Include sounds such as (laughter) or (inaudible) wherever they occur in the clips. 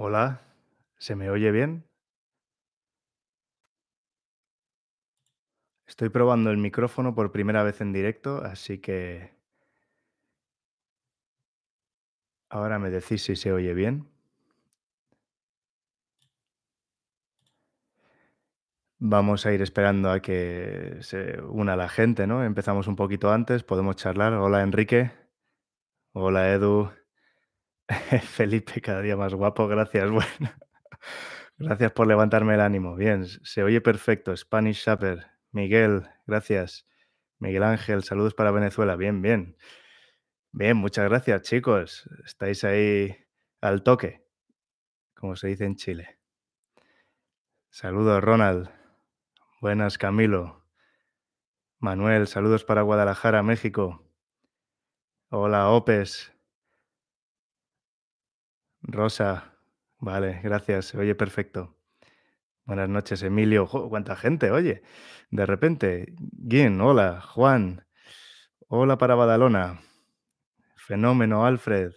Hola, ¿se me oye bien? Estoy probando el micrófono por primera vez en directo, así que ahora me decís si se oye bien. Vamos a ir esperando a que se una la gente, ¿no? Empezamos un poquito antes, podemos charlar. Hola Enrique, hola Edu, (laughs) Felipe, cada día más guapo, gracias. (laughs) Bueno, gracias por levantarme el ánimo. Bien, se oye perfecto. Spanish Shaper, Miguel, gracias. Miguel Ángel, saludos para Venezuela. Bien, bien. Bien, muchas gracias, chicos. Estáis ahí al toque, como se dice en Chile. Saludos, Ronald. Buenas, Camilo. Manuel, saludos para Guadalajara, México. Hola, Opes. Rosa, vale, gracias. Oye, perfecto. Buenas noches, Emilio. cuánta gente, oye. De repente, Gin, hola, Juan. Hola para Badalona. Fenómeno, Alfred.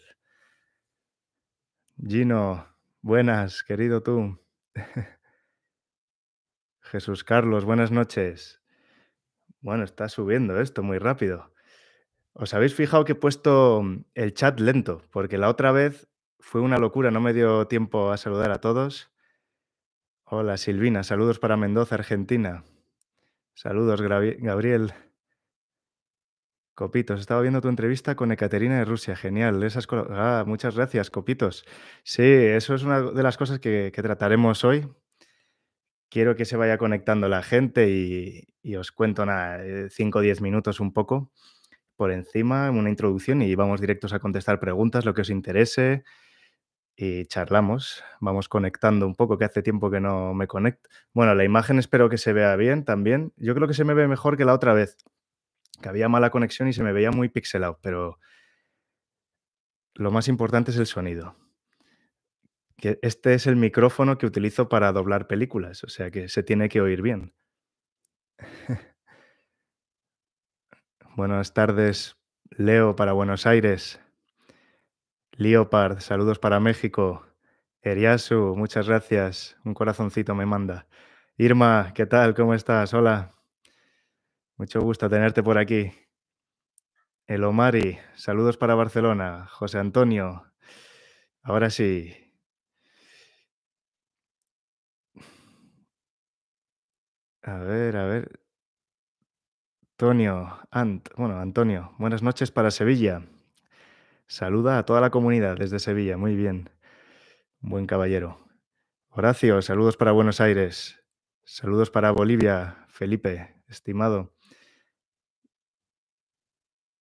Gino, buenas, querido tú. (laughs) Jesús Carlos, buenas noches. Bueno, está subiendo esto muy rápido. Os habéis fijado que he puesto mm, el chat lento, porque la otra vez fue una locura, no me dio tiempo a saludar a todos. Hola Silvina, saludos para Mendoza, Argentina. Saludos Gabriel. Copitos, estaba viendo tu entrevista con Ekaterina de Rusia, genial. Esas ah, muchas gracias, Copitos. Sí, eso es una de las cosas que, trataremos hoy. Quiero que se vaya conectando la gente y, y os cuento 5 o 10 minutos un poco por encima, una introducción y vamos directos a contestar preguntas, lo que os interese, y charlamos, vamos conectando un poco, que hace tiempo que no me conecto. Bueno, la imagen espero que se vea bien también. Yo creo que se me ve mejor que la otra vez, que había mala conexión y se me veía muy pixelado, pero lo más importante es el sonido. Que este es el micrófono que utilizo para doblar películas, o sea que se tiene que oír bien. (laughs) Buenas tardes, Leo, para Buenos Aires. Leopard, saludos para México. Eriasu, muchas gracias. Un corazoncito me manda. Irma, ¿qué tal? ¿Cómo estás? Hola. Mucho gusto tenerte por aquí. El saludos para Barcelona. José Antonio, ahora sí. A ver, a ver. Antonio, bueno, Antonio, buenas noches para Sevilla. Saluda a toda la comunidad desde Sevilla. Muy bien. Buen caballero. Horacio, saludos para Buenos Aires. Saludos para Bolivia, Felipe, estimado.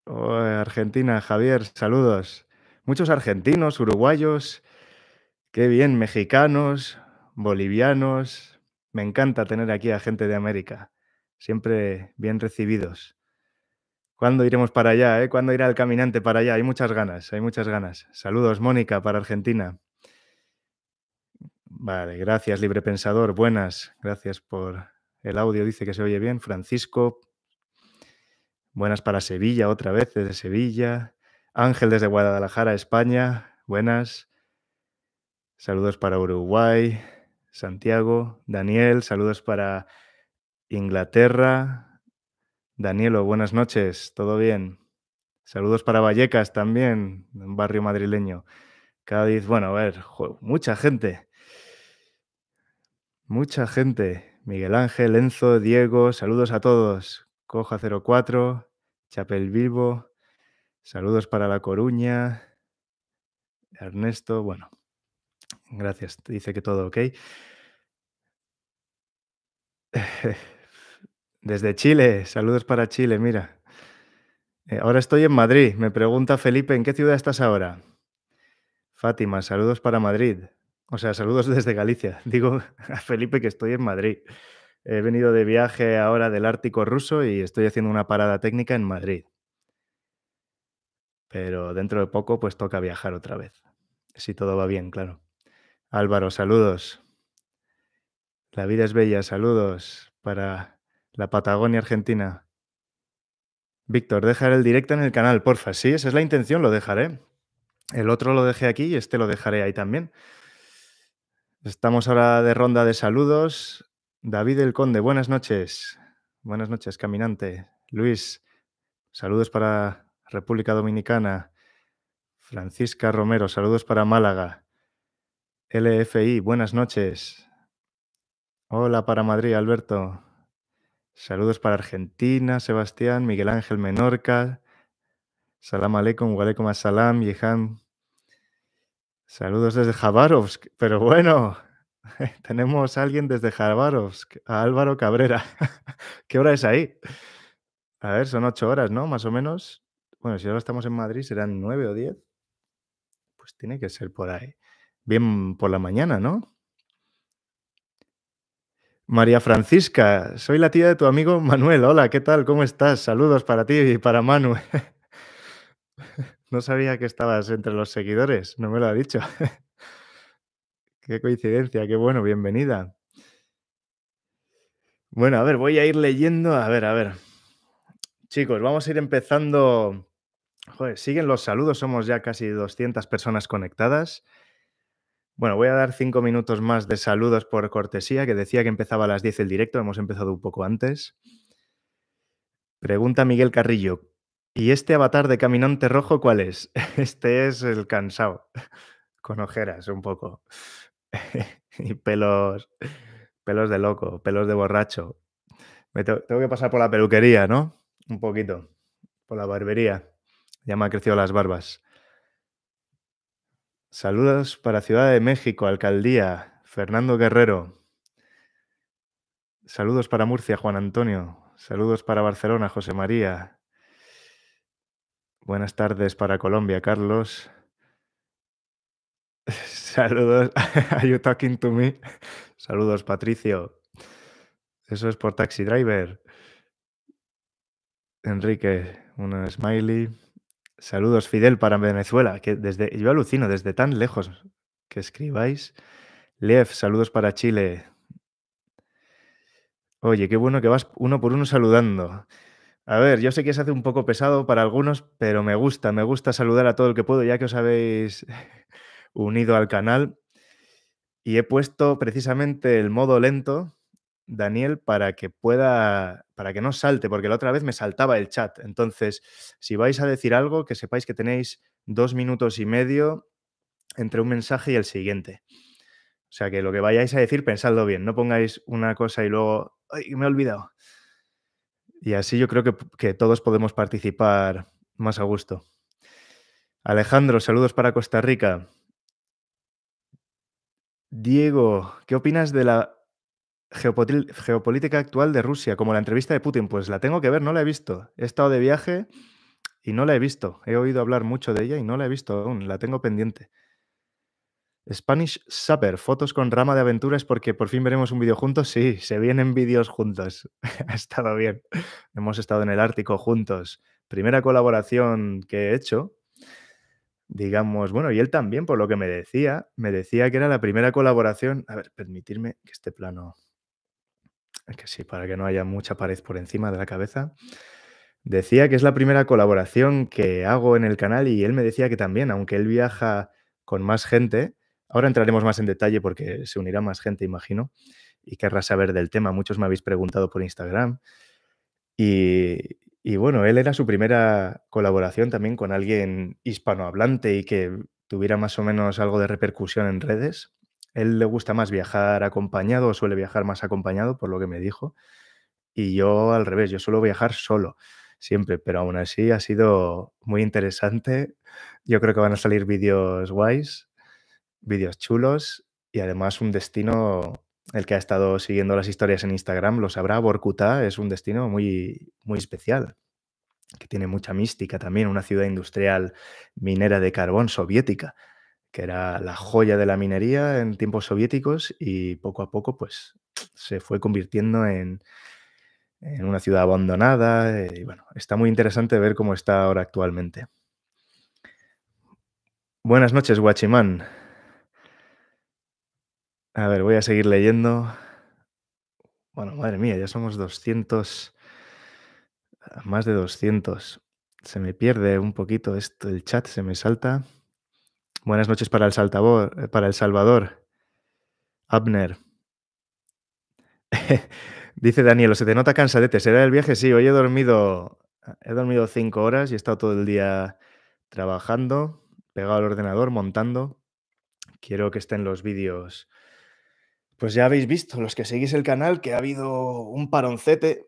Argentina, Javier, saludos. Muchos argentinos, uruguayos, qué bien, mexicanos, bolivianos. Me encanta tener aquí a gente de América, siempre bien recibidos. ¿Cuándo iremos para allá? Eh? ¿Cuándo irá el caminante para allá? Hay muchas ganas, hay muchas ganas. Saludos, Mónica, para Argentina. Vale, gracias, Libre Pensador. Buenas, gracias por el audio. Dice que se oye bien. Francisco. Buenas para Sevilla, otra vez desde Sevilla. Ángel desde Guadalajara, España. Buenas. Saludos para Uruguay, Santiago, Daniel. Saludos para Inglaterra, Danielo, buenas noches, ¿todo bien? Saludos para Vallecas también, un barrio madrileño. Cádiz, bueno, a ver, mucha gente. Mucha gente. Miguel Ángel, Enzo, Diego, saludos a todos. Coja 04, Chapel Vivo. saludos para La Coruña, Ernesto, bueno, gracias, dice que todo ok. (laughs) Desde Chile, saludos para Chile, mira. Eh, ahora estoy en Madrid. Me pregunta Felipe, ¿en qué ciudad estás ahora? Fátima, saludos para Madrid. O sea, saludos (laughs) desde Galicia. Digo a Felipe que estoy en Madrid. He venido de viaje ahora del Ártico ruso y estoy haciendo una parada técnica en Madrid. Pero dentro de poco pues toca viajar otra vez. Si todo va bien, claro. Álvaro, saludos. La vida es bella, saludos para la Patagonia Argentina. Víctor, dejar el directo en el canal, porfa. Sí, esa es la intención, lo dejaré. El otro lo dejé aquí y este lo dejaré ahí también. Estamos ahora de ronda de saludos. David el Conde, buenas noches. Buenas noches, caminante. Luis, saludos para República Dominicana. Francisca Romero, saludos para Málaga. LFI, buenas noches. Hola para Madrid, Alberto. Saludos para Argentina, Sebastián, Miguel Ángel Menorca. Salam aleikum, aleikum asalam, Yehan. Saludos desde Jabarovsk, pero bueno, (laughs) tenemos a alguien desde Jabarovsk, a Álvaro Cabrera. (laughs) ¿Qué hora es ahí? A ver, son ocho horas, ¿no? Más o menos. Bueno, si ahora estamos en Madrid, serán nueve o diez. Pues tiene que ser por ahí. Bien por la mañana, ¿no? María Francisca, soy la tía de tu amigo Manuel. Hola, ¿qué tal? ¿Cómo estás? Saludos para ti y para Manuel. (laughs) No sabía que estabas entre los seguidores, no me lo ha dicho. (laughs) Qué coincidencia, qué bueno, bienvenida. Bueno, a ver, voy a ir leyendo. A ver, a ver. Chicos, vamos a ir empezando. Joder, siguen los saludos, somos ya casi 200 personas conectadas. Bueno, voy a dar cinco minutos más de saludos por cortesía, que decía que empezaba a las 10 el directo, hemos empezado un poco antes. Pregunta Miguel Carrillo, ¿y este avatar de caminante rojo cuál es? (laughs) Este es el cansado, (laughs) con ojeras un poco, (laughs) y pelos, pelos de loco, pelos de borracho. tengo, tengo que pasar por la peluquería, ¿no? Un poquito, por la barbería. Ya me han crecido las barbas. Saludos para Ciudad de México, Alcaldía, Fernando Guerrero. Saludos para Murcia, Juan Antonio. Saludos para Barcelona, José María. Buenas tardes para Colombia, Carlos. (laughs) Saludos. (laughs) Are you talking to me? Saludos, Patricio. Eso es por Taxi Driver. Enrique, una smiley. Saludos, Fidel, para Venezuela, que desde, yo alucino, desde tan lejos que escribáis. Lev, saludos para Chile. Oye, qué bueno que vas uno por uno saludando. A ver, yo sé que se hace un poco pesado para algunos, pero me gusta, me gusta saludar a todo el que puedo, ya que os habéis (laughs) unido al canal. Y he puesto precisamente el modo lento Daniel, para que pueda, para que no salte, porque la otra vez me saltaba el chat. Entonces, si vais a decir algo, que sepáis que tenéis dos minutos y medio entre un mensaje y el siguiente. O sea, que lo que vayáis a decir, pensadlo bien. No pongáis una cosa y luego, ¡ay, me he olvidado! Y así yo creo que, que todos podemos participar más a gusto. Alejandro, saludos para Costa Rica. Diego, ¿qué opinas de la geopolítica actual de Rusia, como la entrevista de Putin. Pues la tengo que ver, no la he visto. He estado de viaje y no la he visto. He oído hablar mucho de ella y no la he visto aún. La tengo pendiente. Spanish Supper, fotos con rama de aventuras porque por fin veremos un vídeo juntos. Sí, se vienen vídeos juntos. (laughs) ha estado bien. Hemos estado en el Ártico juntos. Primera colaboración que he hecho, digamos, bueno, y él también, por lo que me decía, me decía que era la primera colaboración. A ver, permitirme que este plano que sí, para que no haya mucha pared por encima de la cabeza. Decía que es la primera colaboración que hago en el canal y él me decía que también, aunque él viaja con más gente, ahora entraremos más en detalle porque se unirá más gente, imagino, y querrá saber del tema. Muchos me habéis preguntado por Instagram. Y, bueno, él era su primera colaboración también con alguien hispanohablante y que tuviera más o menos algo de repercusión en redes. Él le gusta más viajar acompañado, o suele viajar más acompañado, por lo que me dijo. Y yo al revés, yo suelo viajar solo, siempre, pero aún así ha sido muy interesante. Yo creo que van a salir vídeos guays, vídeos chulos y además un destino, el que ha estado siguiendo las historias en Instagram lo sabrá, Borcuta es un destino muy, muy especial que tiene mucha mística también, una ciudad industrial minera de carbón soviética que era la joya de la minería en tiempos soviéticos y poco a poco pues se fue convirtiendo en, en una ciudad abandonada eh, y bueno, está muy interesante ver cómo está ahora actualmente. Buenas noches, Guachimán. A ver, voy a seguir leyendo. Bueno, madre mía, ya somos 200, más de 200. Se me pierde un poquito esto, el chat se me salta. Buenas noches para El, eh, para el Salvador. Abner. (laughs) Dice Daniel, se te nota cansadete. ¿Será el viaje? Sí, hoy he dormido, he dormido cinco horas y he estado todo el día trabajando, pegado al ordenador, montando. Quiero que estén los vídeos. Pues ya habéis visto, los que seguís el canal, que ha habido un paroncete.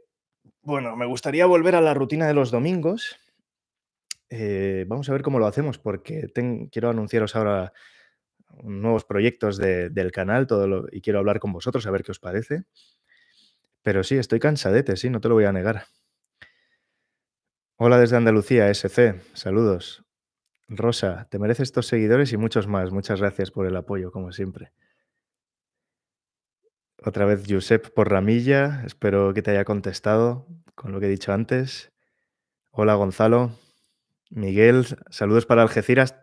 Bueno, me gustaría volver a la rutina de los domingos, eh, vamos a ver cómo lo hacemos, porque quiero anunciaros ahora nuevos proyectos del canal todo y quiero hablar con vosotros a ver qué os parece. Pero sí, estoy cansadete, sí, no te lo voy a negar. Hola desde Andalucía, SC, saludos. Rosa, te mereces estos seguidores y muchos más. Muchas gracias por el apoyo, como siempre. Otra vez Josep por ramilla, espero que te haya contestado con lo que he dicho antes. Hola Gonzalo, Miguel, saludos para Algeciras.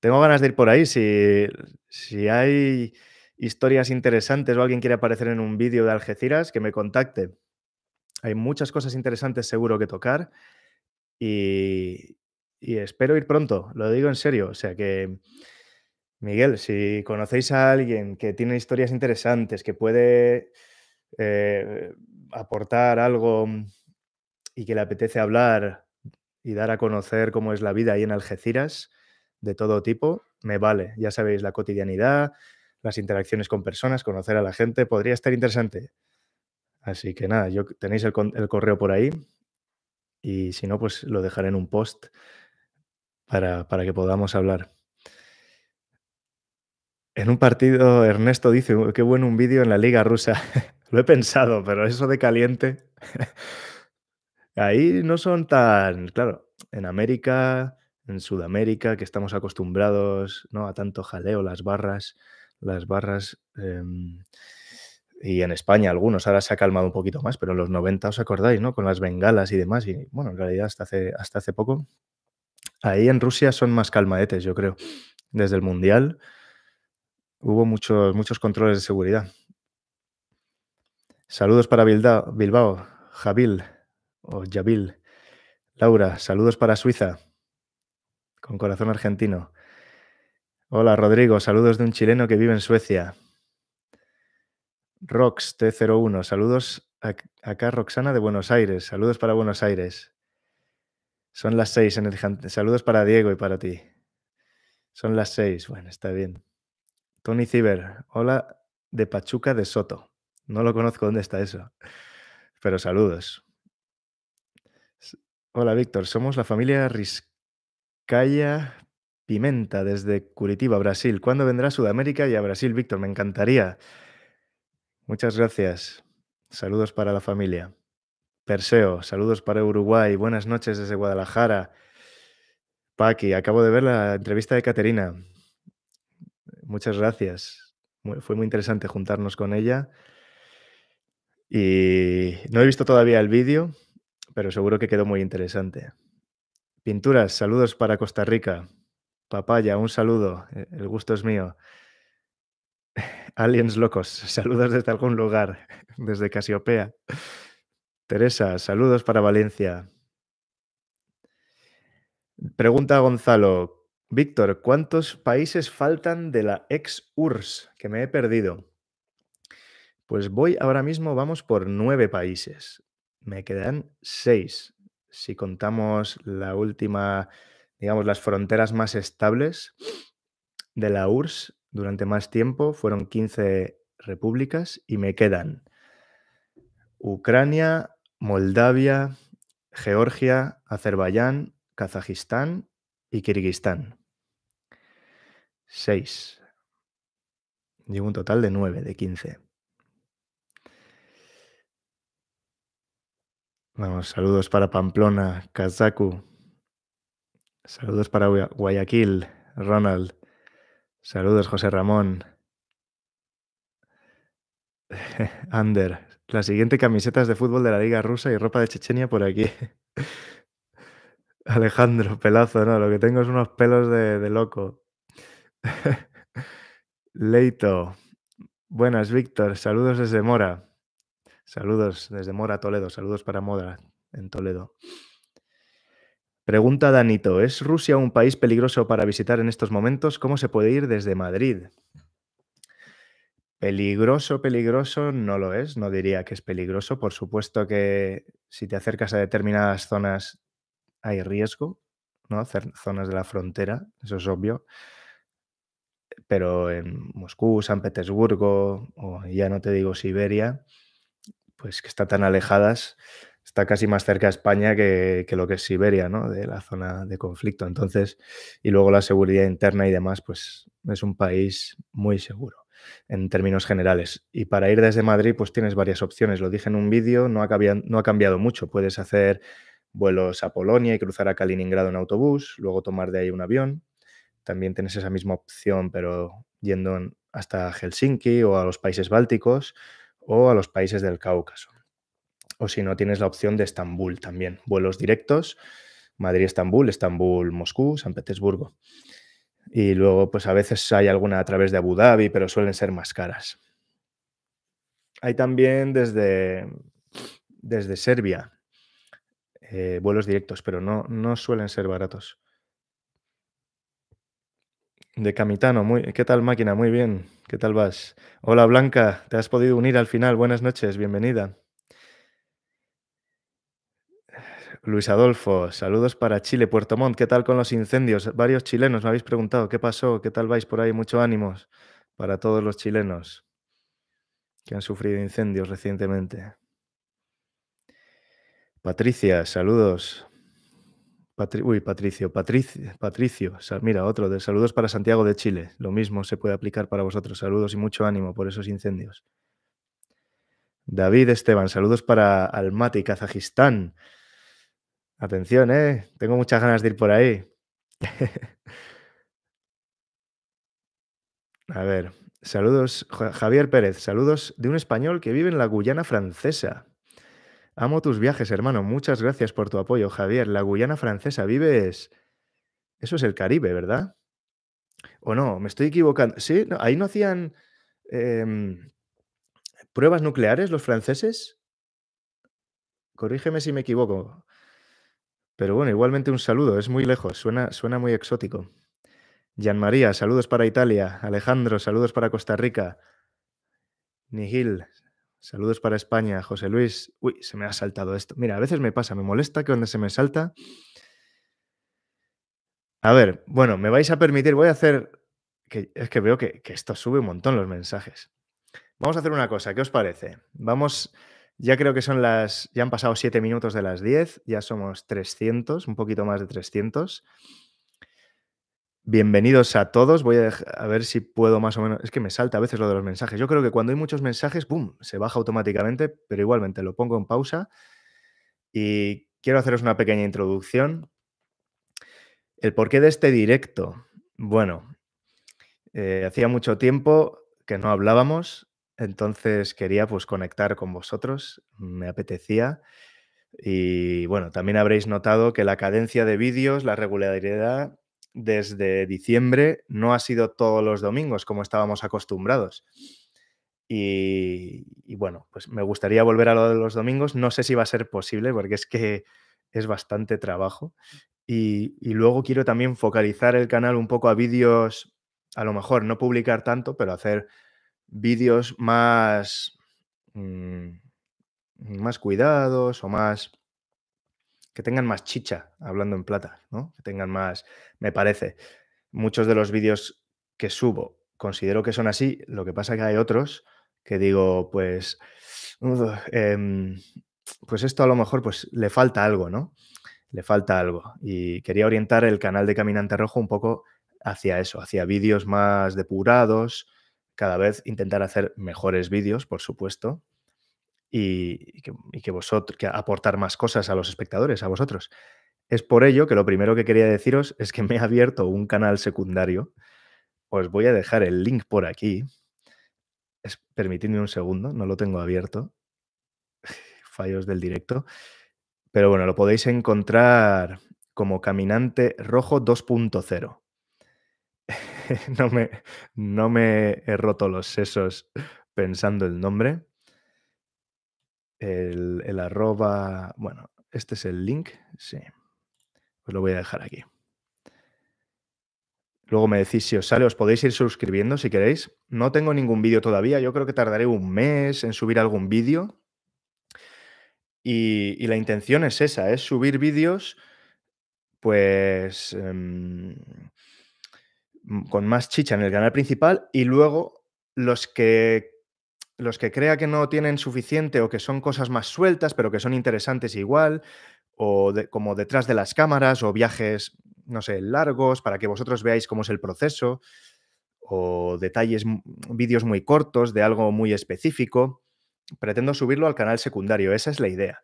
Tengo ganas de ir por ahí. Si, hay historias interesantes o alguien quiere aparecer en un vídeo de Algeciras, que me contacte. Hay muchas cosas interesantes seguro que tocar y, espero ir pronto, lo digo en serio. O sea que, Miguel, si conocéis a alguien que tiene historias interesantes, que puede eh, aportar algo y que le apetece hablar y dar a conocer cómo es la vida ahí en Algeciras, de todo tipo, me vale. Ya sabéis, la cotidianidad, las interacciones con personas, conocer a la gente, podría estar interesante. Así que nada, yo, tenéis el, correo por ahí y si no, pues lo dejaré en un post para, para que podamos hablar. En un partido, Ernesto dice, qué bueno un vídeo en la liga rusa. (laughs) lo he pensado, pero eso de caliente Ahí no son tan, claro, en América, en Sudamérica, que estamos acostumbrados ¿no? a tanto jaleo, las barras, las barras, em, y en España algunos, ahora se ha calmado un poquito más, pero en los 90 os acordáis, ¿no? Con las bengalas y demás, y bueno, en realidad hasta hace, hasta hace poco. Ahí en Rusia son más calmaetes, yo creo. Desde el Mundial hubo muchos, muchos controles de seguridad. Saludos para Bilbao, Jabil o Yabil. Laura, saludos para Suiza, con corazón argentino. Hola Rodrigo, saludos de un chileno que vive en Suecia. Rox T01, saludos acá Roxana de Buenos Aires, saludos para Buenos Aires. Son las seis en el saludos para Diego y para ti. Son las seis, bueno, está bien. Tony Ciber, hola de Pachuca de Soto. No lo conozco dónde está eso, pero saludos. Hola Víctor, somos la familia Riscaya Pimenta desde Curitiba, Brasil. ¿Cuándo vendrá a Sudamérica y a Brasil, Víctor? Me encantaría. Muchas gracias. Saludos para la familia. Perseo, saludos para Uruguay. Buenas noches desde Guadalajara. Paqui, acabo de ver la entrevista de Caterina. Muchas gracias. fue muy interesante juntarnos con ella. Y no he visto todavía el vídeo, pero seguro que quedó muy interesante. Pinturas, saludos para Costa Rica. Papaya, un saludo, eh, el gusto es mío. (laughs) Aliens locos, (laughs) saludos desde algún lugar, (laughs) desde Casiopea. Teresa, saludos para Valencia. Pregunta Gonzalo. Víctor, ¿cuántos países faltan de la ex URSS que me he perdido? Pues voy ahora mismo, vamos por nueve países. Me quedan seis. Si contamos la última, digamos, las fronteras más estables de la URSS durante más tiempo, fueron 15 repúblicas y me quedan Ucrania, Moldavia, Georgia, Azerbaiyán, Kazajistán y Kirguistán. Seis. Llevo un total de nueve, de quince. Vamos, saludos para Pamplona, Kazaku. Saludos para Guayaquil, Ronald. Saludos, José Ramón. (laughs) Ander, la siguiente camisetas de fútbol de la Liga Rusa y ropa de Chechenia por aquí. (laughs) Alejandro, pelazo, no, lo que tengo es unos pelos de, de loco. (laughs) Leito, buenas, Víctor, saludos desde Mora. Saludos desde Mora, Toledo. Saludos para Mora, en Toledo. Pregunta Danito, ¿es Rusia un país peligroso para visitar en estos momentos? ¿Cómo se puede ir desde Madrid? Peligroso, peligroso no lo es, no diría que es peligroso. Por supuesto que si te acercas a determinadas zonas hay riesgo, ¿no? Zonas de la frontera, eso es obvio. Pero en Moscú, San Petersburgo, o ya no te digo Siberia, pues que está tan alejadas, está casi más cerca a España que, lo que es Siberia, ¿no? De la zona de conflicto. Entonces, y luego la seguridad interna y demás, pues es un país muy seguro en términos generales. Y para ir desde Madrid, pues tienes varias opciones. Lo dije en un vídeo, no ha, no ha cambiado mucho. Puedes hacer vuelos a Polonia y cruzar a Kaliningrado en autobús, luego tomar de ahí un avión. También tienes esa misma opción, pero yendo hasta Helsinki o a los países bálticos o a los países del Cáucaso. O si no, tienes la opción de Estambul también, vuelos directos, Madrid-Estambul, Estambul-Moscú, San Petersburgo. Y luego, pues a veces hay alguna a través de Abu Dhabi, pero suelen ser más caras. Hay también desde, desde Serbia eh, vuelos directos, pero no, no suelen ser baratos de Camitano. Muy, ¿Qué tal máquina? Muy bien. ¿Qué tal vas? Hola Blanca, te has podido unir al final. Buenas noches, bienvenida. Luis Adolfo, saludos para Chile, Puerto Montt. ¿Qué tal con los incendios? Varios chilenos me habéis preguntado qué pasó, qué tal vais por ahí. Mucho ánimos para todos los chilenos que han sufrido incendios recientemente. Patricia, saludos. Uy, Patricio, Patricio, mira, otro de saludos para Santiago de Chile. Lo mismo se puede aplicar para vosotros. Saludos y mucho ánimo por esos incendios. David Esteban, saludos para Almaty, Kazajistán. Atención, ¿eh? Tengo muchas ganas de ir por ahí. (laughs) A ver, saludos, Javier Pérez, saludos de un español que vive en la Guyana francesa. Amo tus viajes, hermano. Muchas gracias por tu apoyo, Javier. La Guyana francesa, vives... Eso es el Caribe, ¿verdad? ¿O no? Me estoy equivocando. Sí, ahí no hacían em, pruebas nucleares los franceses. Corrígeme si me equivoco. Pero bueno, igualmente un saludo. Es muy lejos, suena, suena muy exótico. Jean María, saludos para Italia. Alejandro, saludos para Costa Rica. Nihil, Saludos para España, José Luis. Uy, se me ha saltado esto. Mira, a veces me pasa, me molesta que donde se me salta. A ver, bueno, me vais a permitir, voy a hacer. Que, es que veo que, que esto sube un montón los mensajes. Vamos a hacer una cosa, ¿qué os parece? Vamos, ya creo que son las. Ya han pasado 7 minutos de las 10, ya somos 300, un poquito más de 300. Bienvenidos a todos. Voy a, ver si puedo más o menos. Es que me salta a veces lo de los mensajes. Yo creo que cuando hay muchos mensajes, ¡pum! se baja automáticamente, pero igualmente lo pongo en pausa. Y quiero haceros una pequeña introducción. El porqué de este directo. Bueno, eh, hacía mucho tiempo que no hablábamos, entonces quería pues conectar con vosotros. Me apetecía. Y bueno, también habréis notado que la cadencia de vídeos, la regularidad desde diciembre no ha sido todos los domingos como estábamos acostumbrados. Y, bueno, pues me gustaría volver a lo de los domingos. No sé si va a ser posible porque es que es bastante trabajo. Y, luego quiero también focalizar el canal un poco a vídeos, a lo mejor no publicar tanto, pero hacer vídeos más, mm, más cuidados o más que tengan más chicha, hablando en plata, ¿no? Que tengan más, me parece. Muchos de los vídeos que subo considero que son así, lo que pasa que hay otros que digo, pues, em, pues esto a lo mejor pues le falta algo, ¿no? Le falta algo. Y quería orientar el canal de Caminante Rojo un poco hacia eso, hacia vídeos más depurados, cada vez intentar hacer mejores vídeos, por supuesto, y, que, vosotros, que aportar más cosas a los espectadores, a vosotros. Es por ello que lo primero que quería deciros es que me he abierto un canal secundario. Os voy a dejar el link por aquí. Es, permitidme un segundo, no lo tengo abierto. (laughs) Fallos del directo. Pero bueno, lo podéis encontrar como Caminante Rojo 2.0. (laughs) no, me, no me he roto los sesos pensando el nombre el, arroba, bueno, este es el link, sí. Pues lo voy a dejar aquí. Luego me decís si os sale, os podéis ir suscribiendo si queréis. No tengo ningún vídeo todavía, yo creo que tardaré un mes en subir algún vídeo. Y, la intención es esa, es subir vídeos pues em, con más chicha en el canal principal y luego los que los que crea que no tienen suficiente o que son cosas más sueltas, pero que son interesantes igual, o como detrás de las cámaras, o viajes, no sé, largos, para que vosotros veáis cómo es el proceso, o detalles, vídeos muy cortos de algo muy específico. Pretendo subirlo al canal secundario, esa es la idea.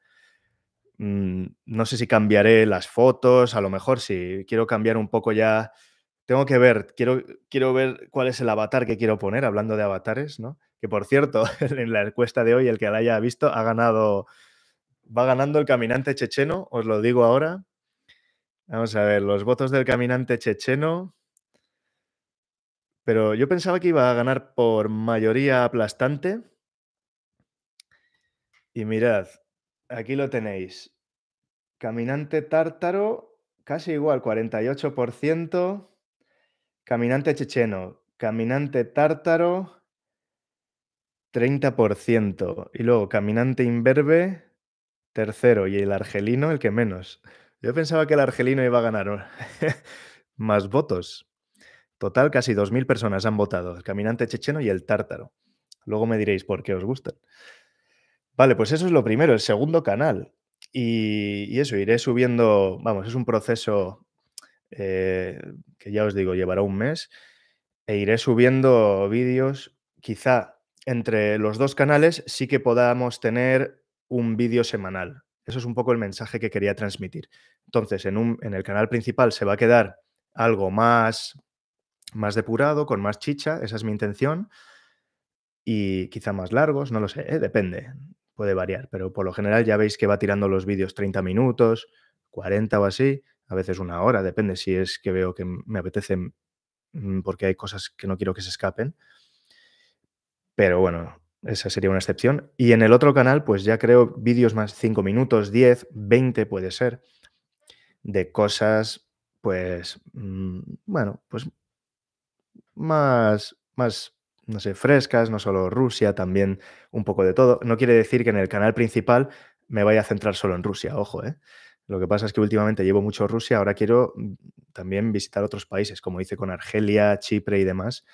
Mm, no sé si cambiaré las fotos, a lo mejor si quiero cambiar un poco ya. Tengo que ver, quiero, quiero ver cuál es el avatar que quiero poner, hablando de avatares, ¿no? que por cierto, (laughs) en la encuesta de hoy, el que la haya visto ha ganado, va ganando el caminante checheno, os lo digo ahora. Vamos a ver, los votos del caminante checheno. Pero yo pensaba que iba a ganar por mayoría aplastante. Y mirad, aquí lo tenéis. Caminante tártaro, casi igual, 48%. Caminante checheno, caminante tártaro, 30%. Y luego Caminante Imberbe, tercero. Y el argelino, el que menos. Yo pensaba que el argelino iba a ganar (laughs) más votos. Total, casi 2.000 personas han votado. El Caminante Checheno y el Tártaro. Luego me diréis por qué os gustan. Vale, pues eso es lo primero, el segundo canal. Y, eso, iré subiendo, vamos, es un proceso eh, que ya os digo, llevará un mes. E iré subiendo vídeos, quizá entre los dos canales sí que podamos tener un vídeo semanal. Eso es un poco el mensaje que quería transmitir. Entonces, en, un, en el canal principal se va a quedar algo más, más depurado, con más chicha, esa es mi intención, y quizá más largos, no lo sé, ¿eh? depende, puede variar, pero por lo general ya veis que va tirando los vídeos 30 minutos, 40 o así, a veces una hora, depende si es que veo que me apetece mm, porque hay cosas que no quiero que se escapen. Pero bueno, esa sería una excepción. Y en el otro canal, pues ya creo vídeos más 5 minutos, 10, 20 puede ser, de cosas, pues, mm, bueno, pues más, más, no sé, frescas, no solo Rusia, también un poco de todo. No quiere decir que en el canal principal me vaya a centrar solo en Rusia, ojo, ¿eh? Lo que pasa es que últimamente llevo mucho Rusia, ahora quiero mm, también visitar otros países, como hice con Argelia, Chipre y demás.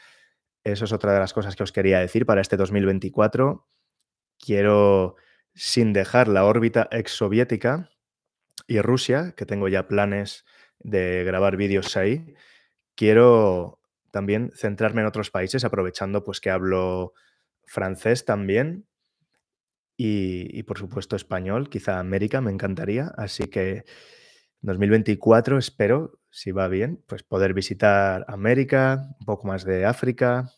Eso es otra de las cosas que os quería decir para este 2024. Quiero, sin dejar la órbita exsoviética y Rusia, que tengo ya planes de grabar vídeos ahí, quiero también centrarme en otros países, aprovechando pues que hablo francés también y, y por supuesto español, quizá América, me encantaría. Así que 2024 espero, si va bien, pues poder visitar América, un poco más de África,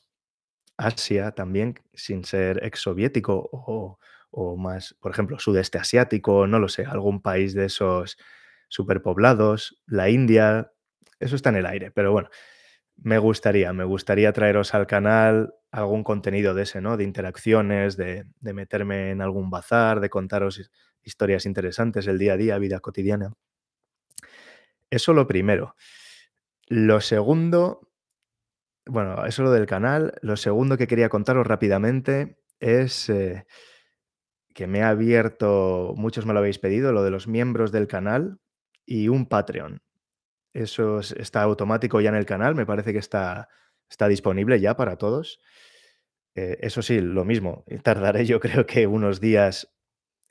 Asia también, sin ser exsoviético o, o más, por ejemplo, sudeste asiático, no lo sé, algún país de esos superpoblados, la India, eso está en el aire, pero bueno, me gustaría, me gustaría traeros al canal algún contenido de ese, ¿no? De interacciones, de meterme en algún bazar, de contaros historias interesantes, el día a día, vida cotidiana. Eso lo primero. Lo segundo, bueno, eso lo del canal. Lo segundo que quería contaros rápidamente es eh, que me ha abierto, muchos me lo habéis pedido, lo de los miembros del canal y un Patreon. Eso está automático ya en el canal, me parece que está, está disponible ya para todos. Eh, eso sí, lo mismo, eh, tardaré yo creo que unos días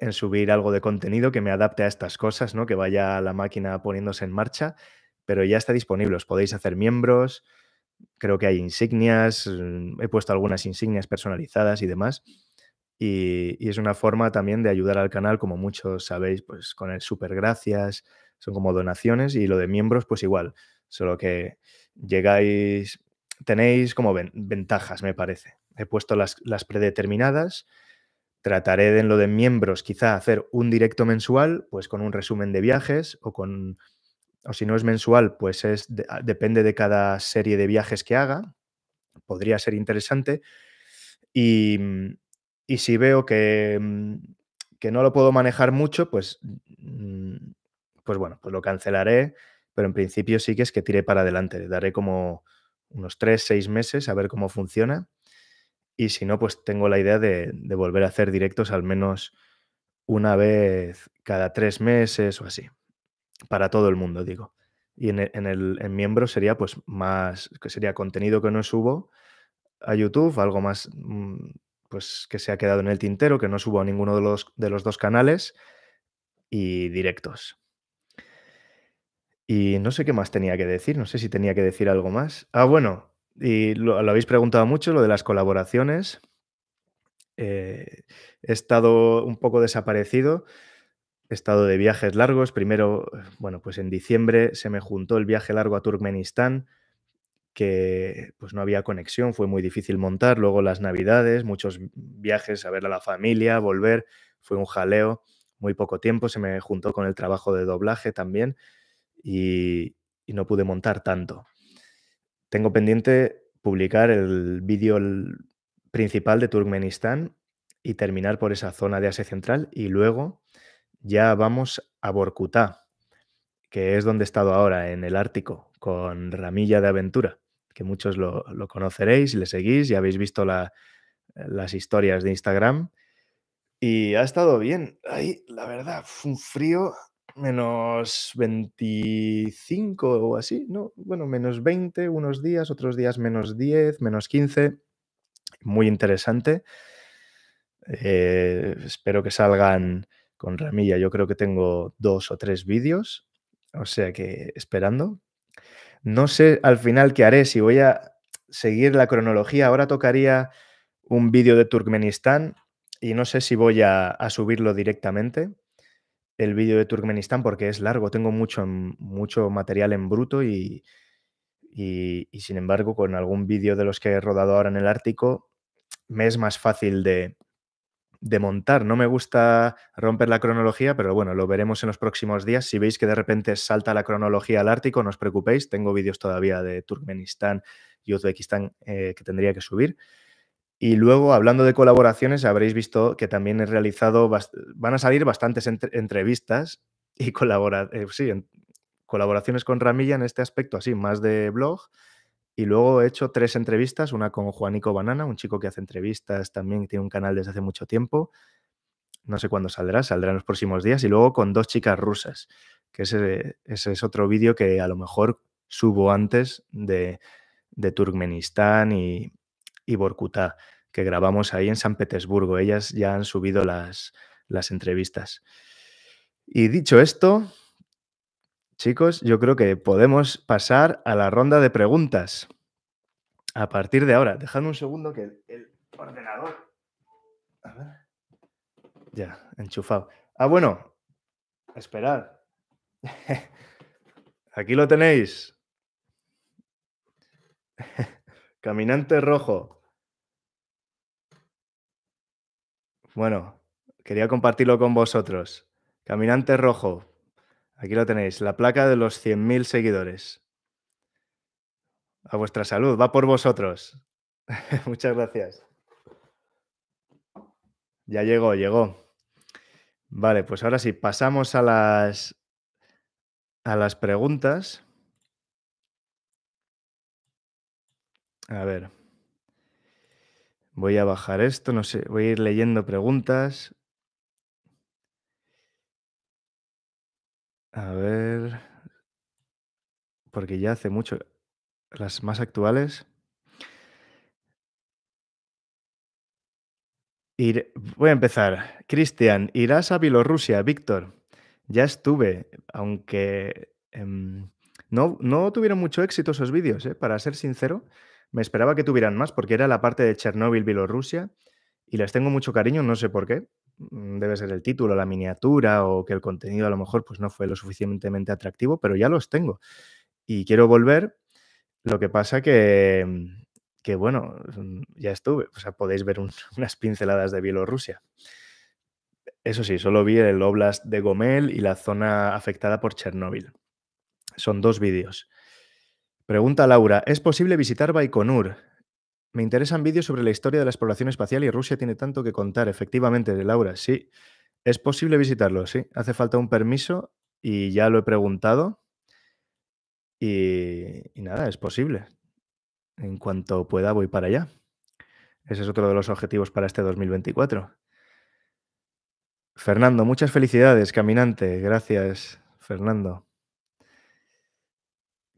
en subir algo de contenido que me adapte a estas cosas, ¿no? Que vaya la máquina poniéndose en marcha, pero ya está disponible. Os podéis hacer miembros, creo que hay insignias, mm, he puesto algunas insignias personalizadas y demás. Y, es una forma también de ayudar al canal, como muchos sabéis, pues con el super gracias, son como donaciones y lo de miembros, pues igual, solo que llegáis, tenéis como ven, ventajas, me parece. He puesto las predeterminadas Trataré de en lo de miembros quizá hacer un directo mensual, pues con un resumen de viajes o con, o si no es mensual, pues es, ah, depende de cada serie de viajes que haga. Podría ser interesante. Y, si veo que, mm, que, no lo puedo manejar mucho, pues, mm, pues bueno, pues lo cancelaré. Pero en principio sí que es que tiré para adelante. Le daré como unos 3, 6 meses a ver cómo funciona y si no, pues tengo la idea de, volver a hacer directos al menos una vez cada tres meses o así. Para todo el mundo, digo. Y en e, el, miembro sería pues más, que sería contenido que no subo a YouTube, algo más mm, pues que se ha quedado en el tintero, que no subo a ninguno de los, de los dos canales y directos. Y no sé qué más tenía que decir, no sé si tenía que decir algo más. Ah, bueno, y lo, habéis preguntado mucho, lo de las colaboraciones. Eh, he estado un poco desaparecido, he estado de viajes largos. Primero, bueno, pues en diciembre se me juntó el viaje largo a Turkmenistán, que pues no había conexión, fue muy difícil montar. Luego las navidades, muchos viajes a ver a la familia, volver, fue un jaleo, muy poco tiempo. Se me juntó con el trabajo de doblaje también y no pude montar tanto. Tengo pendiente publicar el vídeo principal de Turkmenistán y terminar por esa zona de Asia Central y luego ya vamos a Borkutá, que es donde he estado ahora, en el Ártico, con Ramilla de Aventura, que muchos lo, conoceréis, le seguís, ya habéis visto las historias de Instagram. Y ha estado bien. Ahí, la verdad, fue un frío menos 25 o así, ¿no? Bueno, menos 20 unos días, otros días menos 10, menos 15. Muy interesante. Eh, espero que salgan con ramilla. Yo creo que tengo dos o tres vídeos, o sea que esperando. No sé al final qué haré, si voy a seguir la cronología. Ahora tocaría un vídeo de Turkmenistán y no sé si voy a subirlo directamente el vídeo de Turkmenistán porque es largo, tengo mucho, mm, mucho material en bruto y, y, sin embargo con algún vídeo de los que he rodado ahora en el Ártico me es más fácil de, montar. No me gusta romper la cronología, pero bueno, lo veremos en los próximos días. Si veis que de repente salta la cronología al Ártico, no os preocupéis, tengo vídeos todavía de Turkmenistán y Uzbekistán eh, que tendría que subir. Y luego, hablando de colaboraciones, habréis visto que también he realizado, van a salir bastantes entrevistas y eh, colaboraciones con Ramilla en este aspecto, así, más de blog. Y luego he hecho tres entrevistas, una con Juanico Banana, un chico que hace entrevistas también, tiene un canal desde hace mucho tiempo. No sé cuándo saldrá, saldrá en los próximos días. Y luego con dos chicas rusas, que ese, es otro vídeo que a lo mejor subo antes de, de Turkmenistán y, y Borcutá, que grabamos ahí en San Petersburgo. Ellas ya han subido las, entrevistas. Y dicho esto, chicos, yo creo que podemos pasar a la ronda de preguntas. A partir de ahora, dejadme un segundo que el, ordenador... Ya, enchufado. Ah, bueno, esperad. (laughs) Aquí lo tenéis. (laughs) Caminante rojo. Bueno, quería compartirlo con vosotros. Caminante rojo. Aquí lo tenéis, la placa de los 100.000 seguidores. A vuestra salud, va por vosotros. (laughs) Muchas gracias. Ya llegó, llegó. Vale, pues ahora sí, pasamos a las, a las preguntas. A ver. Voy a bajar esto, no sé, voy a ir leyendo preguntas. A ver. Porque ya hace mucho. Las más actuales. Ir... Voy a empezar. Cristian, ¿irás a Bielorrusia, Víctor? Ya estuve, aunque em, no, no tuvieron mucho éxito esos vídeos, ¿eh? para ser sincero. Me esperaba que tuvieran más porque era la parte de Chernóbil, Bielorrusia, y les tengo mucho cariño, no sé por qué. Mm, debe ser el título, la miniatura o que el contenido a lo mejor pues, no fue lo suficientemente atractivo, pero ya los tengo. Y quiero volver. Lo que pasa que, mm, que bueno, mm, ya estuve. O sea, podéis ver (laughs) unas pinceladas de Bielorrusia. Eso sí, solo vi el Oblast de Gomel y la zona afectada por Chernóbil. Son dos vídeos. Pregunta Laura, ¿es posible visitar Baikonur? Me interesan vídeos sobre la historia de la exploración espacial y Rusia tiene tanto que contar. Efectivamente, Laura, sí. Es posible visitarlo, sí. Hace falta un permiso y ya lo he preguntado. Y, y nada, es posible. En cuanto pueda, voy para allá. Ese es otro de los objetivos para este 2024. Fernando, muchas felicidades, caminante. Gracias, Fernando.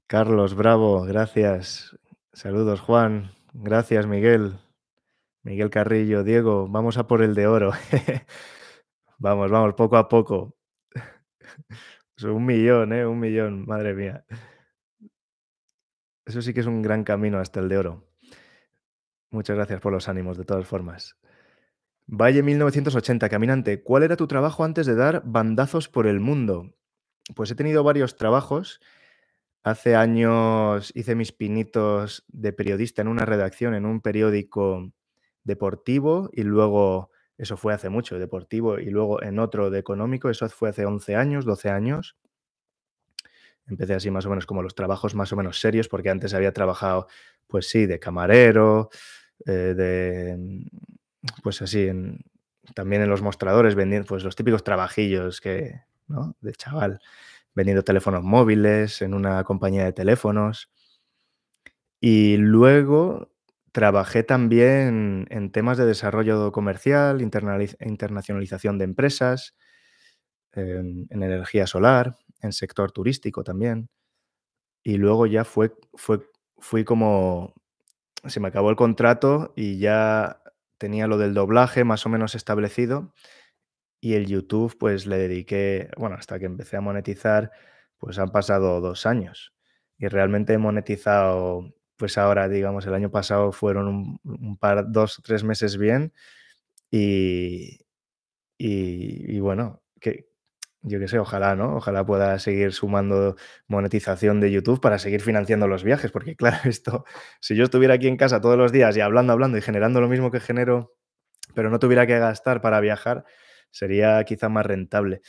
Carlos Bravo, gracias. Saludos, Juan. Gracias, Miguel. Miguel Carrillo, Diego, vamos a por el de oro. (laughs) vamos, vamos, poco a poco. (laughs) un millón, ¿eh? Un millón, madre mía. Eso sí que es un gran camino hasta el de oro. Muchas gracias por los ánimos, de todas formas. Valle 1980, caminante, ¿cuál era tu trabajo antes de dar bandazos por el mundo? Pues he tenido varios trabajos. Hace años hice mis pinitos de periodista en una redacción, en un periódico deportivo y luego, eso fue hace mucho, deportivo, y luego en otro de económico, eso fue hace 11 años, 12 años. Empecé así más o menos como los trabajos más o menos serios, porque antes había trabajado, pues sí, de camarero, eh, de, pues así, en, también en los mostradores, vendiendo pues los típicos trabajillos que, ¿no? De chaval vendiendo teléfonos móviles en una compañía de teléfonos. Y luego trabajé también en temas de desarrollo comercial, internacionalización de empresas, en, energía solar, en sector turístico también. Y luego ya fue, fue, fui como, se me acabó el contrato y ya tenía lo del doblaje más o menos establecido y el YouTube pues le dediqué, bueno, hasta que empecé a monetizar, pues han pasado dos años y realmente he monetizado, pues ahora digamos, el año pasado fueron un, par, dos, tres meses bien y, y, y bueno, que, yo qué sé, ojalá, ¿no? Ojalá pueda seguir sumando monetización de YouTube para seguir financiando los viajes, porque (laughs) claro, esto, si yo estuviera aquí en casa todos los días y hablando, hablando y generando lo mismo que genero, pero no tuviera que gastar para viajar, Sería quizá más rentable.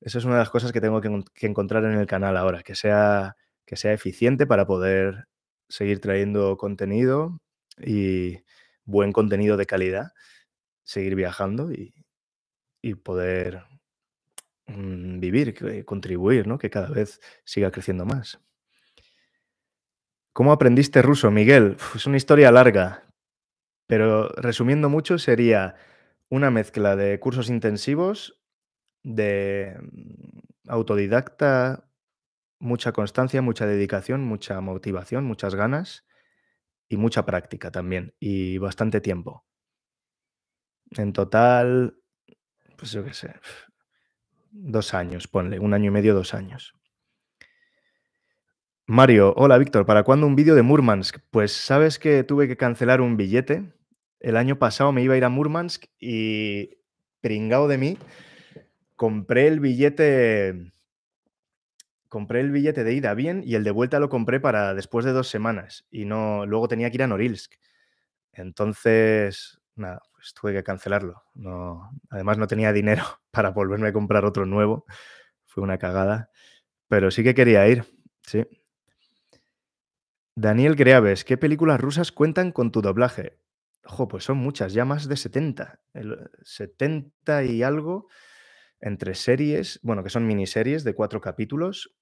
Esa es una de las cosas que tengo que, encontrar en el canal ahora, que sea, que sea eficiente para poder seguir trayendo contenido y buen contenido de calidad, seguir viajando y, poder mm, vivir, eh, contribuir, ¿no? que cada vez siga creciendo más. ¿Cómo aprendiste ruso, Miguel? es una historia larga, pero resumiendo mucho sería, una mezcla de cursos intensivos, de mm, autodidacta, mucha constancia, mucha dedicación, mucha motivación, muchas ganas y mucha práctica también y bastante tiempo. En total, pues yo qué sé, dos años, ponle, un año y medio, dos años. Mario, hola Víctor, ¿para cuándo un vídeo de Murmansk? Pues sabes que tuve que cancelar un billete el año pasado me iba a ir a Murmansk y pringado de mí, compré el billete compré el billete de ida bien y el de vuelta lo compré para después de dos semanas y no luego tenía que ir a Norilsk. Entonces, nada, pues tuve que cancelarlo. No, además no tenía dinero (laughs) para volverme a comprar otro nuevo. Fue una cagada, pero sí que quería ir, sí. Daniel Greaves, ¿qué películas rusas cuentan con tu doblaje? Ojo, pues son muchas, ya más de 70. El 70 y algo entre series, bueno, que son miniseries de cuatro capítulos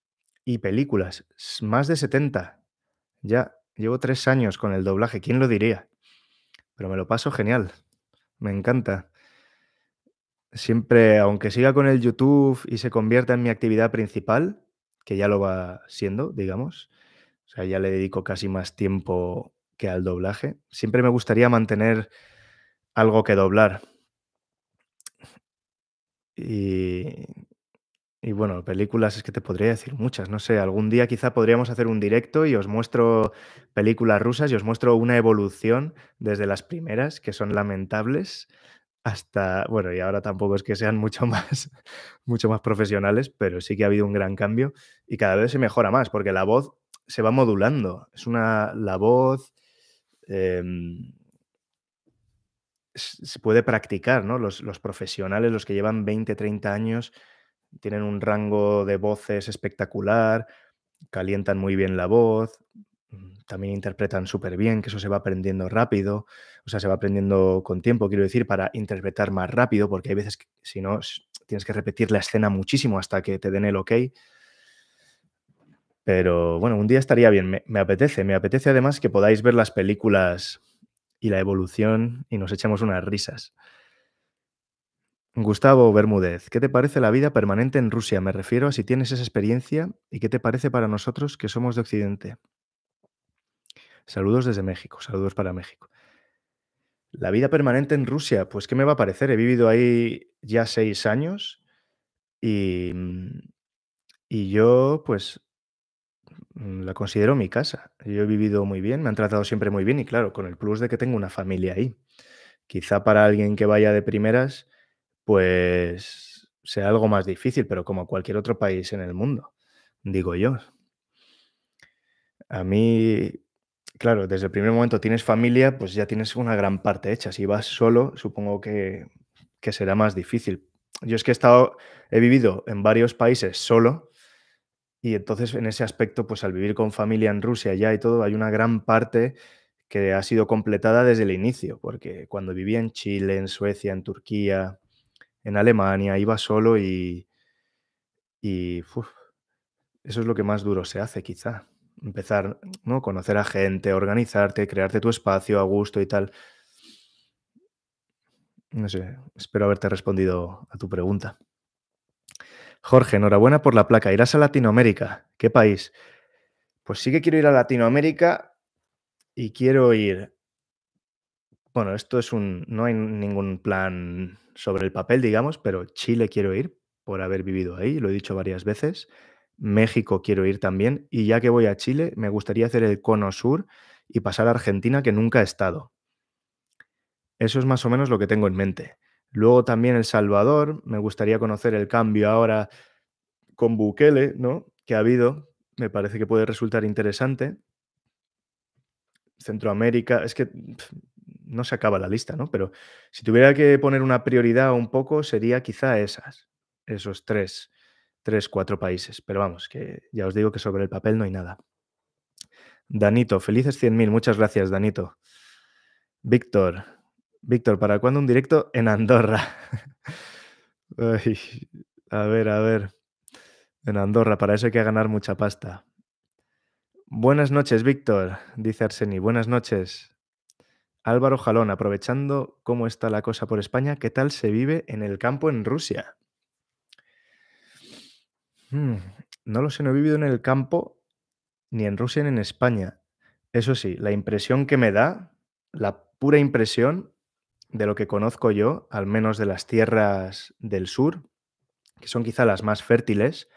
y películas. Más de 70. Ya, llevo tres años con el doblaje, ¿quién lo diría? Pero me lo paso genial, me encanta. Siempre, aunque siga con el YouTube y se convierta en mi actividad principal, que ya lo va siendo, digamos, o sea, ya le dedico casi más tiempo que al doblaje. Siempre me gustaría mantener algo que doblar. Y, y bueno, películas es que te podría decir muchas, no sé, algún día quizá podríamos hacer un directo y os muestro películas rusas y os muestro una evolución desde las primeras, que son lamentables, hasta, bueno, y ahora tampoco es que sean mucho (laughs) más, mucho más profesionales, pero sí que ha habido un gran cambio y cada vez se mejora más, porque la voz se va modulando, es una, la voz, Em, se puede practicar, ¿no? Los, los, profesionales, los que llevan 20, 30 años, tienen un rango de voces espectacular, calientan muy bien la voz, mm, también interpretan súper bien, que eso se va aprendiendo rápido, o sea, se va aprendiendo con tiempo, quiero decir, para interpretar más rápido, porque hay veces que si no, tienes que repetir la escena muchísimo hasta que te den el ok. Pero bueno, un día estaría bien, me, apetece, me apetece además que podáis ver las películas y la evolución y nos echemos unas risas. Gustavo Bermúdez, ¿qué te parece la vida permanente en Rusia? Me refiero a si tienes esa experiencia y qué te parece para nosotros que somos de Occidente. Saludos desde México, saludos para México. La vida permanente en Rusia, pues ¿qué me va a parecer? He vivido ahí ya seis años y, y yo pues Mm, la considero mi casa. Yo he vivido muy bien, me han tratado siempre muy bien y claro, con el plus de que tengo una familia ahí. Quizá para alguien que vaya de primeras, pues sea algo más difícil, pero como cualquier otro país en el mundo, digo yo. A mí, claro, desde el primer momento tienes familia, pues ya tienes una gran parte hecha. Si vas solo, supongo que, será más difícil. Yo es que he estado, he vivido en varios países solo y entonces, en ese aspecto, pues al vivir con familia en Rusia ya y todo, hay una gran parte que ha sido completada desde el inicio, porque cuando vivía en Chile, en Suecia, en Turquía, en Alemania, iba solo y, eso es lo que más duro se hace, quizá. Empezar, ¿no? Conocer a gente, organizarte, crearte tu espacio a gusto y tal. No sé, espero haberte respondido a tu pregunta. Jorge, enhorabuena por la placa. Irás a Latinoamérica. ¿Qué país? Pues sí que quiero ir a Latinoamérica y quiero ir. Bueno, esto es un. No hay ningún plan sobre el papel, digamos, pero Chile quiero ir por haber vivido ahí, lo he dicho varias veces. México quiero ir también. Y ya que voy a Chile, me gustaría hacer el cono sur y pasar a Argentina, que nunca he estado. Eso es más o menos lo que tengo en mente. Luego también El Salvador, me gustaría conocer el cambio ahora con Bukele, ¿no? Que ha habido, me parece que puede resultar interesante. Centroamérica, es que no se acaba la lista, ¿no? Pero si tuviera que poner una prioridad un poco, sería quizá esas, esos tres, tres, cuatro países. Pero vamos, que ya os digo que sobre el papel no hay nada. Danito, felices 100.000, muchas gracias, Danito. Víctor, Víctor, ¿para cuándo un directo en Andorra? (laughs) a ver, a ver. En Andorra, para eso hay que ganar mucha pasta. Buenas noches, Víctor, dice Arseni. Buenas noches. Álvaro Jalón, aprovechando cómo está la cosa por España, ¿qué tal se vive en el campo en Rusia? Hmm, no lo sé, no he vivido en el campo ni en Rusia ni en España. Eso sí, la impresión que me da, la pura impresión, de lo que conozco yo, al menos de las tierras del sur, que son quizá las más fértiles,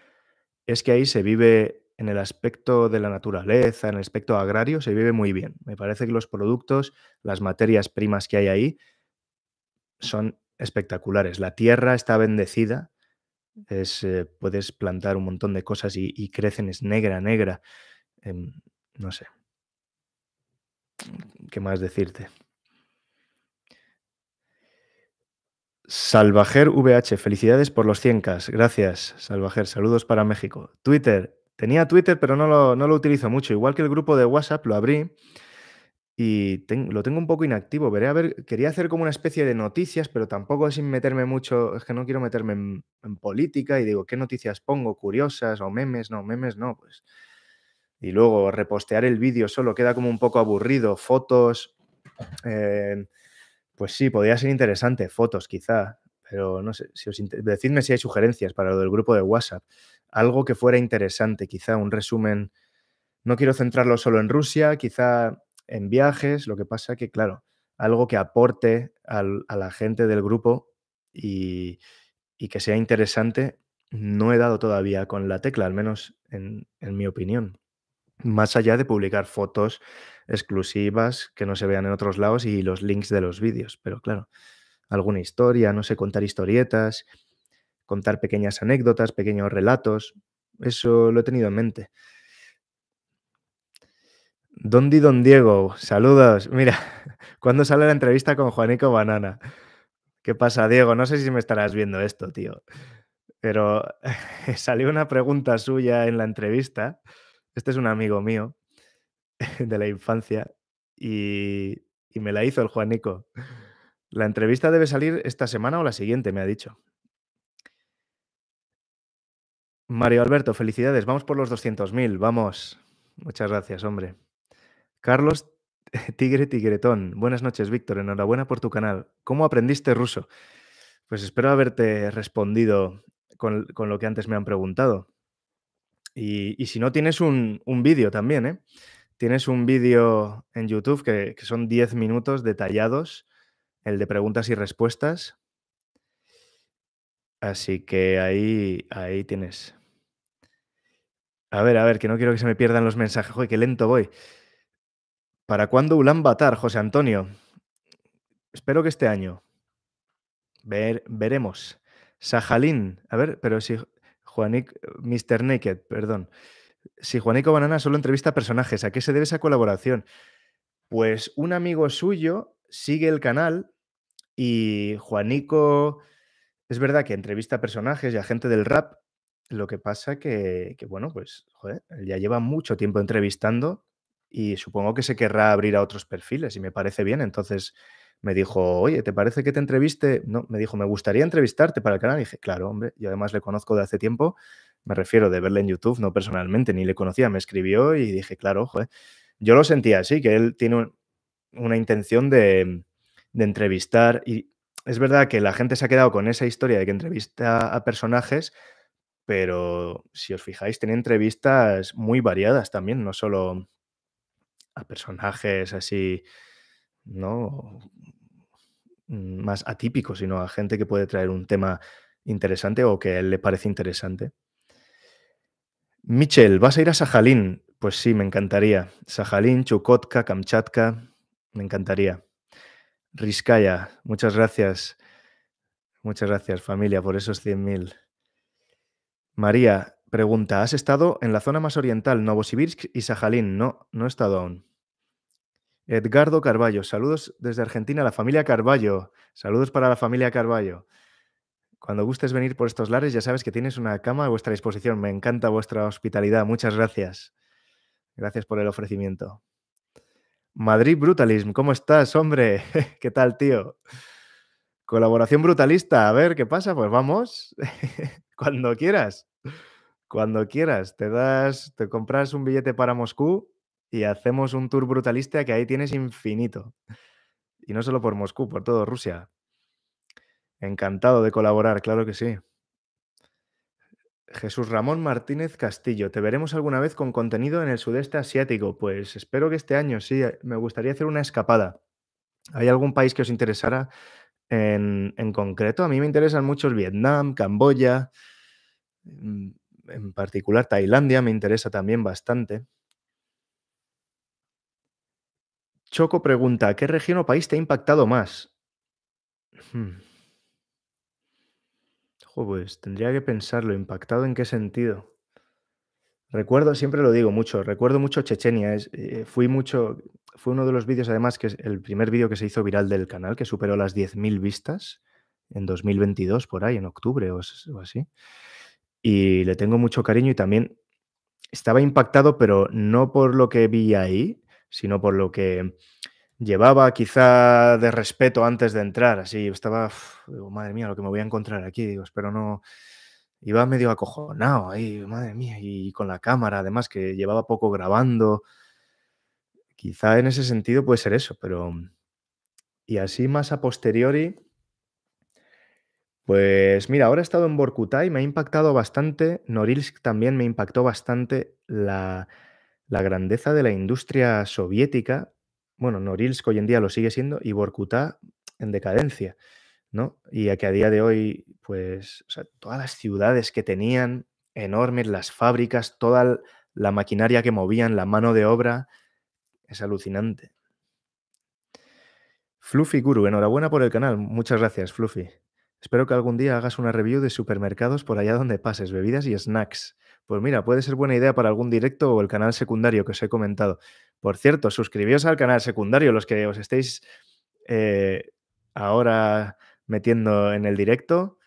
es que ahí se vive en el aspecto de la naturaleza, en el aspecto agrario, se vive muy bien. Me parece que los productos, las materias primas que hay ahí, son espectaculares. La tierra está bendecida, es, eh, puedes plantar un montón de cosas y, crecen, es negra, negra. Em, no sé. ¿Qué más decirte? Salvajer VH, felicidades por los 100K. Gracias, Salvajer. Saludos para México. Twitter. Tenía Twitter, pero no lo, utilizo mucho. Igual que el grupo de WhatsApp, lo abrí y lo tengo un poco inactivo. Veré a ver, quería hacer como una especie de noticias, pero tampoco sin meterme mucho. Es que no quiero meterme en, política y digo, ¿qué noticias pongo? ¿Curiosas o memes? No, memes no, pues. Y luego repostear el vídeo solo queda como un poco aburrido. Fotos. Eh, pues sí, podría ser interesante, fotos quizá, pero no sé, si os decidme si hay sugerencias para lo del grupo de WhatsApp. Algo que fuera interesante, quizá un resumen. No quiero centrarlo solo en Rusia, quizá en viajes, lo que pasa que, claro, algo que aporte a la gente del grupo y, que sea interesante, no he dado todavía con la tecla, al menos en mi opinión más allá de publicar fotos exclusivas que no se vean en otros lados y los links de los vídeos. Pero claro, alguna historia, no sé, contar historietas, contar pequeñas anécdotas, pequeños relatos, eso lo he tenido en mente. Dondi Don Diego, saludos. Mira, (laughs) ¿cuándo sale la entrevista con Juanico Banana? ¿Qué pasa, Diego? No sé si me estarás viendo esto, tío. Pero (laughs) salió una pregunta suya en la entrevista este es un amigo mío (laughs) de la infancia y, me la hizo el Juanico. La entrevista debe salir esta semana o la siguiente, me ha dicho. Mario Alberto, felicidades. Vamos por los 200.000. Vamos. Muchas gracias, hombre. Carlos (laughs) Tigre Tigretón. Buenas noches, Víctor. Enhorabuena por tu canal. ¿Cómo aprendiste ruso? Pues espero haberte respondido con, lo que antes me han preguntado. Y, si no, tienes un, vídeo también, ¿eh? Tienes un vídeo en YouTube que, son 10 minutos detallados, el de preguntas y respuestas. Así que ahí, ahí tienes. A ver, a ver, que no quiero que se me pierdan los mensajes. Joder, qué lento voy. ¿Para cuándo Ulan Batar, José Antonio? Espero que este año. Ver, veremos. Sajalín. A ver, pero si Juanico, Mr. Naked, perdón. Si Juanico Banana solo entrevista personajes, ¿a qué se debe esa colaboración? Pues un amigo suyo sigue el canal y Juanico es verdad que entrevista personajes y a gente del rap. Lo que pasa que, que bueno, pues joder, ya lleva mucho tiempo entrevistando y supongo que se querrá abrir a otros perfiles y me parece bien. Entonces, me dijo, oye, ¿te parece que te entreviste? No, me dijo, me gustaría entrevistarte para el canal. Y dije, claro, hombre, yo además le conozco de hace tiempo, me refiero de verle en YouTube, no personalmente, ni le conocía, me escribió y dije, claro, ojo Yo lo sentía así, que él tiene una intención de, de entrevistar y es verdad que la gente se ha quedado con esa historia de que entrevista a personajes, pero si os fijáis, tiene entrevistas muy variadas también, no solo a personajes así ¿no? Mm, más atípico, sino a gente que puede traer un tema interesante o que él le parece interesante. Michel, ¿vas a ir a Sajalín? Pues sí, me encantaría. Sajalín, Chukotka, Kamchatka, me encantaría. Rizkaya, muchas gracias. Muchas gracias, familia, por esos 100.000. María pregunta, ¿has estado en la zona más oriental, Novosibirsk y Sajalín? No, no he estado aún. Edgardo Carballo, saludos desde Argentina, la familia Carballo. Saludos para la familia Carballo. Cuando gustes venir por estos lares, ya sabes que tienes una cama a vuestra disposición. Me encanta vuestra hospitalidad. Muchas gracias. Gracias por el ofrecimiento. Madrid Brutalism, ¿cómo estás, hombre? (laughs) ¿Qué tal, tío? Colaboración brutalista, a ver qué pasa, pues vamos. (laughs) Cuando quieras. Cuando quieras, te das, te compras un billete para Moscú y hacemos un tour brutalista que ahí tienes infinito. Y no solo por Moscú, por todo Rusia. Encantado de colaborar, claro que sí. Jesús Ramón Martínez Castillo, ¿te veremos alguna vez con contenido en el sudeste asiático? Pues espero que este año, sí, eh, me gustaría hacer una escapada. ¿Hay algún país que os interesara en, concreto? A mí me interesan mucho Vietnam, Camboya, mm, en particular Tailandia me interesa también bastante. Choco pregunta, ¿qué región o país te ha impactado más? Hmm. pues tendría que pensarlo, impactado en qué sentido. Recuerdo, siempre lo digo mucho, recuerdo mucho Chechenia, eh, fui mucho, fue uno de los vídeos además que es el primer vídeo que se hizo viral del canal, que superó las 10.000 vistas en 2022 por ahí, en octubre o así. Y le tengo mucho cariño y también estaba impactado, pero no por lo que vi ahí, sino por lo que llevaba quizá de respeto antes de entrar, así estaba, madre mía, lo que me voy a encontrar aquí, digo, espero no, iba medio acojonado ahí, madre mía, y con la cámara además que llevaba poco grabando, quizá en ese sentido puede ser eso, pero, y así más a posteriori, pues mira, ahora he estado en Borcuta y me ha impactado bastante, Norilsk también me impactó bastante la la grandeza de la industria soviética, bueno, Norilsk hoy en día lo sigue siendo y Borkutá en decadencia, ¿no? Y a que a día de hoy, pues, todas las ciudades que tenían, enormes, las fábricas, toda la maquinaria que movían, la mano de obra, es alucinante. Fluffy Guru, enhorabuena por el canal. Muchas gracias, Fluffy. Espero que algún día hagas una review de supermercados por allá donde pases, bebidas y snacks. Pues mira, puede ser buena idea para algún directo o el canal secundario que os he comentado. Por cierto, suscribíos al canal secundario, los que os estéis eh, ahora metiendo en el directo.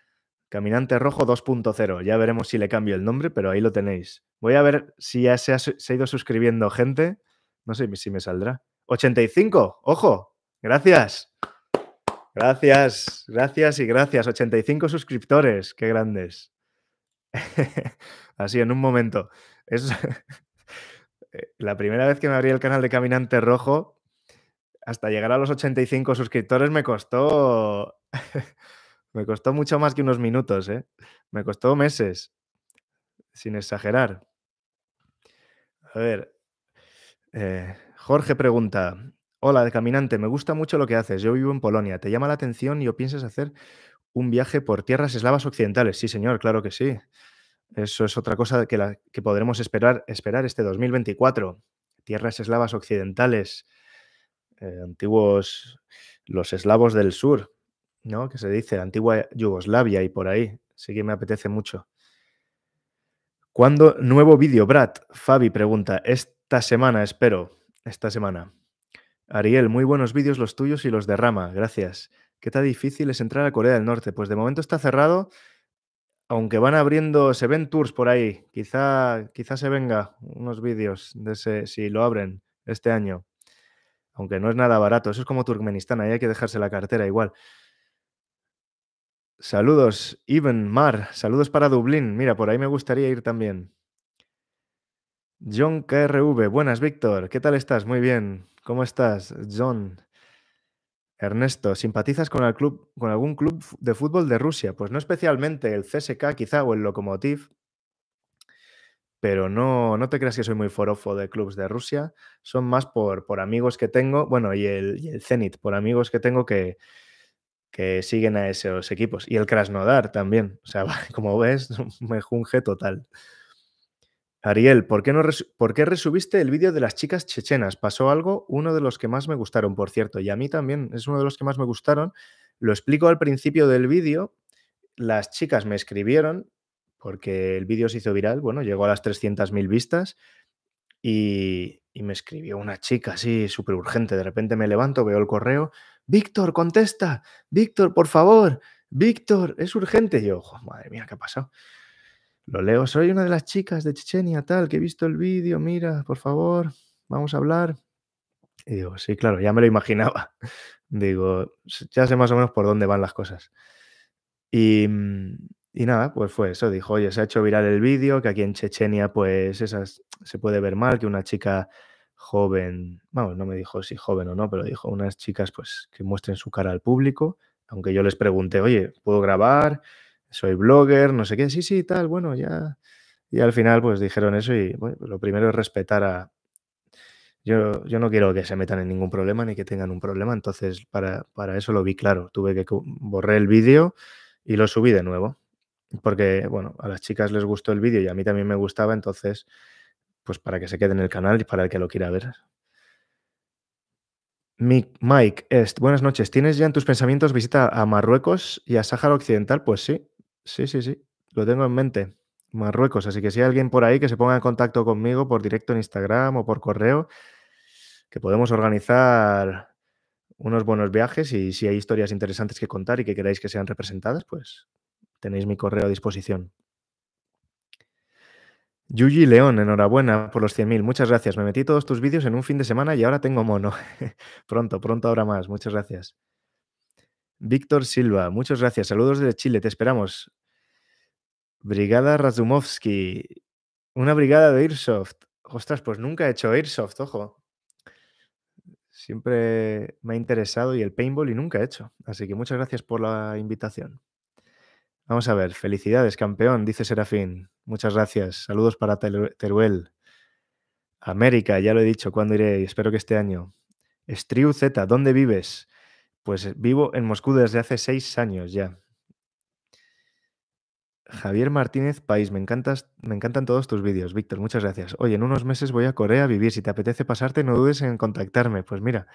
Caminante Rojo 2.0. Ya veremos si le cambio el nombre, pero ahí lo tenéis. Voy a ver si ya se ha, se ha ido suscribiendo gente. No sé si me saldrá. 85, ojo. Gracias. Gracias, gracias y gracias. 85 suscriptores, qué grandes. (laughs) Así, en un momento. Es (laughs) eh, la primera vez que me abrí el canal de Caminante Rojo, hasta llegar a los 85 suscriptores me costó... (laughs) me costó mucho más que unos minutos, ¿eh? Me costó meses, sin exagerar. A ver, eh, Jorge pregunta, Hola, de caminante, me gusta mucho lo que haces. Yo vivo en Polonia. ¿Te llama la atención y o piensas hacer un viaje por tierras eslavas occidentales. Sí, señor, claro que sí. Eso es otra cosa que, la, que podremos esperar, esperar este 2024. Tierras eslavas occidentales, eh, antiguos, los eslavos del sur, ¿no? Que se dice, antigua Yugoslavia y por ahí. Sí que me apetece mucho. ¿Cuándo nuevo vídeo, Brad? Fabi pregunta. Esta semana, espero. Esta semana. Ariel, muy buenos vídeos los tuyos y los de Rama. Gracias. ¿Qué tan difícil es entrar a Corea del Norte. Pues de momento está cerrado, aunque van abriendo, se ven tours por ahí. Quizá, quizá se venga unos vídeos de ese, si lo abren este año. Aunque no es nada barato. Eso es como Turkmenistán, ahí hay que dejarse la cartera igual. Saludos, Ivan Mar. Saludos para Dublín. Mira, por ahí me gustaría ir también. John KRV. Buenas, Víctor. ¿Qué tal estás? Muy bien. ¿Cómo estás, John? Ernesto, ¿simpatizas con, algún club de fútbol de Rusia? Pues no especialmente el CSK quizá o el Lokomotiv, pero no, no te creas que soy muy forofo de clubes de Rusia, son más por, amigos que tengo, bueno, y el, Zenit, por amigos que tengo que, que siguen a esos equipos. Y el Krasnodar también, o sea, (laughs) como ves, me junge total. Ariel, ¿por qué, no ¿por resubiste el vídeo de las chicas chechenas? Pasó algo, uno de los que más me gustaron, por cierto, y a mí también es uno de los que más me gustaron. Lo explico al principio del vídeo. Las chicas me escribieron porque el vídeo se hizo viral, bueno, llegó a las 300.000 vistas y, me escribió una chica así súper urgente. De repente me levanto, veo el correo. Víctor, contesta. Víctor, por favor. Víctor, es urgente. yo, madre mía, ¿qué ha pasado? Lo leo, soy una de las chicas de Chechenia, tal, que he visto el vídeo, mira, por favor, vamos a hablar. Y digo, sí, claro, ya me lo imaginaba. (laughs) Digo, ya sé más o menos por dónde van las cosas. Y, nada, pues fue eso. Dijo, oye, se ha hecho viral el vídeo, que aquí en Chechenia, pues esas se puede ver mal, que una chica joven, vamos, no me dijo si joven o no, pero dijo unas chicas, pues que muestren su cara al público, aunque yo les pregunté, oye, ¿puedo grabar? soy blogger, no sé qué, sí, sí, tal, bueno, ya. Y al final, pues dijeron eso y bueno, lo primero es respetar a... Yo, yo no quiero que se metan en ningún problema ni que tengan un problema, entonces para, eso lo vi claro. Tuve que borré el vídeo y lo subí de nuevo, porque, bueno, a las chicas les gustó el vídeo y a mí también me gustaba, entonces, pues para que se quede en el canal y para el que lo quiera ver. Mike buenas noches. ¿Tienes ya en tus pensamientos visita a Marruecos y a Sáhara Occidental? Pues sí, Sí, sí, sí. Lo tengo en mente. Marruecos. Así que si hay alguien por ahí que se ponga en contacto conmigo por directo en Instagram o por correo, que podemos organizar unos buenos viajes y si hay historias interesantes que contar y que queráis que sean representadas, pues tenéis mi correo a disposición. Yuji León, enhorabuena por los 100.000. Muchas gracias. Me metí todos tus vídeos en un fin de semana y ahora tengo mono. (laughs) pronto, pronto ahora más. Muchas gracias. Víctor Silva, muchas gracias. Saludos desde Chile, te esperamos. Brigada Razumovsky, una brigada de Airsoft. Ostras, pues nunca he hecho Airsoft, ojo. Siempre me ha interesado y el paintball y nunca he hecho. Así que muchas gracias por la invitación. Vamos a ver, felicidades, campeón, dice Serafín. Muchas gracias. Saludos para Teruel. América, ya lo he dicho, ¿cuándo iré? Espero que este año. Striu Z, ¿dónde vives? Pues eh, vivo en Moscú desde hace seis años ya. Javier Martínez País, me, encantas, me encantan todos tus vídeos, Víctor, muchas gracias. Oye, en unos meses voy a Corea a vivir. Si te apetece pasarte, no dudes en contactarme. Pues mira,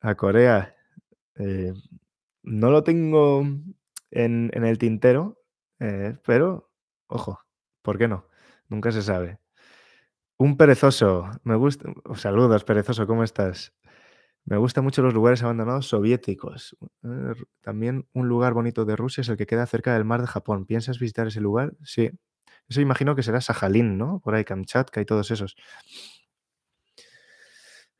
a Corea. Eh, no lo tengo en, el tintero, eh, pero ojo, ¿por qué no? Nunca se sabe. Un perezoso, me gusta. Saludos, perezoso, ¿cómo estás? Me gustan mucho los lugares abandonados soviéticos. Eh, también un lugar bonito de Rusia es el que queda cerca del mar de Japón. ¿Piensas visitar ese lugar? Sí. Eso imagino que será Sajalín, ¿no? Por ahí Kamchatka y todos esos.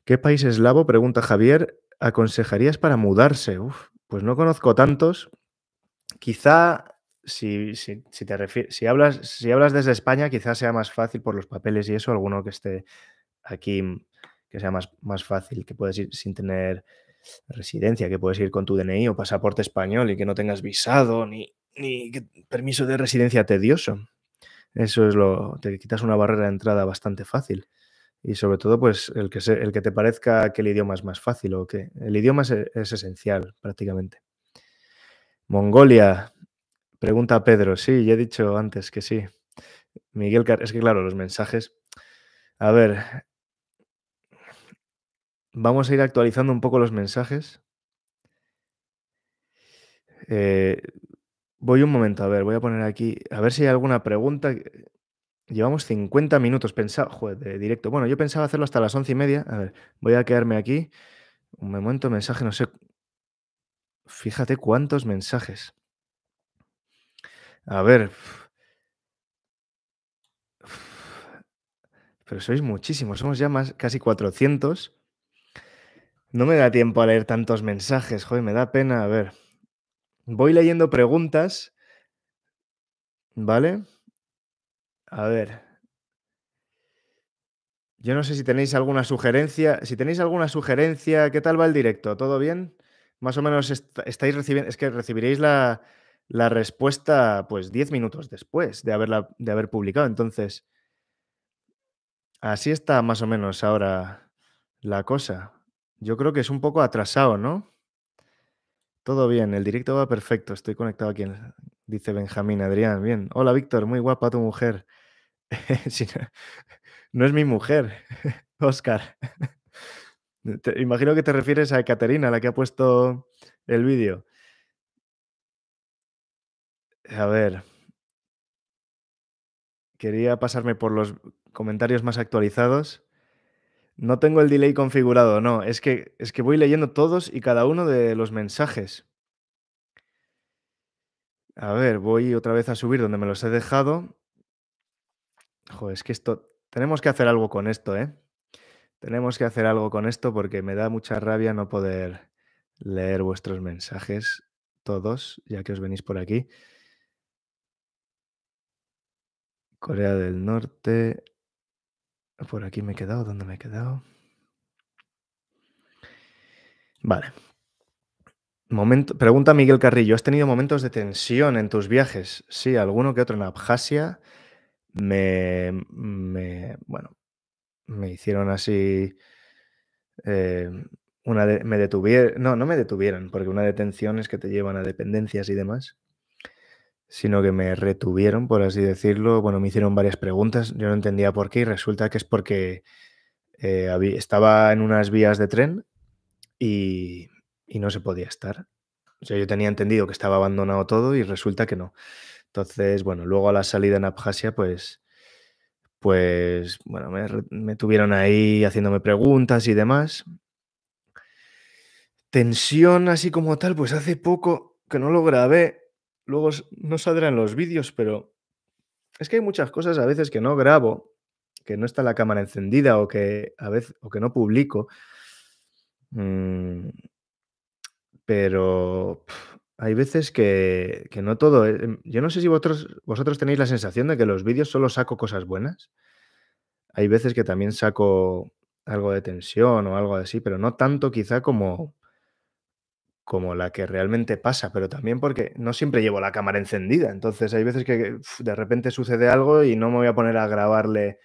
¿Qué país eslavo, pregunta Javier, aconsejarías para mudarse? Uf, pues no conozco tantos. Quizá si, te si, hablas, si hablas desde España, quizá sea más fácil por los papeles y eso, alguno que esté aquí que sea más, más fácil, que puedes ir sin tener residencia, que puedes ir con tu DNI o pasaporte español y que no tengas visado ni, permiso de residencia tedioso. Eso es lo, te quitas una barrera de entrada bastante fácil. Y sobre todo, pues el que, el que te parezca que el idioma es más fácil o que el idioma es, esencial prácticamente. Mongolia, pregunta a Pedro. Sí, ya he dicho antes que sí. Miguel, es que claro, los mensajes. A ver, Vamos a ir actualizando un poco los mensajes. Eh, voy un momento, a ver, voy a poner aquí, a ver si hay alguna pregunta. Llevamos 50 minutos pensado, de directo. Bueno, yo pensaba hacerlo hasta las once y media. A ver, voy a quedarme aquí. Un momento, mensaje, no sé. Fíjate cuántos mensajes. A ver. Pero sois muchísimos, somos ya más casi 400. No me da tiempo a leer tantos mensajes, joder, me da pena. A ver, voy leyendo preguntas, ¿vale? A ver. Yo no sé si tenéis alguna sugerencia. Si tenéis alguna sugerencia, ¿qué tal va el directo? ¿Todo bien? Más o menos estáis recibiendo. Es que recibiréis la, respuesta, pues, 10 minutos después de, haberla, de haber publicado. Entonces, así está más o menos ahora la cosa. Yo creo que es un poco atrasado, ¿no? Todo bien, el directo va perfecto. Estoy conectado aquí, dice Benjamín Adrián. Bien. Hola, Víctor, muy guapa tu mujer. (laughs) no es mi mujer, Oscar. (laughs) (laughs) imagino que te refieres a Caterina, la que ha puesto el vídeo. A ver. Quería pasarme por los comentarios más actualizados. No tengo el delay configurado, no. Es que, es que voy leyendo todos y cada uno de los mensajes. A ver, voy otra vez a subir donde me los he dejado. Joder, es que esto. Tenemos que hacer algo con esto, ¿eh? Tenemos que hacer algo con esto porque me da mucha rabia no poder leer vuestros mensajes, todos, ya que os venís por aquí. Corea del Norte, por aquí me he quedado, ¿dónde me he quedado? Vale. Momento, pregunta Miguel Carrillo, ¿has tenido momentos de tensión en tus viajes? Sí, alguno que otro en Abjasia. Me, bueno, me hicieron así... Eh, una me no, no me detuvieron, porque una detención es que te llevan a dependencias y demás, sino que me retuvieron, por así decirlo. Bueno, me hicieron varias preguntas, yo no entendía por qué y resulta que es porque eh, estaba en unas vías de tren y, no se podía estar. O sea, yo tenía entendido que estaba abandonado todo y resulta que no. Entonces, bueno, luego a la salida en Abjasia, pues, pues, bueno, me, me tuvieron ahí haciéndome preguntas y demás. Tensión así como tal, pues hace poco que no lo grabé, luego no saldrán los vídeos, pero es que hay muchas cosas a veces que no grabo, que no está la cámara encendida o que a veces o que no publico. Mm, pero hay veces que, que, no todo. Eh, em, yo no sé si vosotros, vosotros tenéis la sensación de que los vídeos solo saco cosas buenas. Hay veces que también saco algo de tensión o algo así, pero no tanto quizá como, como la que realmente pasa, pero también porque no siempre llevo la cámara encendida. Entonces hay veces que de repente sucede algo y no me voy a poner a grabarle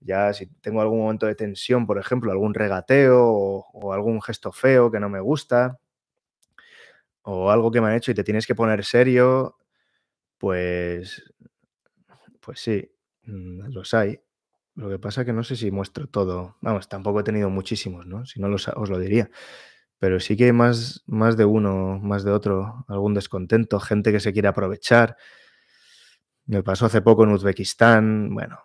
ya si tengo algún momento de tensión, por ejemplo, algún regateo o, algún gesto feo que no me gusta, o algo que me han hecho y te tienes que poner serio, pues, pues sí, mm, los hay. Lo que pasa que no sé si muestro todo. Vamos, tampoco he tenido muchísimos, ¿no? Si no, os lo diría pero sí que hay más, más de uno, más de otro, algún descontento, gente que se quiere aprovechar. Me pasó hace poco en Uzbekistán, bueno,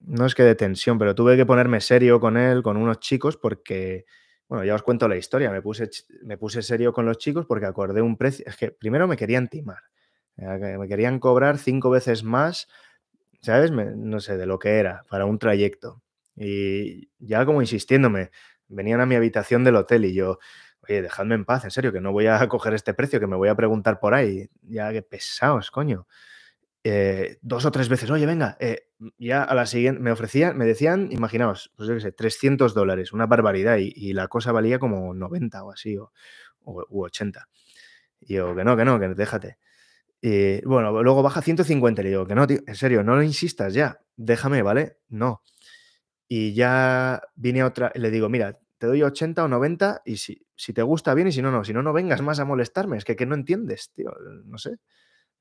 no es que de tensión, pero tuve que ponerme serio con él, con unos chicos, porque, bueno, ya os cuento la historia, me puse, me puse serio con los chicos porque acordé un precio, es que primero me querían timar, me querían cobrar cinco veces más, ¿sabes? no sé, de lo que era, para un trayecto. Y ya como insistiéndome, Venían a mi habitación del hotel y yo, oye, dejadme en paz, en serio, que no voy a (laughs) coger este precio, que me voy a preguntar por ahí. Ya, qué pesados, coño. Eh, dos o tres veces, oye, venga, eh, ya a la siguiente, me ofrecían, me decían, imaginaos, pues yo qué sé, 300 dólares, una barbaridad, y, la cosa valía como 90 o así, o, u 80. Y yo, que no, que no, que déjate. Y bueno, luego baja 150 y le digo, que no, tío, en serio, no lo insistas ya, déjame, ¿vale? No y ya vine a otra, le digo, mira, te doy 80 o 90 y si, si te gusta bien y si no, no, si no, no vengas más a molestarme, es que, que no entiendes, tío, no sé.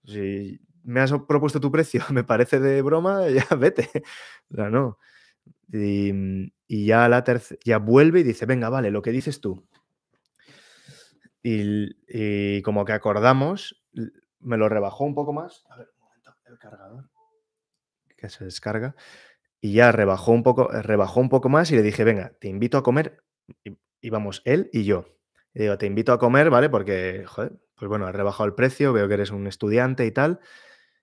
Si me has propuesto tu precio, (laughs) me parece de broma, ya (laughs) vete. no. Mm, y, ya, la ya vuelve y dice, venga, vale, lo que dices tú. Y, y como que acordamos, me lo rebajó un poco más. A ver, un momento, el cargador que se descarga y ya rebajó un poco, eh, rebajó un poco más y le dije, venga, te invito a comer. Y, íbamos él y yo. Le digo, te invito a comer, ¿vale? Porque, joder, pues bueno, has rebajado el precio, veo que eres un estudiante y tal.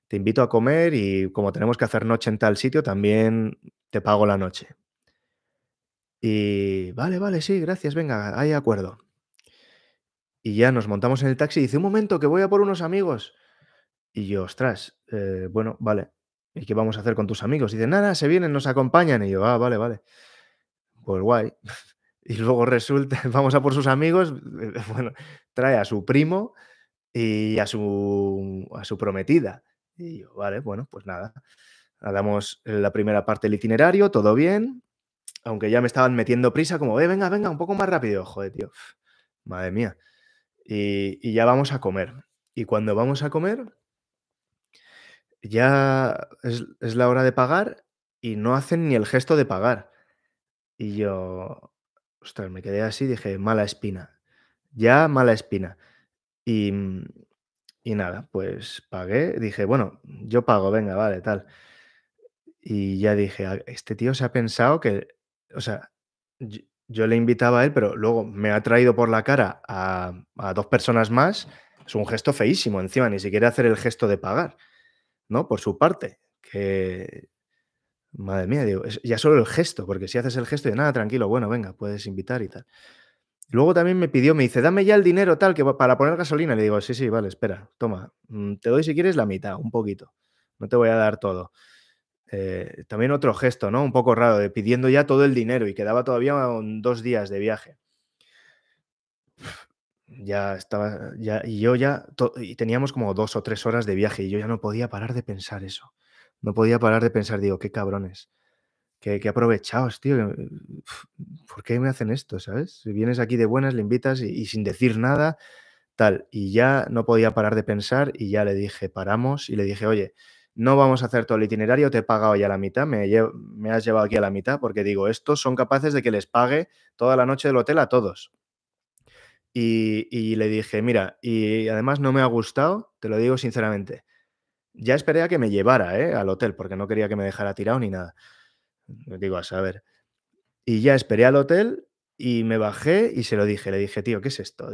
Te invito a comer y como tenemos que hacer noche en tal sitio, también te pago la noche. Y vale, vale, sí, gracias, venga, hay acuerdo. Y ya nos montamos en el taxi y dice, un momento, que voy a por unos amigos. Y yo, ostras, eh, bueno, vale. ¿y qué vamos a hacer con tus amigos? Y dicen, nada, se vienen, nos acompañan. Y yo, ah, vale, vale. Pues guay. (laughs) Y luego resulta, (laughs) vamos a por sus amigos, (laughs) bueno, trae a su primo y a su, a su prometida. Y yo, vale, bueno, pues nada. Hagamos la primera parte del itinerario, todo bien. Aunque ya me estaban metiendo prisa, como, eh, venga, venga, un poco más rápido. Joder, tío. Madre mía. y ya vamos a comer. Y cuando vamos a comer, ya es, la hora de pagar y no hacen ni el gesto de pagar. Y yo, ostras, me quedé así, dije, mala espina, ya mala espina. Y, mm, y nada, pues pagué, dije, bueno, yo pago, venga, vale, tal. Y ya dije, ah, este tío se ha pensado que, o sea, yo, le invitaba a él, pero luego me ha traído por la cara a, a dos personas más. Es un gesto feísimo encima, ni siquiera hacer el gesto de pagar. ¿no? Por su parte, que... Madre mía, digo, ya solo el gesto, porque si haces el gesto de nada, tranquilo, bueno, venga, puedes invitar y tal. Luego también me pidió, me dice, dame ya el dinero tal, que para poner gasolina. Le digo, sí, sí, vale, espera, toma, mm, te doy si quieres la mitad, un poquito. No te voy a dar todo. Eh, también otro gesto, ¿no? Un poco raro, de pidiendo ya todo el dinero y quedaba todavía dos días de viaje ya estaba, ya, y yo ya, y teníamos como dos o tres horas de viaje y yo ya no podía parar de pensar eso. No podía parar de pensar, digo, qué cabrones, qué, qué aprovechados, tío. ¿Por qué me hacen esto, sabes? Si vienes aquí de buenas, le invitas y, sin decir nada, tal. Y ya no podía parar de pensar y ya le dije, paramos y le dije, oye, no vamos a hacer todo el itinerario, te he pagado ya la mitad, me has llevado aquí a la mitad, porque digo, estos son capaces de que les pague toda la noche del hotel a todos. Y, le dije, mira, y además no me ha gustado, te lo digo sinceramente. Ya esperé a que me llevara ¿eh? al hotel, porque no quería que me dejara tirado ni nada. Digo, a saber. Y ya esperé al hotel y me bajé y se lo dije. Le dije, tío, ¿qué es esto?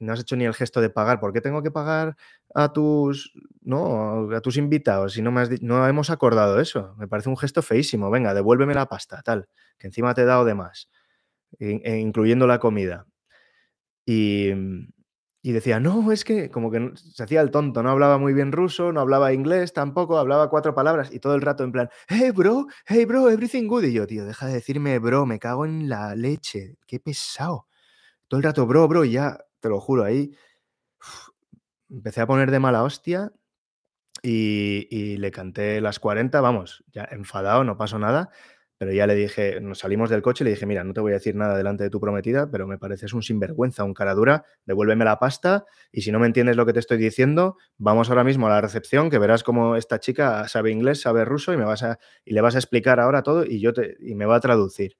No has hecho ni el gesto de pagar. ¿Por qué tengo que pagar a tus, no, a tus invitados? Si no, no hemos acordado eso. Me parece un gesto feísimo. Venga, devuélveme la pasta, tal. Que encima te he dado de más, e incluyendo la comida. Mm, y, decía, no, es que como que se hacía el tonto, no hablaba muy bien ruso, no hablaba inglés tampoco, hablaba cuatro palabras y todo el rato en plan, hey bro, hey bro, everything good. Y yo, tío, deja de decirme bro, me cago en la leche, qué pesado. Todo el rato, bro, bro, ya, te lo juro, ahí empecé a poner de mala hostia y, y, le canté las 40, vamos, ya enfadado, no pasó nada. Pero ya le dije, nos salimos del coche y le dije, mira, no te voy a decir nada delante de tu prometida, pero me pareces un sinvergüenza, un caradura, devuélveme la pasta y si no me entiendes lo que te estoy diciendo, vamos ahora mismo a la recepción que verás cómo esta chica sabe inglés, sabe ruso y, me vas a, y le vas a explicar ahora todo y, yo te, y me va a traducir.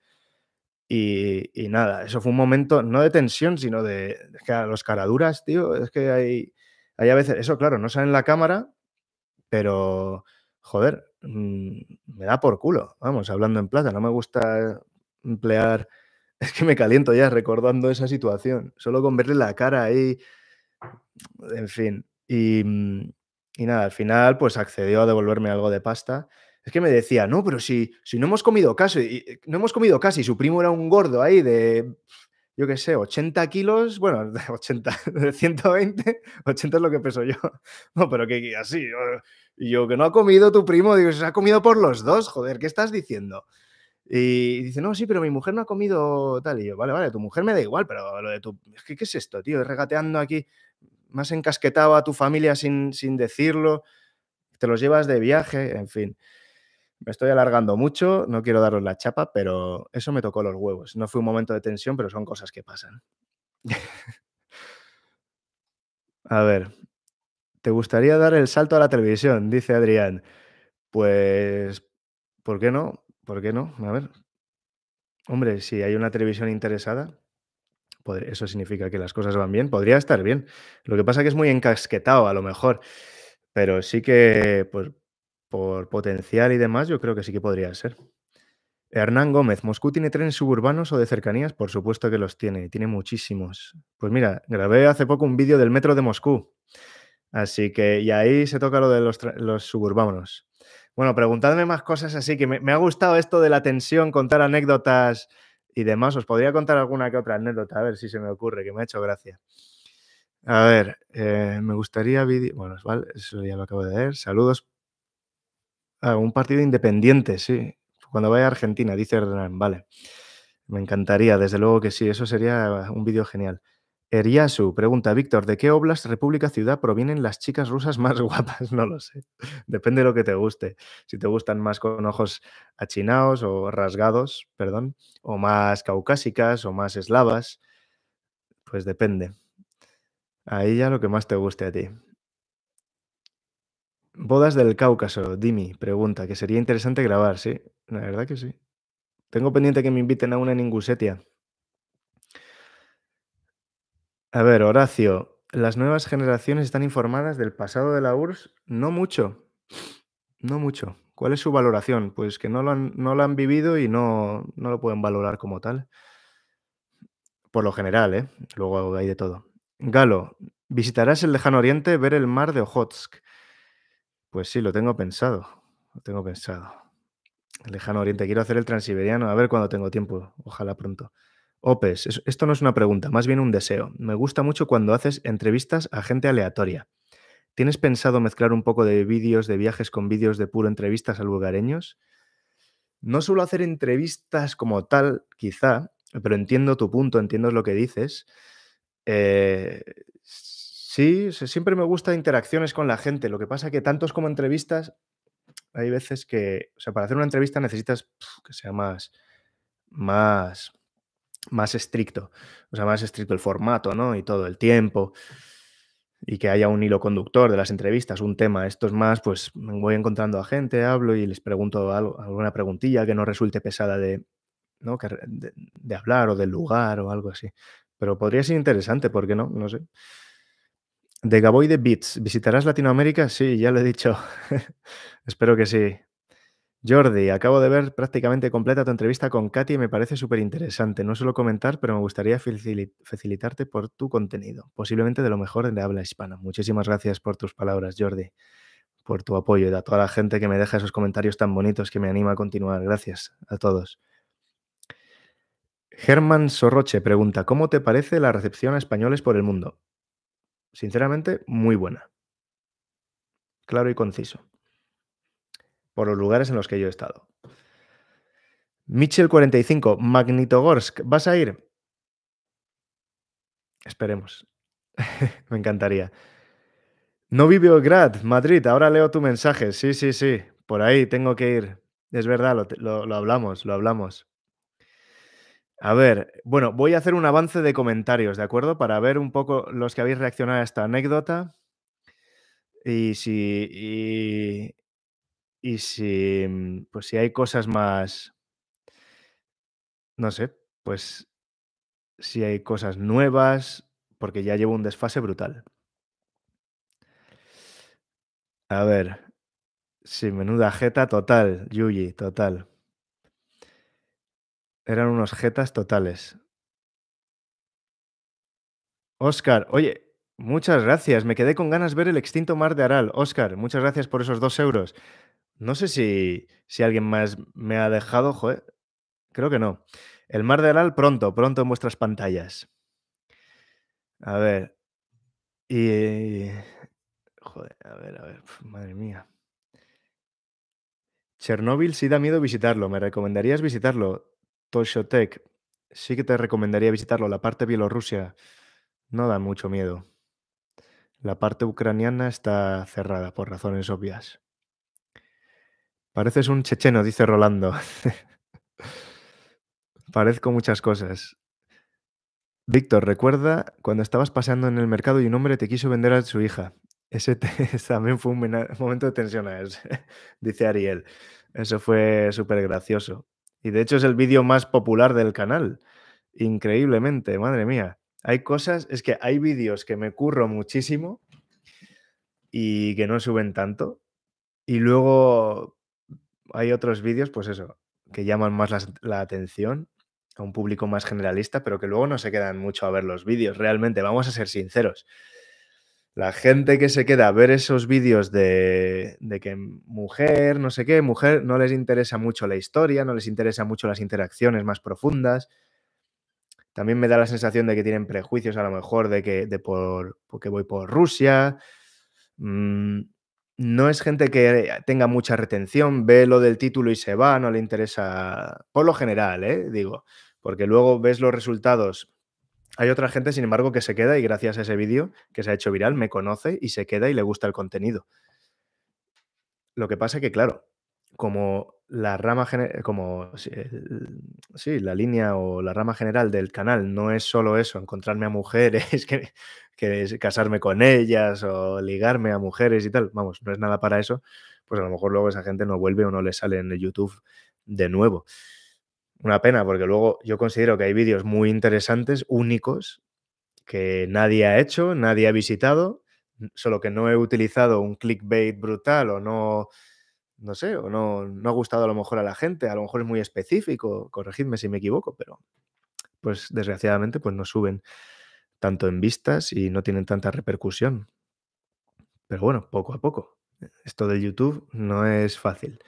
Y, y, nada, eso fue un momento no de tensión, sino de, es que a los caraduras, tío, es que hay, hay a veces, eso claro, no sale en la cámara, pero joder, Mm, me da por culo, vamos, hablando en plata, no me gusta emplear, (laughs) es que me caliento ya recordando esa situación, solo con verle la cara ahí, en fin, mm, y, nada, al final pues accedió a devolverme algo de pasta. Es que me decía, no, pero si, si no hemos comido casi, eh, no hemos comido casi, su primo era un gordo ahí de yo qué sé, 80 kilos, bueno, 80, 120, 80 es lo que peso yo. (laughs) No, pero que así, oh, yo, yo que no ha comido tu primo, digo, se ha comido por los dos, joder, ¿qué estás diciendo? Y dice, no, sí, pero mi mujer no ha comido tal. Y yo, vale, vale, tu mujer me da igual, pero lo de tu. Es ¿qué es esto, tío? Regateando aquí, más encasquetado a tu familia sin, sin decirlo, te los llevas de viaje, en fin. Me estoy alargando mucho, no quiero daros la chapa, pero eso me tocó los huevos. No fue un momento de tensión, pero son cosas que pasan. (laughs) a ver, ¿te gustaría dar el salto a la televisión? Dice Adrián. Pues, ¿por qué no? ¿Por qué no? A ver. Hombre, si hay una televisión interesada, eso significa que las cosas van bien. Podría estar bien. Lo que pasa es que es muy encasquetado, a lo mejor. Pero sí que, pues, por potencial y demás, yo creo que sí que podría ser. Hernán Gómez, ¿Moscú tiene trenes suburbanos o de cercanías? Por supuesto que los tiene, tiene muchísimos. Pues mira, grabé hace poco un vídeo del metro de Moscú. Así que, y ahí se toca lo de los, suburbanos. Bueno, preguntadme más cosas así, que me, ha gustado esto de la tensión, contar anécdotas y demás. Os podría contar alguna que otra anécdota, a ver si se me ocurre, que me ha hecho gracia. A ver, eh, me gustaría vídeo. Bueno, vale, eso ya lo acabo de ver. Saludos un partido independiente, sí. Cuando vaya a Argentina, dice Hernán, vale. Me encantaría, desde luego que sí, eso sería un vídeo genial. Eriasu pregunta, Víctor, ¿de qué oblas república, ciudad provienen las chicas rusas más (laughs) guapas? No lo sé. Depende de lo que te guste. Si te gustan más con ojos achinados o rasgados, perdón, o más caucásicas o más eslavas, pues depende. Ahí ya lo que más te guste a ti. Bodas del Cáucaso, Dimi, pregunta, que sería interesante grabar, sí, la verdad que sí. Tengo pendiente que me inviten a una en Ingusetia. A ver, Horacio, las nuevas generaciones están informadas del pasado de la URSS, no mucho, no mucho. ¿Cuál es su valoración? Pues que no lo han, no han vivido y no, no lo pueden valorar como tal. Por lo general, ¿eh? Luego hay de todo. Galo, ¿visitarás el lejano oriente ver el mar de Ojotsk? Pues sí, lo tengo pensado. Lo tengo pensado. lejano Oriente. Quiero hacer el transiberiano. A ver cuándo tengo tiempo. Ojalá pronto. Opes, esto no es una pregunta, más bien un deseo. Me gusta mucho cuando haces entrevistas a gente aleatoria. ¿Tienes pensado mezclar un poco de vídeos de viajes con vídeos de puro entrevistas a lugareños? No suelo hacer entrevistas como tal, quizá, pero entiendo tu punto, entiendo lo que dices. Eh, Sí, siempre me gusta interacciones con la gente. Lo que pasa que tantos como entrevistas, hay veces que, o sea, para hacer una entrevista necesitas que sea más, más, más estricto. O sea, más estricto el formato, ¿no? Y todo el tiempo. Y que haya un hilo conductor de las entrevistas, un tema. Esto es más, pues voy encontrando a gente, hablo y les pregunto alguna preguntilla que no resulte pesada de, ¿no? de, de hablar o del lugar o algo así. Pero podría ser interesante, ¿por qué no? No sé. De Gaboy de Beats, ¿visitarás Latinoamérica? Sí, ya lo he dicho. (laughs) Espero que sí. Jordi, acabo de ver prácticamente completa tu entrevista con Katy y me parece súper interesante. No suelo comentar, pero me gustaría facilitarte por tu contenido, posiblemente de lo mejor de habla hispana. Muchísimas gracias por tus palabras, Jordi, por tu apoyo y a toda la gente que me deja esos comentarios tan bonitos que me anima a continuar. Gracias a todos. Germán Sorroche pregunta, ¿cómo te parece la recepción a españoles por el mundo? sinceramente, muy buena. Claro y conciso. Por los lugares en los que yo he estado. Mitchell 45, Magnitogorsk, ¿vas a ir? Esperemos. (laughs) Me encantaría. No vive Grad, Madrid, ahora leo tu mensaje. Sí, sí, sí, por ahí tengo que ir. Es verdad, lo hablamos, lo hablamos. A ver, bueno, voy a hacer un avance de comentarios, ¿de acuerdo? Para ver un poco los que habéis reaccionado a esta anécdota. Y si. Y, si. Mm, pues si hay cosas más. No sé, pues. Si hay cosas nuevas, porque ya llevo un desfase brutal. A ver. Sí, menuda jeta total, Yuji, total. Eran unos jetas totales. Oscar, oye, muchas gracias. Me quedé con ganas de ver el extinto mar de Aral. Oscar, muchas gracias por esos dos euros. No sé si, alguien más me ha dejado, joder. Creo que no. El mar de Aral pronto, pronto en vuestras pantallas. A ver. Y. Joder, a ver, a ver. madre mía. Chernóbil sí da miedo visitarlo. ¿Me recomendarías visitarlo? Toshotek, sí que te recomendaría visitarlo. La parte Bielorrusia no da mucho miedo. La parte ucraniana está cerrada por razones obvias. Pareces un checheno, dice Rolando. (laughs) Parezco muchas cosas. Víctor, recuerda cuando estabas paseando en el mercado y un hombre te quiso vender a su hija. Ese (laughs) también fue un momento de tensión, ¿eh? (laughs) dice Ariel. Eso fue súper gracioso. Y de hecho es el vídeo más popular del canal. Increíblemente, madre mía. Hay cosas, es que hay vídeos que me curro muchísimo y que no suben tanto. Y luego hay otros vídeos, pues eso, que llaman más la, atención a un público más generalista, pero que luego no se quedan mucho a ver los vídeos. Realmente, vamos a ser sinceros la gente que se queda a ver esos vídeos de, que mujer, no sé qué, mujer, no les interesa mucho la historia, no les interesa mucho las interacciones más profundas. También me da la sensación de que tienen prejuicios a lo mejor de que de por, porque voy por Rusia. Mm, no es gente que tenga mucha retención, ve lo del título y se va, no le interesa, por lo general, ¿eh? digo, porque luego ves los resultados hay otra gente, sin embargo, que se queda y gracias a ese vídeo que se ha hecho viral, me conoce y se queda y le gusta el contenido. Lo que pasa es que, claro, como la rama como eh, la línea o la rama general del canal no es solo eso, encontrarme a mujeres, (laughs) que, casarme con ellas o ligarme a mujeres y tal, vamos, no es nada para eso, pues a lo mejor luego esa gente no vuelve o no le sale en el YouTube de nuevo. Una pena, porque luego yo considero que hay vídeos muy interesantes, únicos, que nadie ha hecho, nadie ha visitado, solo que no he utilizado un clickbait brutal o no, no sé, o no, no ha gustado a lo mejor a la gente, a lo mejor es muy específico, corregidme si me equivoco, pero pues desgraciadamente pues no suben tanto en vistas y no tienen tanta repercusión. Pero bueno, poco a poco. Esto del YouTube no es fácil.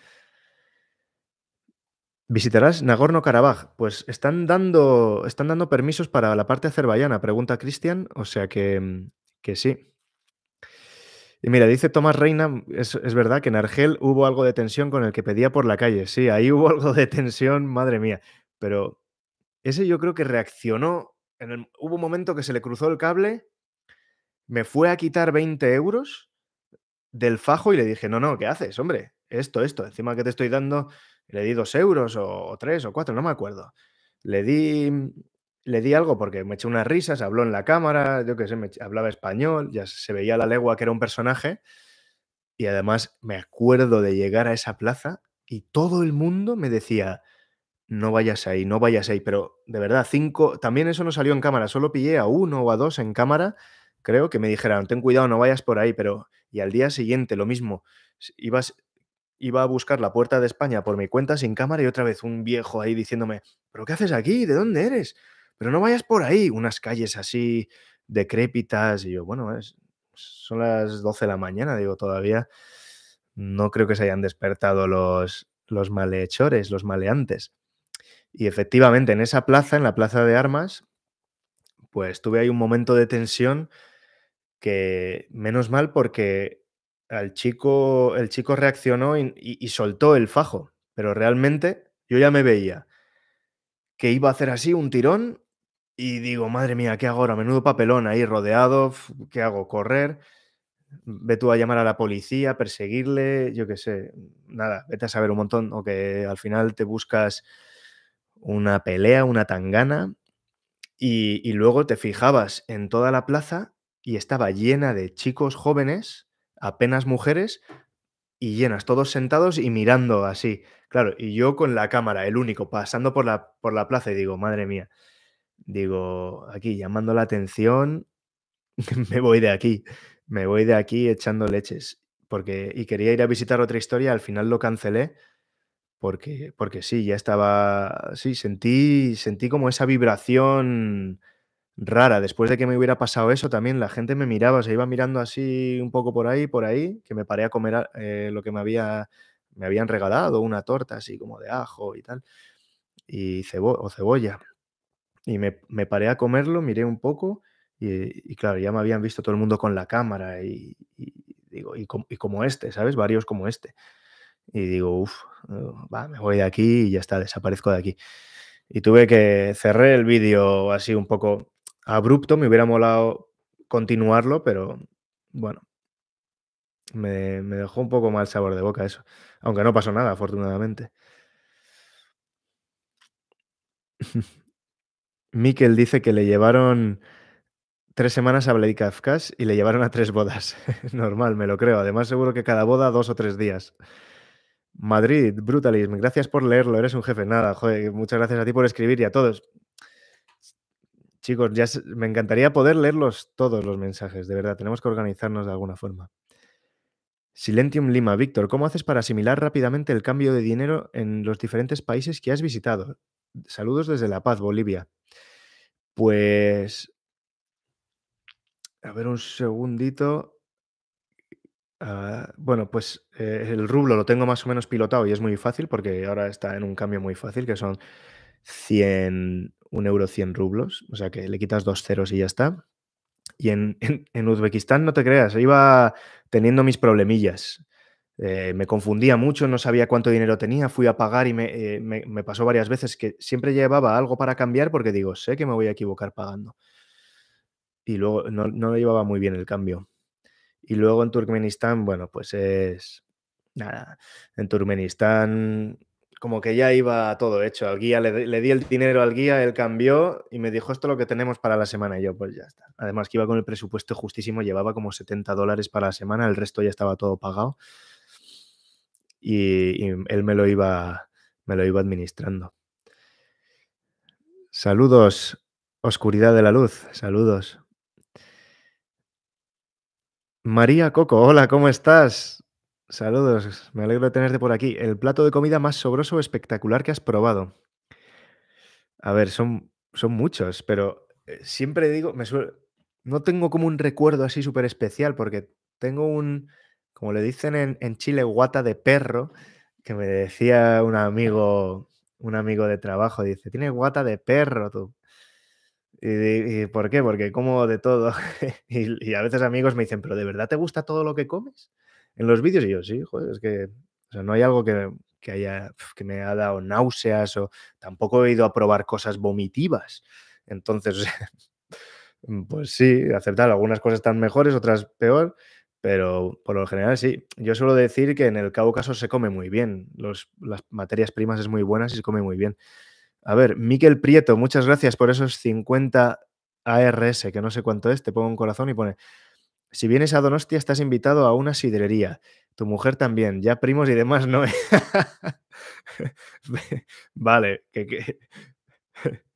¿Visitarás Nagorno-Karabaj? Pues están dando, están dando permisos para la parte azerbaiyana, pregunta Cristian, o sea que, que sí. Y mira, dice Tomás Reina, es, verdad que en Argel hubo algo de tensión con el que pedía por la calle. Sí, ahí (laughs) hubo algo de tensión, madre mía. Pero ese yo creo que reaccionó. hubo un momento que se le cruzó el cable, me fue a quitar 20 euros del fajo y le dije, no, no, ¿qué haces, hombre? Esto, esto, encima que te estoy dando le di dos euros o, tres o cuatro, no me acuerdo. Le di, le di algo porque me eché unas risas, habló en la cámara, yo qué sé, me hablaba español, ya se veía la legua que era un personaje. Y además me acuerdo de llegar a esa plaza y todo el mundo me decía, no vayas ahí, no vayas ahí, pero de verdad, cinco, también eso no salió en cámara, solo pillé a uno o a dos en cámara, creo que me dijeron, ten cuidado, no vayas por ahí, pero y al día siguiente lo mismo, ibas, iba a buscar la puerta de España por mi cuenta sin cámara y otra vez un viejo ahí diciéndome, pero ¿qué haces aquí? ¿De dónde eres? Pero no vayas por ahí, unas calles así decrépitas y yo, bueno, son las 12 de la mañana, digo, todavía no creo que se hayan despertado los, los malhechores, los maleantes. Y efectivamente, en esa plaza, en la plaza de armas, pues tuve ahí un momento de tensión que, menos mal porque el chico, el chico reaccionó y, soltó el fajo, pero realmente yo ya me veía que iba a hacer así un tirón y digo, madre mía, ¿qué hago ahora? Menudo papelón ahí rodeado, ¿qué hago? ¿Correr? Ve tú a llamar a la policía, perseguirle, yo qué sé, nada, vete a saber un montón, o que al final te buscas una pelea, una tangana, y luego te fijabas en toda la plaza y estaba llena de chicos jóvenes apenas mujeres y llenas, todos sentados y mirando así. Claro, y yo con la cámara, el único, pasando por la, por la plaza y digo, madre mía, digo, aquí llamando la atención, (laughs) me voy de aquí, me voy de aquí echando leches. Porque, y quería ir a visitar otra historia, al final lo cancelé porque, porque sí, ya estaba, sí, sentí, sentí como esa vibración rara. Después de que me hubiera pasado eso, también la gente me miraba, se iba mirando así un poco por ahí, por ahí, que me paré a comer ah, eh, lo que me, había, me habían regalado, una torta así como de ajo y tal, y o cebolla. Y me, paré a comerlo, miré un poco, y, claro, ya me habían visto todo el mundo con la cámara y, digo, y, como este, ¿sabes? Varios como este. Y digo, uff, eh, me voy de aquí y ya está, desaparezco de aquí. Y tuve que cerré el vídeo así un poco abrupto, me hubiera molado continuarlo, pero bueno, me, dejó un poco mal sabor de boca eso, aunque no pasó nada, afortunadamente. (laughs) Miquel dice que le llevaron tres semanas a Blake y le llevaron a tres bodas. (laughs) Normal, me lo creo. Además, seguro que cada boda dos o tres días. Madrid, Brutalism, gracias por leerlo, eres un jefe. Nada, joder, muchas gracias a ti por escribir y a todos. Chicos, ya me encantaría poder leerlos todos los mensajes, de verdad, tenemos que organizarnos de alguna forma. Silentium Lima, Víctor, ¿cómo haces para asimilar rápidamente el cambio de dinero en los diferentes países que has visitado? Saludos desde La Paz, Bolivia. Pues... A ver un segundito. Ah, bueno, pues eh, el rublo lo tengo más o menos pilotado y es muy fácil porque ahora está en un cambio muy fácil, que son 100, un euro 100 rublos, o sea que le quitas dos ceros y ya está. Y en, (laughs) Uzbekistán, no te creas, iba teniendo mis problemillas. Eh, me confundía mucho, no sabía cuánto dinero tenía, fui a pagar y eh, me, pasó varias veces que siempre llevaba algo para cambiar porque digo, sé que me voy a equivocar pagando. Y luego no, no llevaba muy bien el cambio. Y luego en Turkmenistán, bueno, pues es... Nada, en Turkmenistán como que ya iba todo hecho. Al guía le, di el dinero al guía, él cambió y me dijo esto es lo que tenemos para la semana. Y yo, pues ya está. Además que iba con el presupuesto justísimo, llevaba como 70 dólares para la semana, el resto ya estaba todo pagado. Y, y él me lo iba, me lo iba administrando. Saludos, Oscuridad de la Luz, saludos. María Coco, hola, ¿cómo estás? Saludos, me alegro de tenerte por aquí. El plato de comida más sobroso o espectacular que has probado. A ver, son, son muchos, pero eh, siempre digo, me no tengo como un recuerdo así súper especial porque tengo un, como le dicen en, Chile, guata de perro, que me decía un amigo, un amigo de trabajo, dice, tienes guata de perro tú. ¿Y, por qué? Porque como de todo. (laughs) y a veces amigos me dicen, pero ¿de verdad te gusta todo lo que comes? en los vídeos y yo, sí, joder, es que no hay algo que, que, haya, que me ha dado náuseas o tampoco he ido a probar cosas vomitivas. Entonces, (laughs) mm, pues sí, aceptar, algunas cosas están mejores, otras peor, pero por lo general sí. Yo suelo decir que en el Cáucaso se come muy bien, las materias primas es muy buenas y se come muy bien. A ver, Miquel Prieto, muchas gracias por esos 50 ARS, que no sé cuánto es, te pongo un corazón y pone, si vienes a Donostia, estás invitado a una sidrería. Tu mujer también, ya primos y demás, ¿no? (laughs) vale, que, (laughs)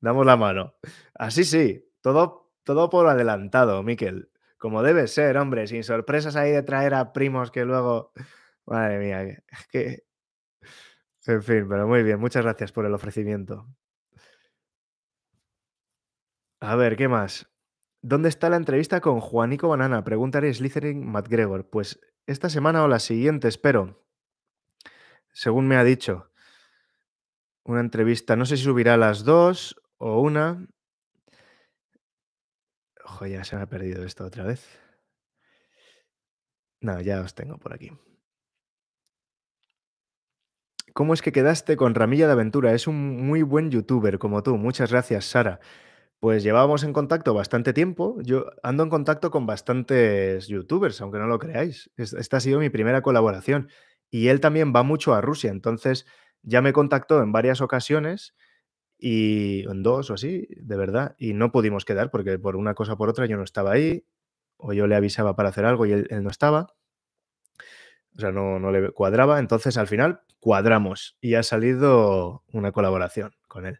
damos la mano. Así sí, todo, todo por adelantado, Miquel. Como debe ser, hombre, sin sorpresas ahí de traer a primos que luego. Madre mía, que. En fin, pero muy bien, muchas gracias por el ofrecimiento. A ver, ¿qué más? ¿Dónde está la entrevista con Juanico Banana? Preguntaré Slytherin McGregor. Pues esta semana o la siguiente, espero. Según me ha dicho. Una entrevista. No sé si subirá las dos o una. Ojo, ya se me ha perdido esto otra vez. No, ya os tengo por aquí. ¿Cómo es que quedaste con Ramilla de Aventura? Es un muy buen youtuber como tú. Muchas gracias, Sara. Pues llevábamos en contacto bastante tiempo. Yo ando en contacto con bastantes youtubers, aunque no lo creáis. Esta ha sido mi primera colaboración. Y él también va mucho a Rusia, entonces ya me contactó en varias ocasiones y en dos o así, de verdad, y no pudimos quedar porque por una cosa o por otra yo no estaba ahí, o yo le avisaba para hacer algo y él, no estaba, o sea, no, no, le cuadraba, entonces al final cuadramos y ha salido una colaboración con él.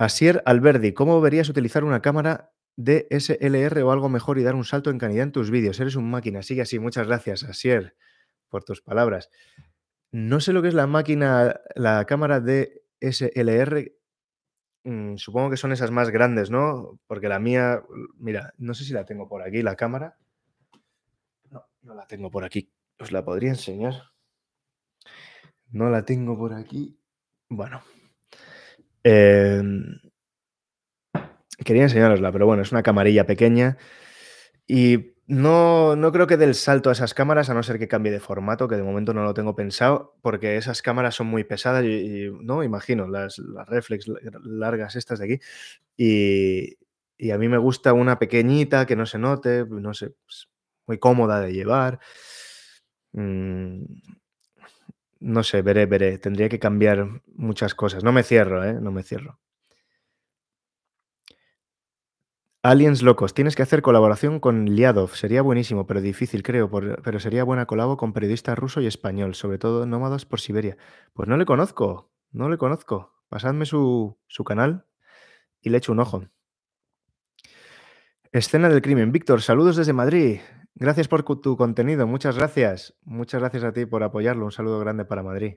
Asier Alberdi, ¿cómo verías utilizar una cámara DSLR o algo mejor y dar un salto en calidad en tus vídeos? Eres un máquina, sigue así. Muchas gracias, Asier, por tus palabras. No sé lo que es la máquina, la cámara DSLR. Mm, supongo que son esas más grandes, ¿no? Porque la mía, mira, no sé si la tengo por aquí, la cámara. No, no la tengo por aquí. Os la podría enseñar. No la tengo por aquí. Bueno, Em, quería enseñarosla, pero bueno, es una camarilla pequeña y no, creo que dé el salto a esas cámaras, a no ser que cambie de formato, que de momento no lo tengo pensado, porque esas cámaras son muy pesadas y, no imagino las, reflex largas estas de aquí. Y, a mí me gusta una pequeñita que no se note, no sé, pues, muy cómoda de llevar. Mm, no sé, veré, veré. Tendría que cambiar muchas cosas. No me cierro, ¿eh? No me cierro. Aliens Locos, tienes que hacer colaboración con Liadov. Sería buenísimo, pero difícil, creo. pero sería buena colabo con periodista ruso y español, sobre todo nómadas por Siberia. Pues no le conozco, no le conozco. Pasadme su, su canal y le echo un ojo. Escena del crimen. Víctor, saludos desde Madrid. Gracias por tu contenido, muchas gracias. Muchas gracias a ti por apoyarlo. Un saludo grande para Madrid.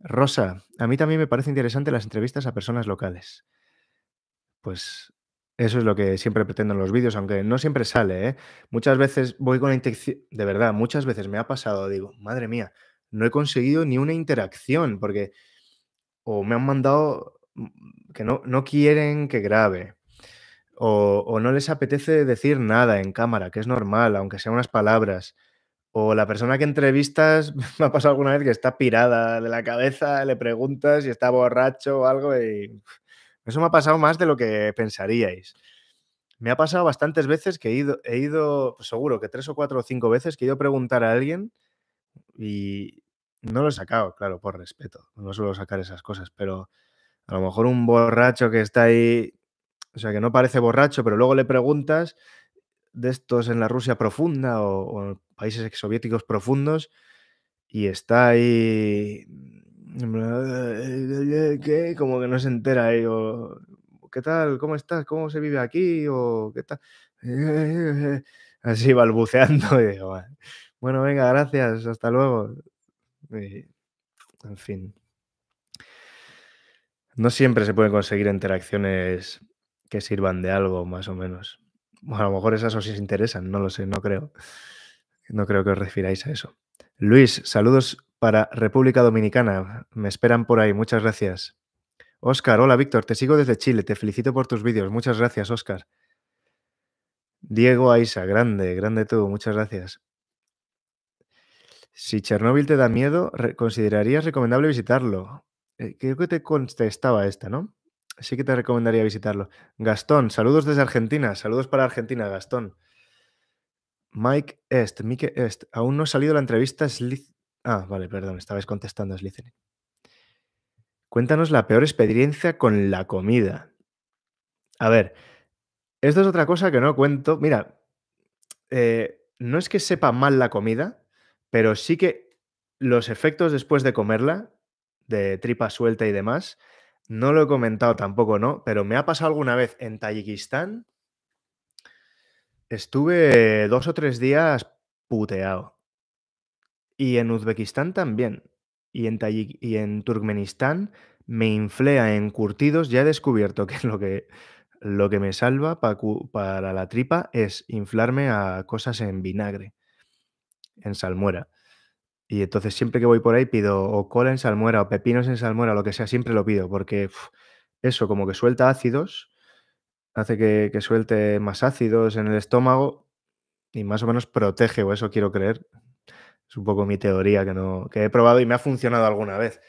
Rosa, a mí también me parece interesante las entrevistas a personas locales. Pues eso es lo que siempre pretendo en los vídeos, aunque no siempre sale. ¿eh? Muchas veces voy con la intención, de verdad, muchas veces me ha pasado, digo, madre mía, no he conseguido ni una interacción porque o me han mandado mm, que no, no quieren que grabe o, no les apetece decir nada en cámara, que es normal, aunque sean unas palabras. O la persona que entrevistas, (laughs) me ha pasado alguna vez que está pirada de la cabeza, le preguntas si está borracho o algo y (laughs) eso me ha pasado más de lo que pensaríais. Me ha pasado bastantes veces que he ido, he ido pues seguro que tres o cuatro o cinco veces que he ido a preguntar a alguien y no lo he sacado, claro, por respeto. No suelo sacar esas cosas, pero a lo mejor un borracho que está ahí o sea, que no parece borracho, pero luego le preguntas de estos en la Rusia profunda o, en países exsoviéticos profundos y está ahí ¿Qué? como que no se entera ¿qué tal? ¿Cómo estás? ¿Cómo se vive aquí? o ¿qué tal? (laughs) Así balbuceando (laughs) y bueno, venga, gracias, hasta luego. en fin. No siempre se pueden conseguir interacciones que sirvan de algo, más o menos. a lo mejor esas os interesan, no lo sé, no creo. No creo que os refiráis a eso. Luis, saludos para República Dominicana. Me esperan por ahí, muchas gracias. Oscar, hola Víctor, te sigo desde Chile, te felicito por tus vídeos. Muchas gracias, Oscar. Diego Aisa, grande, grande tú, muchas gracias. Si Chernóbil te da miedo, ¿considerarías recomendable visitarlo? Eh, creo que te contestaba esta, ¿no? sí que te recomendaría visitarlo. Gastón, saludos desde Argentina. Saludos para Argentina, Gastón. Mike Est, Mike Est. Aún no ha salido la entrevista. Ah, vale, perdón, estabais contestando Slytherin. Cuéntanos la peor experiencia con la comida. A ver, esto es otra cosa que no cuento. Mira, eh, no es que sepa mal la comida, pero sí que los efectos después de comerla, de tripa suelta y demás, no lo he comentado tampoco, ¿no? Pero me ha pasado alguna vez en Tayikistán. Estuve dos o tres días puteado. Y en Uzbekistán también. Y en, y en Turkmenistán me inflea en curtidos. Ya he descubierto que es lo que, lo que me salva para la tripa es inflarme a cosas en vinagre, en salmuera. Y entonces siempre que voy por ahí pido o cola en salmuera o pepinos en salmuera, lo que sea, siempre lo pido, porque eso como que suelta ácidos, hace que, suelte más ácidos en el estómago y más o menos protege, o eso quiero creer. Es un poco mi teoría que, no, que he probado y me ha funcionado alguna vez,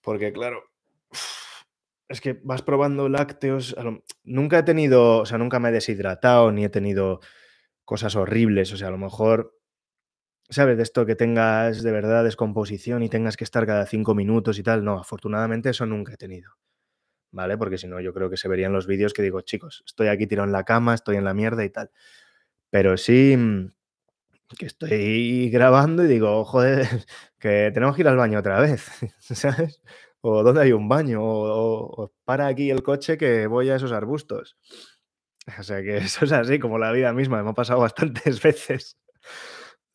porque claro, es que vas probando lácteos. Nunca he tenido, o sea, nunca me he deshidratado ni he tenido cosas horribles. O sea, a lo mejor ¿sabes? De esto que tengas de verdad descomposición y tengas que estar cada cinco minutos y tal. No, afortunadamente eso nunca he tenido. ¿Vale? Porque si no, yo creo que se verían los vídeos que digo, chicos, estoy aquí tirado en la cama, estoy en la mierda y tal. Pero sí mm, que estoy (laughs) grabando y digo, joder, (laughs) que tenemos que ir al baño otra vez, (laughs) ¿sabes? O dónde hay un baño, o, o para aquí el coche que voy a esos arbustos. O sea que eso es así como la vida misma, me ha pasado bastantes veces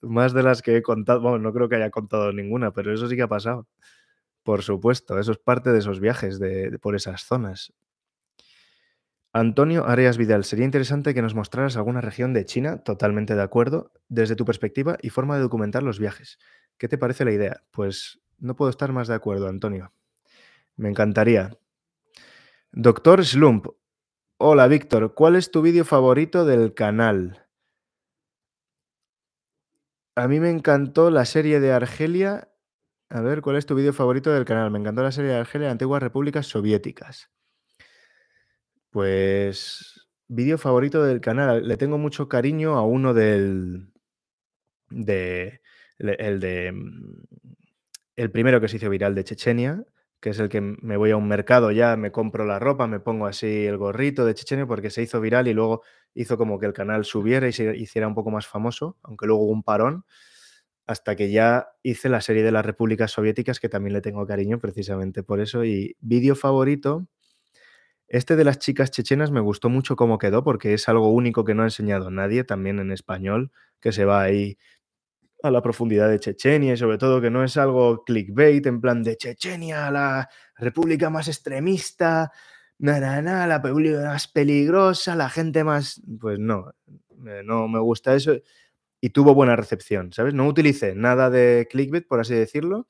más de las que he contado. Bueno, no creo que haya contado ninguna, pero eso sí que ha pasado. Por supuesto, eso es parte de esos viajes de, por esas zonas. Antonio Arias Vidal, sería interesante que nos mostraras alguna región de China, totalmente de acuerdo, desde tu perspectiva y forma de documentar los viajes. ¿Qué te parece la idea? Pues no puedo estar más de acuerdo, Antonio. Me encantaría. Doctor Slump, hola Víctor, ¿cuál es tu vídeo favorito del canal? A mí me encantó la serie de Argelia. A ver, ¿cuál es tu vídeo favorito del canal? Me encantó la serie de Argelia, Antiguas Repúblicas Soviéticas. Pues, vídeo favorito del canal. Le tengo mucho cariño a uno del. De, el de. Mm, el primero que se hizo viral de Chechenia, que es el que me voy a un mercado ya, me compro la ropa, me pongo así el gorrito de Chechenia porque se hizo viral y luego hizo como que el canal subiera y se hiciera un poco más famoso, aunque luego hubo un parón, hasta que ya hice la serie de las repúblicas soviéticas, que también le tengo cariño precisamente por eso. Y vídeo favorito, este de las chicas chechenas me gustó mucho cómo quedó, porque es algo único que no ha enseñado nadie, también en español, que se va ahí a la profundidad de Chechenia y sobre todo que no es algo clickbait en plan de Chechenia, la república más extremista, la película más peligrosa, la gente más... Pues no, eh, no me gusta eso. Y tuvo buena recepción, ¿sabes? No utilicé nada de clickbait, por así decirlo,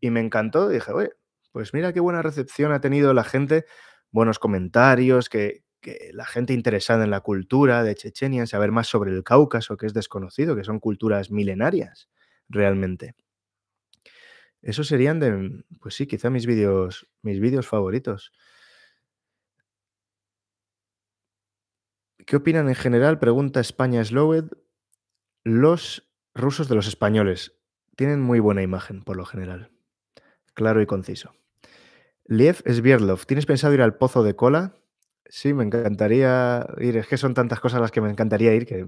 y me encantó. dije, oye, pues mira qué buena recepción ha tenido la gente, buenos comentarios, que, la gente interesada en la cultura de Chechenia, en saber más sobre el Cáucaso, que es desconocido, que son culturas milenarias realmente. Esos serían de, pues sí, quizá mis vídeos, mis vídeos favoritos. ¿Qué opinan en general? Pregunta España Slowed. Los rusos de los españoles tienen muy buena imagen, por lo general. Claro y conciso. Liev Svierlov, ¿tienes pensado ir al pozo de cola? Sí, me encantaría ir. Es que son tantas cosas las que me encantaría ir que,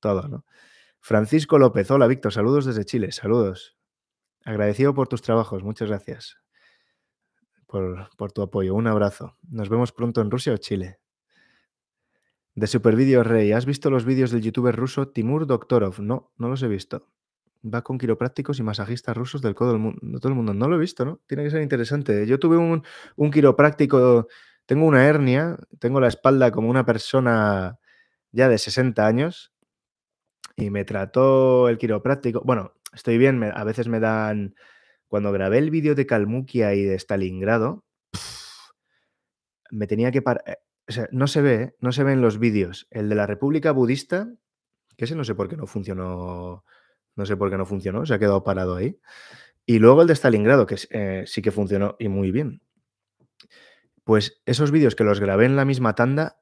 todo, ¿no? Francisco López, hola Víctor, saludos desde Chile, saludos. Agradecido por tus trabajos, muchas gracias por, por tu apoyo. Un abrazo. Nos vemos pronto en Rusia o Chile. De Super Rey, ¿has visto los vídeos del youtuber ruso Timur Doktorov? No, no los he visto. Va con quiroprácticos y masajistas rusos del todo el mundo. Todo el mundo. No lo he visto, ¿no? Tiene que ser interesante. Yo tuve un, quiropráctico, tengo una hernia, tengo la espalda como una persona ya de 60 años y me trató el quiropráctico. Bueno, estoy bien, a veces me dan... Cuando grabé el vídeo de Kalmukia y de Stalingrado, me tenía que parar eh, no se ve, no se ven en los vídeos. El de la República Budista, que ese no sé por qué no funcionó, no sé por qué no funcionó, se ha quedado parado ahí. Y luego el de Stalingrado, que eh, sí que funcionó y muy bien. Pues esos vídeos que los grabé en la misma tanda,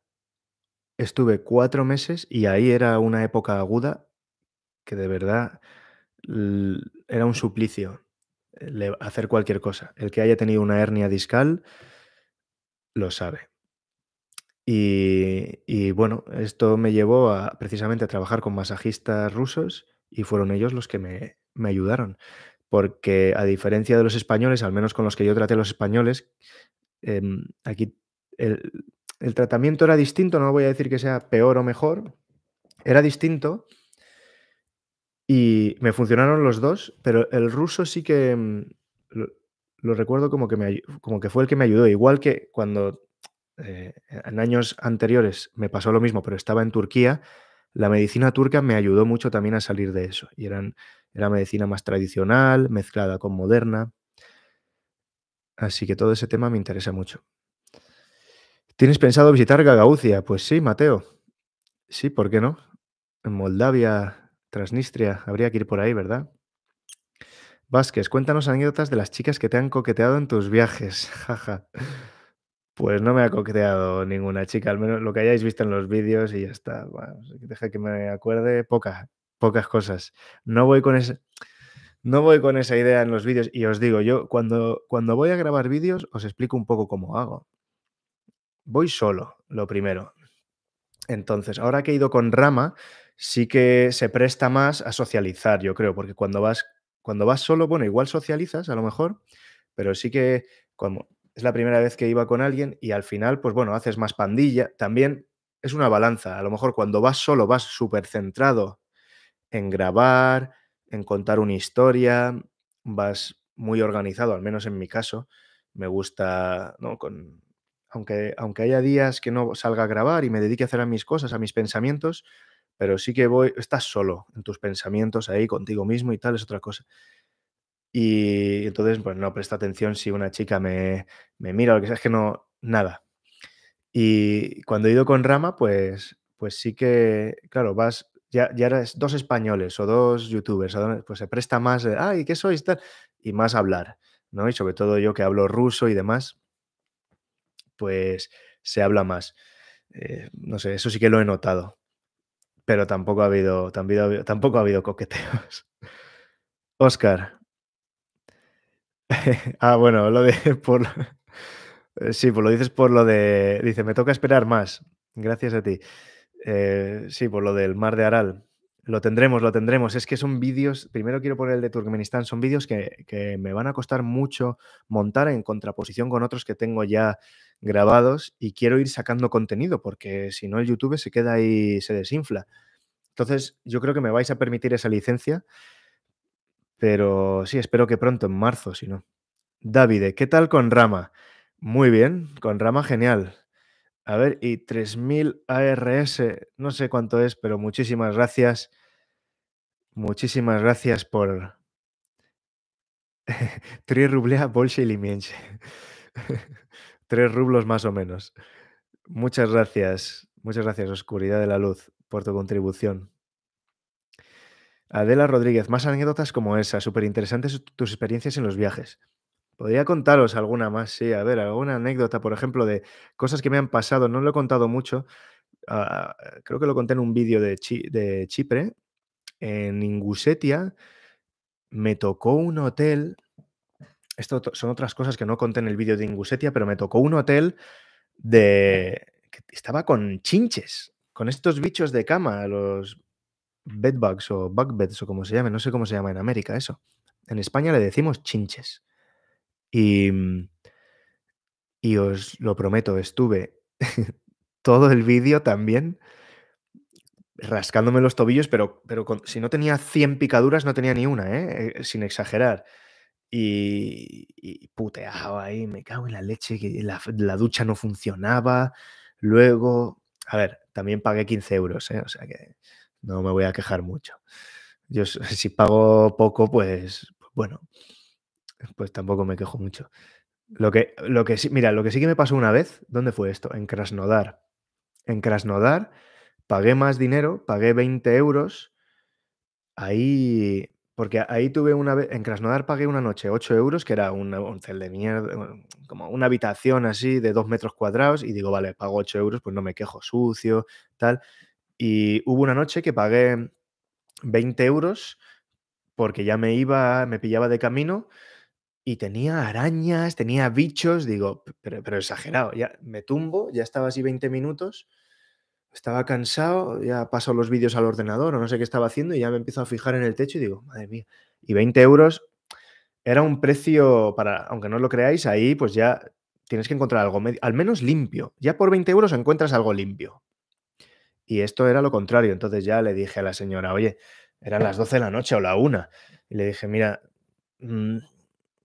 estuve cuatro meses y ahí era una época aguda que de verdad era un suplicio eh, hacer cualquier cosa. El que haya tenido una hernia discal lo sabe. Y, bueno, esto me llevó a, precisamente a trabajar con masajistas rusos y fueron ellos los que me, ayudaron. Porque a diferencia de los españoles, al menos con los que yo traté los españoles, em, aquí el, tratamiento era distinto, no voy a decir que sea peor o mejor, era distinto y me funcionaron los dos, pero el ruso sí que em, lo, recuerdo como que, me, como que fue el que me ayudó, igual que cuando eh, en años anteriores me pasó lo mismo, pero estaba en Turquía, la medicina turca me ayudó mucho también a salir de eso. Y era medicina más tradicional, mezclada con moderna. Así que todo ese tema me interesa mucho. ¿Tienes pensado visitar Gagauzia? Pues sí, Mateo. Sí, ¿por qué no? En Moldavia, Transnistria, habría que ir por ahí, ¿verdad? Vázquez, cuéntanos anécdotas de las chicas que te han coqueteado en tus viajes. (laughs) Jaja. Pues no me ha coqueteado ninguna chica, al menos lo que hayáis visto en los vídeos y ya está. deja que me acuerde, pocas, pocas cosas. No voy con ese, no voy con esa idea en los vídeos y os digo, yo cuando, cuando voy a grabar vídeos os explico un poco cómo hago. Voy solo, lo primero. Entonces, ahora que he ido con Rama, sí que se presta más a socializar, yo creo, porque cuando vas, cuando vas solo, bueno, igual socializas a lo mejor, pero sí que como es la primera vez que iba con alguien y al final, pues bueno, haces más pandilla. También es una balanza. A lo mejor cuando vas solo vas súper centrado en grabar, en contar una historia, vas muy organizado, al menos en mi caso. Me gusta, ¿no? Con, aunque, aunque haya días que no salga a grabar y me dedique a hacer a mis cosas, a mis pensamientos, pero sí que voy, estás solo en tus pensamientos ahí contigo mismo y tal, es otra cosa. Y entonces, pues no presta atención si una chica me, mira o lo que sea, es que no, nada. Y cuando he ido con Rama, pues, pues sí que, claro, vas, ya, ya eres dos españoles o dos youtubers, pues se presta más, ay, ¿qué sois? Y más hablar, ¿no? Y sobre todo yo que hablo ruso y demás, pues se habla más. Eh, no sé, eso sí que lo he notado. Pero tampoco ha habido, tampoco ha habido coqueteos. Oscar, (laughs) (laughs) ah, bueno, lo de (laughs) por eh, sí, pues lo dices por lo de. Dice, me toca esperar más. Gracias a ti. Eh, sí, por lo del mar de Aral. Lo tendremos, lo tendremos. Es que son vídeos, primero quiero poner el de Turkmenistán, son vídeos que, que, me van a costar mucho montar en contraposición con otros que tengo ya grabados y quiero ir sacando contenido porque si no el YouTube se queda ahí, se desinfla. Entonces, yo creo que me vais a permitir esa licencia pero sí, espero que pronto, en marzo, si no. David, ¿qué tal con Rama? Muy bien, con Rama genial. A ver, y 3000 ARS, no sé cuánto es, pero muchísimas gracias. Muchísimas gracias por. (laughs) Tres rublea, bolsa y limienche. (laughs) Tres rublos más o menos. Muchas gracias, muchas gracias, Oscuridad de la Luz, por tu contribución. Adela Rodríguez, más anécdotas como esa, súper interesantes tus experiencias en los viajes. Podría contaros alguna más, sí, a ver, alguna anécdota, por ejemplo, de cosas que me han pasado, no lo he contado mucho, ah, creo que lo conté en un vídeo de, Chipre, en Ingusetia, me tocó un hotel, esto son otras cosas que no conté en el vídeo de Ingusetia, pero me tocó un hotel de que estaba con chinches, con estos bichos de cama, los bedbugs o bug bugbeds o como se llame, no sé cómo se llama en América eso. En España le decimos chinches. Y, mm, y os lo prometo, estuve (laughs) todo el vídeo también rascándome los tobillos, pero, pero si no tenía 100 picaduras, no tenía ni una, ¿eh? ¿eh? sin exagerar. Y, y, puteaba ahí, me cago en la leche, que la, la, ducha no funcionaba. Luego, a ver, también pagué 15 euros, ¿eh? o sea que no me voy a quejar mucho. Yo (laughs) si pago poco, pues bueno, pues tampoco me quejo mucho. Lo que, lo que sí, mira, lo que sí que me pasó una vez, ¿dónde fue esto? En Krasnodar. En Krasnodar pagué más dinero, pagué 20 euros. Ahí, porque ahí tuve una vez, en Krasnodar pagué una noche 8 euros, que era un, un cel de mierda, como una habitación así de 2 metros cuadrados, y digo, vale, pago 8 euros, pues no me quejo sucio, tal. Y hubo una noche que pagué 20 euros porque ya me iba, me pillaba de camino y tenía arañas, tenía bichos, digo, pero, exagerado, ya me tumbo, ya estaba así 20 minutos, estaba cansado, ya paso los vídeos al ordenador o no sé qué estaba haciendo y ya me empiezo a fijar en el techo y digo, madre mía, y 20 euros era un precio para, aunque no lo creáis, ahí pues ya tienes que encontrar algo, al menos limpio, ya por 20 euros encuentras algo limpio, y esto era lo contrario. Entonces ya le dije a la señora, oye, eran las 12 de la noche o la 1. Y le dije, mira, mm,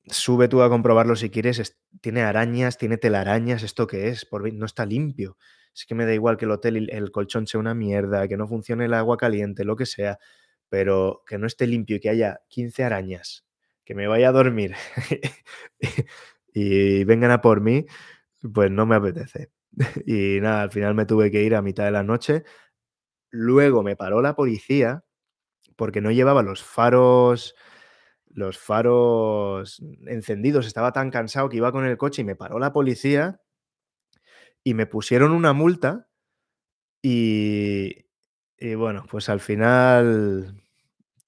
sube tú a comprobarlo si quieres. tiene arañas, tiene telarañas, ¿esto qué es? Por, no está limpio. Es que me da igual que el hotel y el colchón sea una mierda, que no funcione el agua caliente, lo que sea, pero que no esté limpio y que haya 15 arañas, que me vaya a dormir (laughs) y vengan a por mí, pues no me apetece. (laughs) y nada, al final me tuve que ir a mitad de la noche. Luego me paró la policía porque no llevaba los faros los faros encendidos, estaba tan cansado que iba con el coche y me paró la policía y me pusieron una multa y, y bueno, pues al final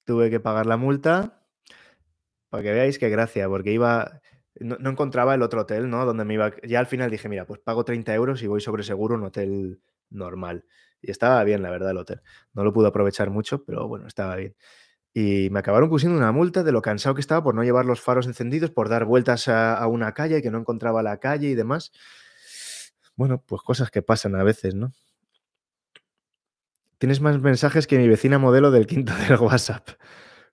tuve que pagar la multa para que veáis qué gracia, porque iba, no, encontraba el otro hotel, ¿no? Donde me iba. Ya al final dije, mira, pues pago 30 euros y voy sobre seguro un hotel normal. Y estaba bien, la verdad, el hotel. No lo pude aprovechar mucho, pero bueno, estaba bien. Y me acabaron pusiendo una multa de lo cansado que estaba por no llevar los faros encendidos, por dar vueltas a, una calle que no encontraba la calle y demás. Bueno, pues cosas que pasan a veces, ¿no? Tienes más mensajes que mi vecina modelo del quinto del (laughs) WhatsApp.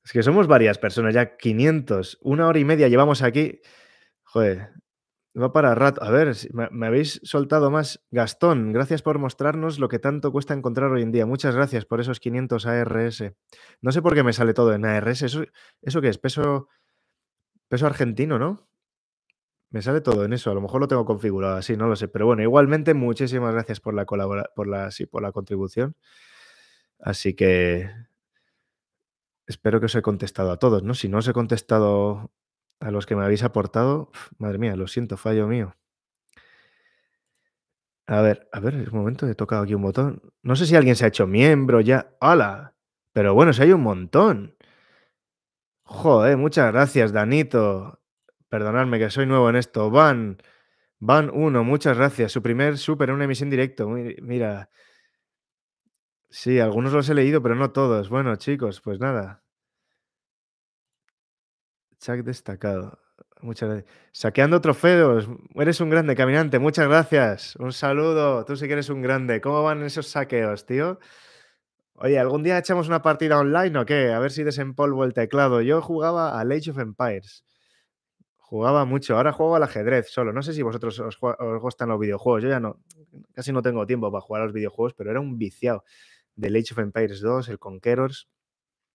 Es que somos varias personas, ya 500. Una hora y media llevamos aquí va para rato. A ver, me, habéis soltado más. Gastón, gracias por mostrarnos lo que tanto cuesta encontrar hoy en día. Muchas gracias por esos 500 ARS. No sé por qué me sale todo en ARS. ¿Eso, qué es? Peso, peso argentino, ¿no? Me sale todo en eso, a lo mejor lo tengo configurado así, no lo sé. Pero bueno, igualmente, muchísimas gracias por la por la, por la contribución. Así que espero que os he contestado a todos, ¿no? Si no os he contestado a los que me habéis aportado. Madre mía, lo siento, fallo mío. A ver, a ver, un momento, he tocado aquí un botón. No sé si alguien se ha hecho miembro ya. ¡Hala! Pero bueno, si hay un montón. Joder, muchas gracias, Danito. Perdonadme que soy nuevo en esto. Van, Van uno muchas gracias. Su primer super en una emisión directo. Mira. Sí, algunos los he leído, pero no todos. Bueno, chicos, pues nada. Chuck destacado. Muchas gracias. Saqueando trofeos. Eres un grande caminante. Muchas gracias. Un saludo. Tú sí que eres un grande. ¿Cómo van esos saqueos, tío? Oye, ¿algún día echamos una partida online o qué? A ver si desempolvo el teclado. Yo jugaba a Age of Empires. Jugaba mucho. Ahora juego al ajedrez solo. No sé si vosotros os, os gustan los videojuegos. Yo ya no. Casi no tengo tiempo para jugar a los videojuegos, pero era un viciado del Age of Empires 2, el Conquerors.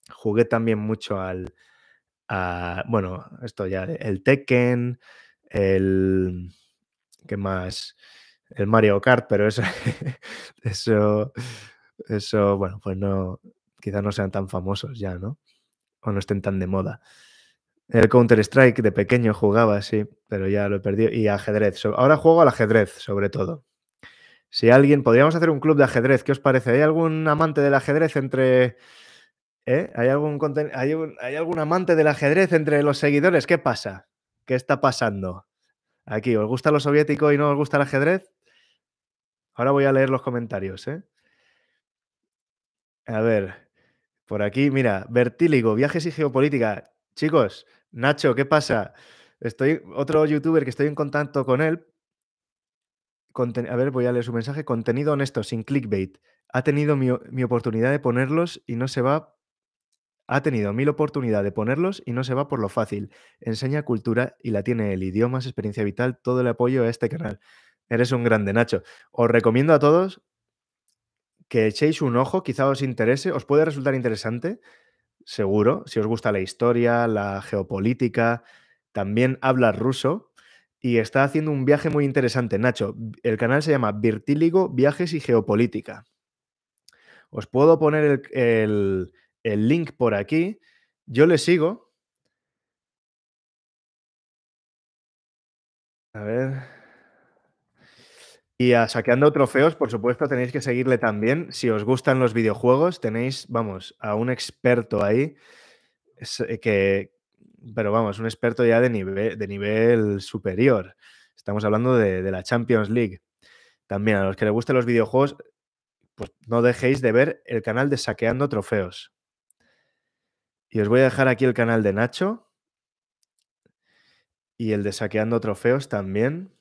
Jugué también mucho al, bueno, esto ya, el Tekken, el... ¿Qué más? El Mario Kart, pero eso, (laughs) eso, eso, bueno, pues no, quizás no sean tan famosos ya, ¿no? O no estén tan de moda. El Counter-Strike de pequeño jugaba, sí, pero ya lo he perdido. Y ajedrez. Ahora juego al ajedrez, sobre todo. Si alguien, podríamos hacer un club de ajedrez, ¿qué os parece? ¿Hay algún amante del ajedrez entre ¿eh? ¿Hay, algún ¿Hay, algún amante del ajedrez entre los seguidores? ¿Qué pasa? ¿Qué está pasando? Aquí, ¿os gusta lo soviético y no os gusta el ajedrez? Ahora voy a leer los comentarios. ¿eh? A ver, por aquí, mira, vertíligo, viajes y geopolítica. Chicos, Nacho, ¿qué pasa? Estoy otro youtuber que estoy en contacto con él. a ver, voy a leer su mensaje. Contenido honesto, sin clickbait. Ha tenido mi, mi oportunidad de ponerlos y no se va ha tenido mil oportunidades de ponerlos y no se va por lo fácil. Enseña cultura y la tiene el Idiomas, experiencia vital, todo el apoyo a este canal. Eres un grande, Nacho. Os recomiendo a todos que echéis un ojo, quizá os interese, os puede resultar interesante, seguro, si os gusta la historia, la geopolítica, también habla ruso y está haciendo un viaje muy interesante, Nacho. El canal se llama Virtíligo, Viajes y Geopolítica. Os puedo poner el, el link por aquí. Yo le sigo. A ver. Y a Saqueando Trofeos, por supuesto, tenéis que seguirle también. Si os gustan los videojuegos, tenéis, vamos, a un experto ahí, eh, que, pero vamos, un experto ya de nivel, de nivel superior. Estamos hablando de, de, la Champions League. También a los que les gusten los videojuegos, pues no dejéis de ver el canal de Saqueando Trofeos. Y os voy a dejar aquí el canal de Nacho y el de Saqueando Trofeos también.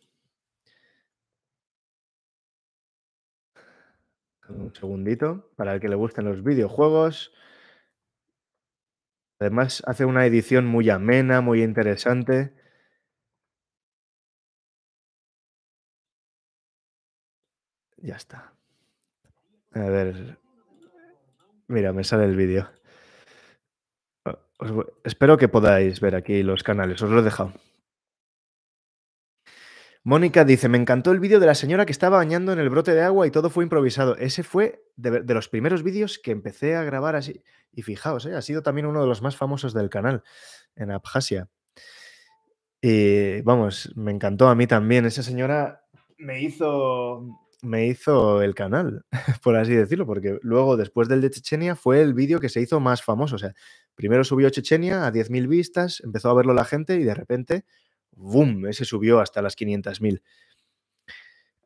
Un segundito, para el que le gusten los videojuegos. Además, hace una edición muy amena, muy interesante. Ya está. A ver. Mira, me sale el vídeo. Ah, espero que podáis ver aquí los canales, os los he dejado. Mónica dice, me encantó el vídeo de la señora que estaba bañando en el brote de agua y todo fue improvisado. Ese fue de, los primeros vídeos que empecé a grabar así. Y fijaos, eh, ha sido también uno de los más famosos del canal en Abjasia. Y vamos, me encantó a mí también. Esa señora me hizo me hizo el canal, (laughs) por así decirlo, porque luego, después del de Chechenia, fue el vídeo que se hizo más famoso. O sea, primero subió Chechenia a 10.000 vistas, empezó a verlo la gente y de repente, ¡boom!, ese subió hasta las 500.000.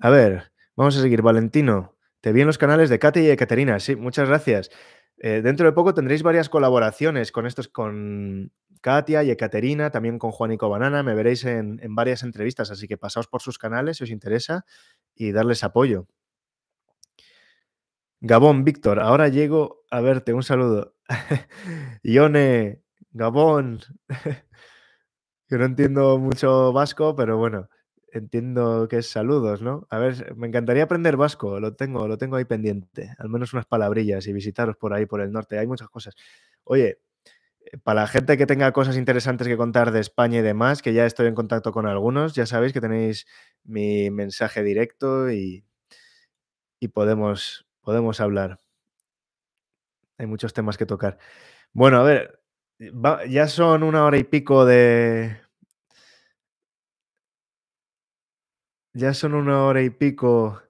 A ver, vamos a seguir. Valentino, te vi en los canales de Katia y Ekaterina Sí, muchas gracias. Eh, dentro de poco tendréis varias colaboraciones con estos, con Katia y Ekaterina, también con Juanico Banana. Me veréis en, en, varias entrevistas, así que pasaos por sus canales si os interesa y darles apoyo. Gabón, Víctor, ahora llego a verte. Un saludo. (laughs) Ione, Gabón. Yo (laughs) no entiendo mucho vasco, pero bueno, entiendo que es saludos, ¿no? A ver, me encantaría aprender vasco, lo tengo, lo tengo ahí pendiente. Al menos unas palabrillas y visitaros por ahí, por el norte. Hay muchas cosas. Oye, eh, para la gente que tenga cosas interesantes que contar de España y demás, que ya estoy en contacto con algunos, ya sabéis que tenéis mi mensaje directo y, podemos, podemos hablar. Hay muchos temas que tocar. Bueno, a ver, ya son una hora y pico de... Ya son una hora y pico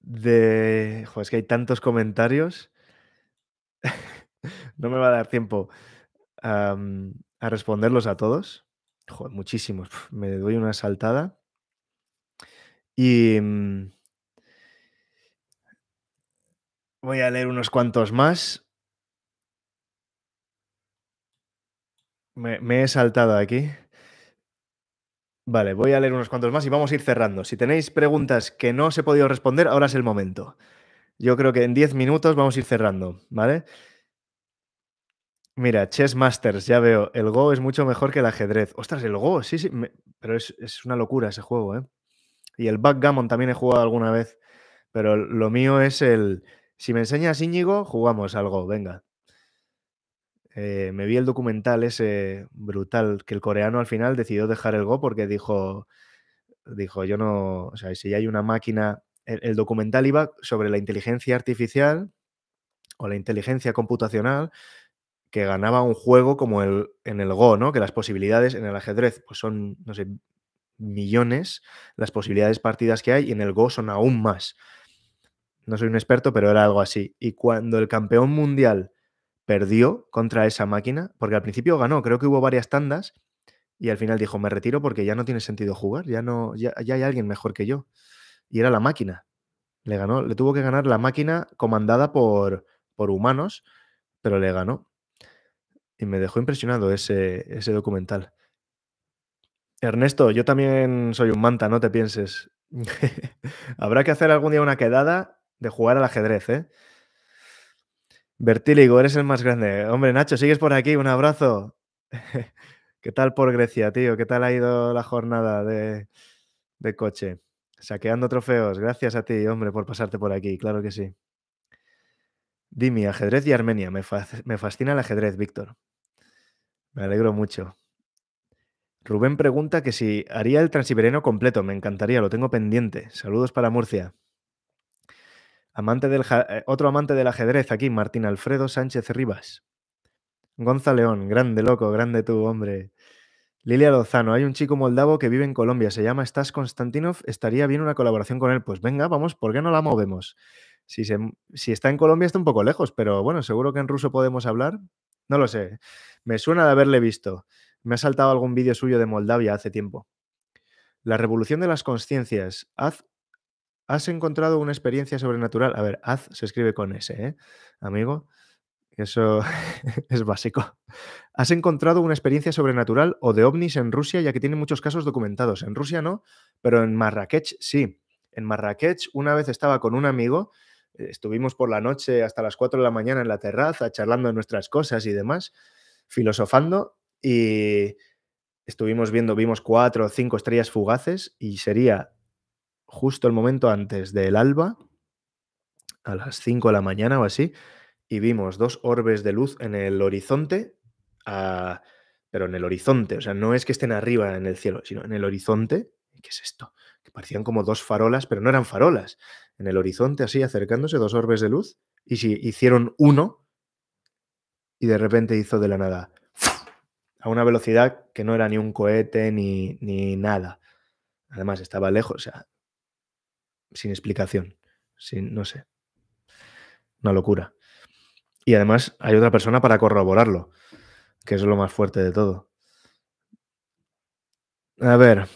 de... es que hay tantos comentarios. (laughs) no me va a dar tiempo a, responderlos a todos. muchísimos. me doy una saltada. Y mm, voy a leer unos cuantos más. Me, me, he saltado aquí. Vale, voy a leer unos cuantos más y vamos a ir cerrando. Si tenéis preguntas que no os he podido responder, ahora es el momento. Yo creo que en 10 minutos vamos a ir cerrando, ¿vale? Mira, Chess Masters, ya veo. El Go es mucho mejor que el ajedrez. Ostras, el Go, sí, sí. Pero es, una locura ese juego, ¿eh? Y el Backgammon también he jugado alguna vez. Pero lo mío es el. Si me enseñas Íñigo, jugamos algo, venga. Eh, me vi el documental ese brutal que el coreano al final decidió dejar el Go porque dijo. Dijo, yo no. O sea, si ya hay una máquina. el documental iba sobre la inteligencia artificial o la inteligencia computacional que ganaba un juego como el, en el Go, ¿no? Que las posibilidades en el ajedrez pues son, no sé, millones las posibilidades partidas que hay y en el Go son aún más. No soy un experto, pero era algo así. Y cuando el campeón mundial perdió contra esa máquina, porque al principio ganó, creo que hubo varias tandas y al final dijo, me retiro porque ya no tiene sentido jugar, ya, no, ya hay alguien mejor que yo. Y era la máquina. Le ganó, le tuvo que ganar la máquina comandada por, por humanos, pero le ganó y me dejó impresionado ese, documental. Ernesto, yo también soy un manta, no te pienses. (laughs) Habrá que hacer algún día una quedada de jugar al ajedrez, ¿eh? Bertíligo, eres el más grande. Hombre, Nacho, sigues por aquí, un abrazo. (laughs) ¿Qué tal por Grecia, tío? ¿Qué tal ha ido la jornada de coche? Saqueando trofeos. Gracias a ti, hombre, por pasarte por aquí, claro que sí. Dime ajedrez y Armenia. Me, fascina el ajedrez, Víctor. Me alegro mucho. Rubén pregunta que si haría el transiberiano completo. Me encantaría, lo tengo pendiente. Saludos para Murcia. Amante del eh, otro amante del ajedrez aquí, Martín Alfredo Sánchez Rivas. Gonza León, grande loco, grande tú, hombre. Lilia Lozano, hay un chico moldavo que vive en Colombia, se llama Stas Konstantinov, estaría bien una colaboración con él. Pues venga, vamos, ¿por qué no la movemos? Si, está en Colombia está un poco lejos, pero bueno, seguro que en ruso podemos hablar. No lo sé. Me suena de haberle visto. Me ha saltado algún vídeo suyo de Moldavia hace tiempo. La revolución de las conciencias. Haz, ¿Has encontrado una experiencia sobrenatural? A ver, haz se escribe con S, ¿eh? Amigo, eso (laughs) es básico. ¿Has encontrado una experiencia sobrenatural o de ovnis en Rusia, ya que tiene muchos casos documentados? En Rusia no, pero en Marrakech sí. En Marrakech una vez estaba con un amigo eh, estuvimos por la noche hasta las 4 de la mañana en la terraza charlando de nuestras cosas y demás, filosofando y estuvimos viendo, vimos cuatro o cinco estrellas fugaces y sería justo el momento antes del alba, a las 5 de la mañana o así, y vimos dos orbes de luz en el horizonte, ah, pero en el horizonte, o sea, no es que estén arriba en el cielo, sino en el horizonte, ¿qué es esto? Que parecían como dos farolas, pero no eran farolas, en el horizonte, así acercándose, dos orbes de luz, y si hicieron uno, y de repente hizo de la nada, a una velocidad que no era ni un cohete ni, nada. Además, estaba lejos, o sea, sin explicación, sin, no sé, una locura. Y además hay otra persona para corroborarlo, que es lo más fuerte de todo. A ver,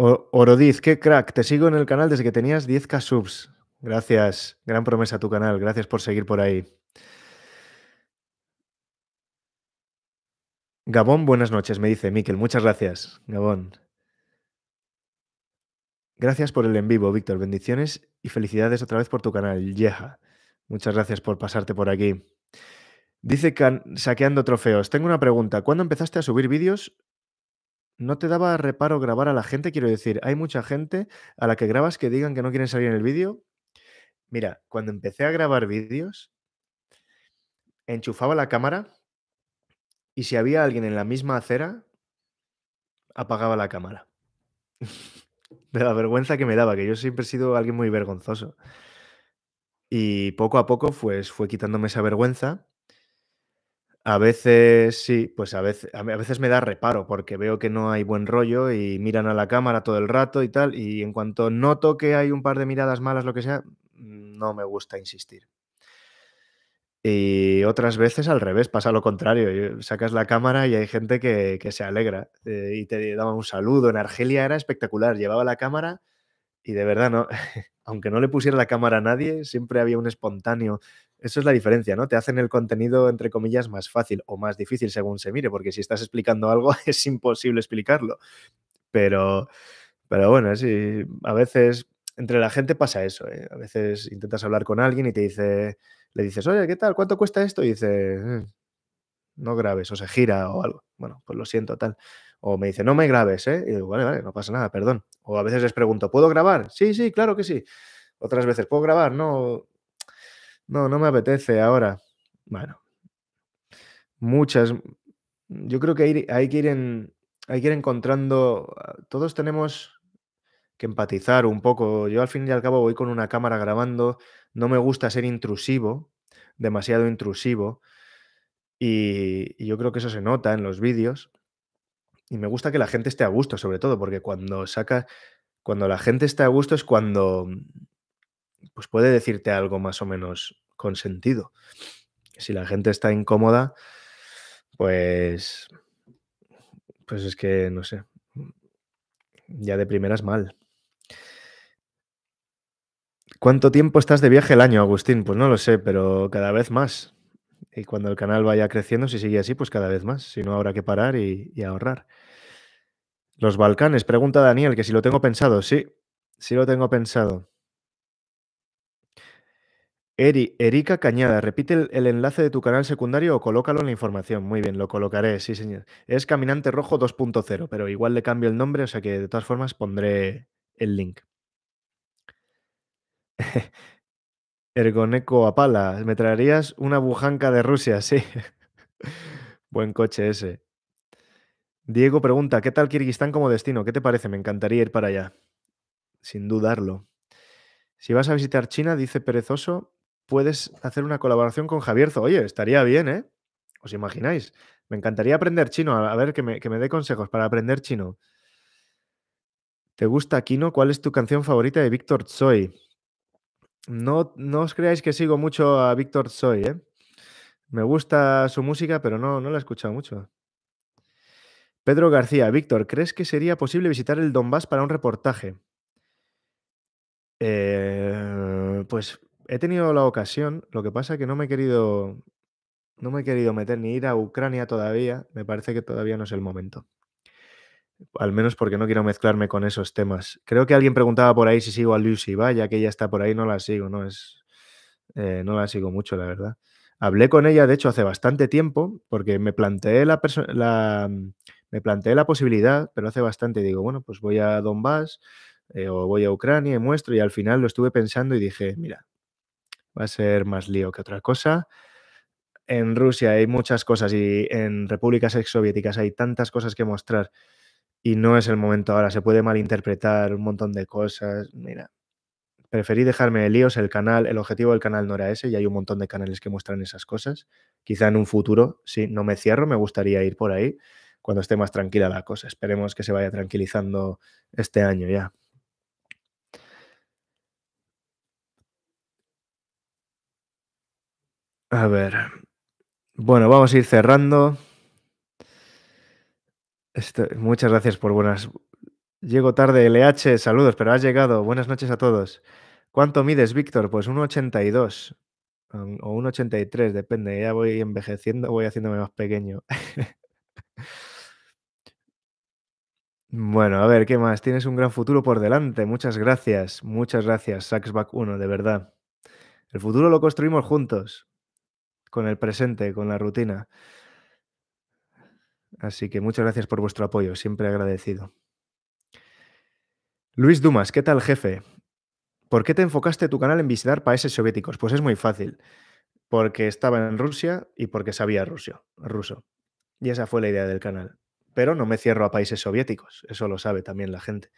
Orodiz, qué crack, te sigo en el canal desde que tenías 10k subs. Gracias, gran promesa tu canal, gracias por seguir por ahí. Gabón, buenas noches, me dice Miquel, muchas gracias, Gabón. Gracias por el en vivo, Víctor, bendiciones y felicidades otra vez por tu canal, Yeja. Muchas gracias por pasarte por aquí. Dice Saqueando Trofeos, tengo una pregunta, ¿cuándo empezaste a subir vídeos no te daba reparo grabar a la gente, quiero decir, hay mucha gente a la que grabas que digan que no quieren salir en el vídeo. Mira, cuando empecé a grabar vídeos, enchufaba la cámara y si había alguien en la misma acera, apagaba la cámara. (laughs) de la vergüenza que me daba, que yo siempre he sido alguien muy vergonzoso. Y poco a poco pues, fue quitándome esa vergüenza a veces sí, pues a veces, me da reparo porque veo que no hay buen rollo y miran a la cámara todo el rato y tal, y en cuanto noto que hay un par de miradas malas, lo que sea, mm, no me gusta insistir. Y otras veces al revés, pasa lo contrario, sacas la cámara y hay gente que, se alegra eh, y te daba un saludo. En Argelia era espectacular, llevaba la cámara y de verdad, no, (laughs) aunque no le pusiera la cámara a nadie, siempre había un espontáneo eso es la diferencia, ¿no? Te hacen el contenido, entre comillas, más fácil o más difícil según se mire, porque si estás explicando algo (laughs) es imposible explicarlo. Pero, pero bueno, sí, a veces entre la gente pasa eso. ¿eh? A veces intentas hablar con alguien y te dice, le dices, oye, ¿qué tal? ¿Cuánto cuesta esto? Y dice, mm, no grabes, o se gira o algo. Bueno, pues lo siento, tal. O me dice, no me grabes, ¿eh? Y digo, vale, vale, no pasa nada, perdón. O a veces les pregunto, ¿puedo grabar? Sí, sí, claro que sí. Otras veces, ¿puedo grabar? No, no, no me apetece ahora. Bueno, muchas. Yo creo que hay, que ir hay que ir encontrando. Ah, todos tenemos que empatizar un poco. Yo al fin y al cabo voy con una cámara grabando. No me gusta ser intrusivo, demasiado intrusivo. Y, yo creo que eso se nota en los vídeos. Y me gusta que la gente esté a gusto, sobre todo, porque cuando saca. Cuando la gente está a gusto es cuando pues puede decirte algo más o menos con sentido. Si la gente está incómoda, pues, pues es que, no sé, ya de primeras mal. ¿Cuánto tiempo estás de viaje el año, Agustín? Pues no lo sé, pero cada vez más. Y cuando el canal vaya creciendo, si sigue así, pues cada vez más. Si no, habrá que parar y, ahorrar. Los Balcanes, pregunta Daniel, que si lo tengo pensado. Sí, sí lo tengo pensado. Erika Cañada, repite el, enlace de tu canal secundario o colócalo en la información. Muy bien, lo colocaré, sí, señor. Es Caminante Rojo 2.0, pero igual le cambio el nombre, o sea que de todas formas pondré el link. (laughs) Ergoneco Apala, me traerías una bujanca de Rusia, (laughs) sí. Buen coche ese. Diego pregunta, ¿qué tal Kirguistán como destino? ¿Qué te parece? Me encantaría ir para allá. Sin dudarlo. Si vas a visitar China, dice Perezoso, puedes hacer una colaboración con Javierzo. Oye, estaría bien, ¿eh? ¿Os imagináis? Me encantaría aprender chino. A ver, que me, dé consejos para aprender chino. ¿Te gusta Kino? ¿Cuál es tu canción favorita de Víctor Tsoi? No, no os creáis que sigo mucho a Víctor Tsoi, ¿eh? Me gusta su música, pero no, no la he escuchado mucho. Pedro García, Víctor, ¿crees que sería posible visitar el Donbass para un reportaje? Eh, pues he tenido la ocasión, lo que pasa es que no me he querido, no me he querido meter ni ir a Ucrania todavía, me parece que todavía no es el momento. Al menos porque no quiero mezclarme con esos temas. Creo que alguien preguntaba por ahí si sigo a Lucy, vaya que ella está por ahí, no la sigo, no es, eh, no la sigo mucho, la verdad. Hablé con ella, de hecho, hace bastante tiempo, porque me planteé la, la mm, me planteé la posibilidad, pero hace bastante digo, bueno, pues voy a Donbass eh, o voy a Ucrania y muestro, y al final lo estuve pensando y dije, mira, va a ser más lío que otra cosa. En Rusia hay muchas cosas y en repúblicas exsoviéticas hay tantas cosas que mostrar y no es el momento ahora, se puede malinterpretar un montón de cosas. Mira, preferí dejarme de líos, el canal, el objetivo del canal no era ese y hay un montón de canales que muestran esas cosas. Quizá en un futuro, si no me cierro, me gustaría ir por ahí cuando esté más tranquila la cosa. Esperemos que se vaya tranquilizando este año ya. A ver. Bueno, vamos a ir cerrando. muchas gracias por buenas. Llego tarde, LH, saludos, pero has llegado. Buenas noches a todos. ¿Cuánto mides, Víctor? Pues 1,82 um, o 1,83, depende. Ya voy envejeciendo, voy haciéndome más pequeño. (laughs) bueno, a ver, ¿qué más? Tienes un gran futuro por delante. Muchas gracias, muchas gracias, Saxback 1, de verdad. El futuro lo construimos juntos con el presente, con la rutina. Así que muchas gracias por vuestro apoyo, siempre agradecido. Luis Dumas, ¿qué tal jefe? ¿Por qué te enfocaste tu canal en visitar países soviéticos? Pues es muy fácil, porque estaba en Rusia y porque sabía ruso. Y esa fue la idea del canal. Pero no me cierro a países soviéticos, eso lo sabe también la gente.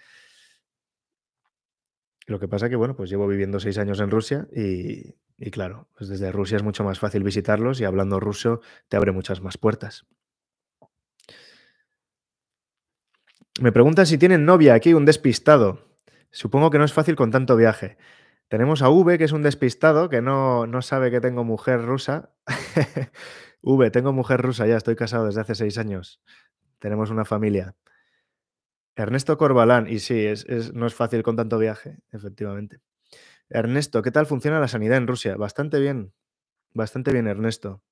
Lo que pasa que, bueno, pues llevo viviendo seis años en Rusia y, claro, pues desde Rusia es mucho más fácil visitarlos y hablando ruso te abre muchas más puertas. Me preguntan si tienen novia aquí, un despistado. Supongo que no es fácil con tanto viaje. Tenemos a V, que es un despistado, que no, no sabe que tengo mujer rusa. (laughs) v, tengo mujer rusa ya, estoy casado desde hace seis años. Tenemos una familia. Ernesto Corbalán, y sí, no es fácil con tanto viaje, efectivamente. Ernesto, ¿qué tal funciona la sanidad en Rusia? Bastante bien, bastante bien, Ernesto.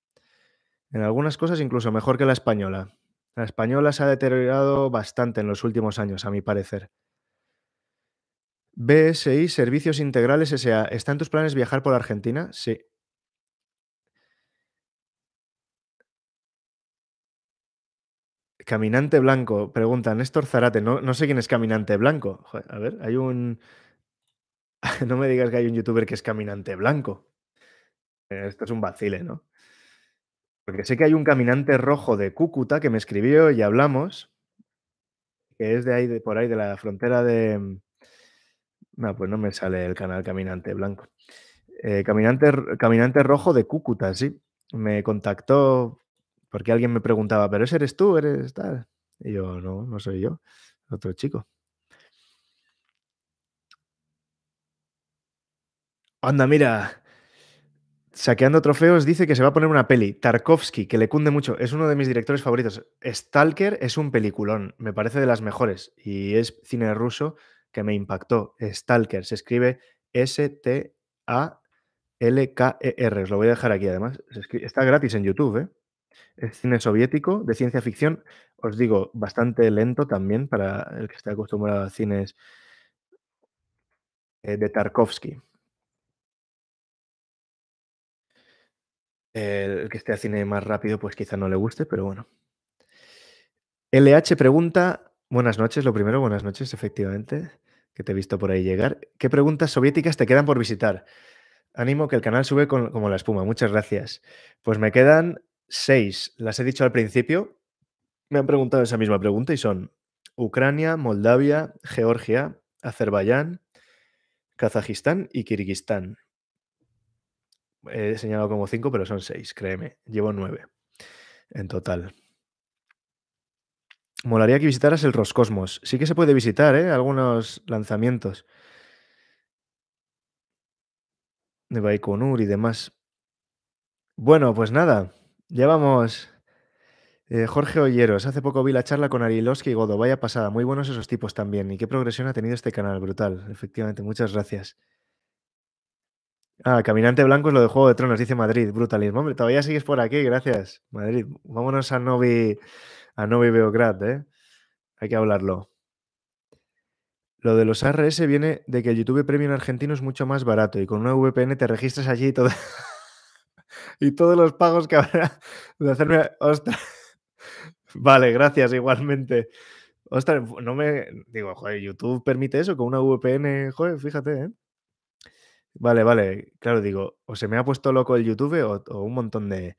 En algunas cosas incluso mejor que la española. La española se ha deteriorado bastante en los últimos años, a mi parecer. BSI Servicios Integrales SA. ¿Está en tus planes viajar por Argentina? Sí. Caminante Blanco pregunta, Néstor Zarate, no, no sé quién es Caminante Blanco. a ver, hay un... (laughs) no me digas que hay un youtuber que es Caminante Blanco. Eh, esto es un vacile, ¿no? Porque sé que hay un caminante rojo de Cúcuta que me escribió y hablamos, que es de ahí, de por ahí, de la frontera de... Mm, no, pues no me sale el canal Caminante Blanco. Eh, caminante, caminante Rojo de Cúcuta, sí. Me contactó porque alguien me preguntaba, ¿pero ese eres tú? ¿Eres tal? Y yo, no, no soy yo, otro chico. Anda, mira. Saqueando trofeos dice que se va a poner una peli. Tarkovsky, que le cunde mucho. Es uno de mis directores favoritos. Stalker es un peliculón. Me parece de las mejores. Y es cine ruso que me impactó. Stalker. Se escribe S-T-A-L-K-E-R. Os lo voy a dejar aquí además. Está gratis en YouTube, ¿eh? Es cine soviético, de ciencia ficción, os digo, bastante lento también para el que esté acostumbrado a cines eh, de Tarkovsky. El que esté a cine más rápido, pues quizá no le guste, pero bueno. LH pregunta, buenas noches, lo primero, buenas noches, efectivamente, que te he visto por ahí llegar. ¿Qué preguntas soviéticas te quedan por visitar? Ánimo que el canal sube como la espuma, muchas gracias. Pues me quedan seis las he dicho al principio. Me han preguntado esa misma pregunta y son Ucrania, Moldavia, Georgia, Azerbaiyán, Kazajistán y Kirguistán. He señalado como cinco, pero son seis, créeme. Llevo nueve en total. Molaría que visitaras el Roscosmos. Sí que se puede visitar, ¿eh? Algunos lanzamientos. De Baikonur y demás. Bueno, pues nada. Ya vamos. Eh, Jorge Olleros, hace poco vi la charla con Arilowski y Godo. Vaya pasada, muy buenos esos tipos también. ¿Y qué progresión ha tenido este canal? Brutal, efectivamente, muchas gracias. Ah, Caminante Blanco es lo de Juego de Tronos, dice Madrid, brutalismo. Hombre, todavía sigues por aquí, gracias, Madrid. Vámonos a Novi, a Novi Beograd, ¿eh? Hay que hablarlo. Lo de los ARS viene de que el YouTube Premium argentino es mucho más barato y con una VPN te registras allí y todo. (laughs) y todos los pagos que habrá (laughs) de hacerme. (laughs) Vale, gracias igualmente. Ostras, no me. Digo, joder, YouTube permite eso con una VPN, joder, fíjate, ¿eh? Vale, vale, claro, digo, o se me ha puesto loco el YouTube o, un montón de,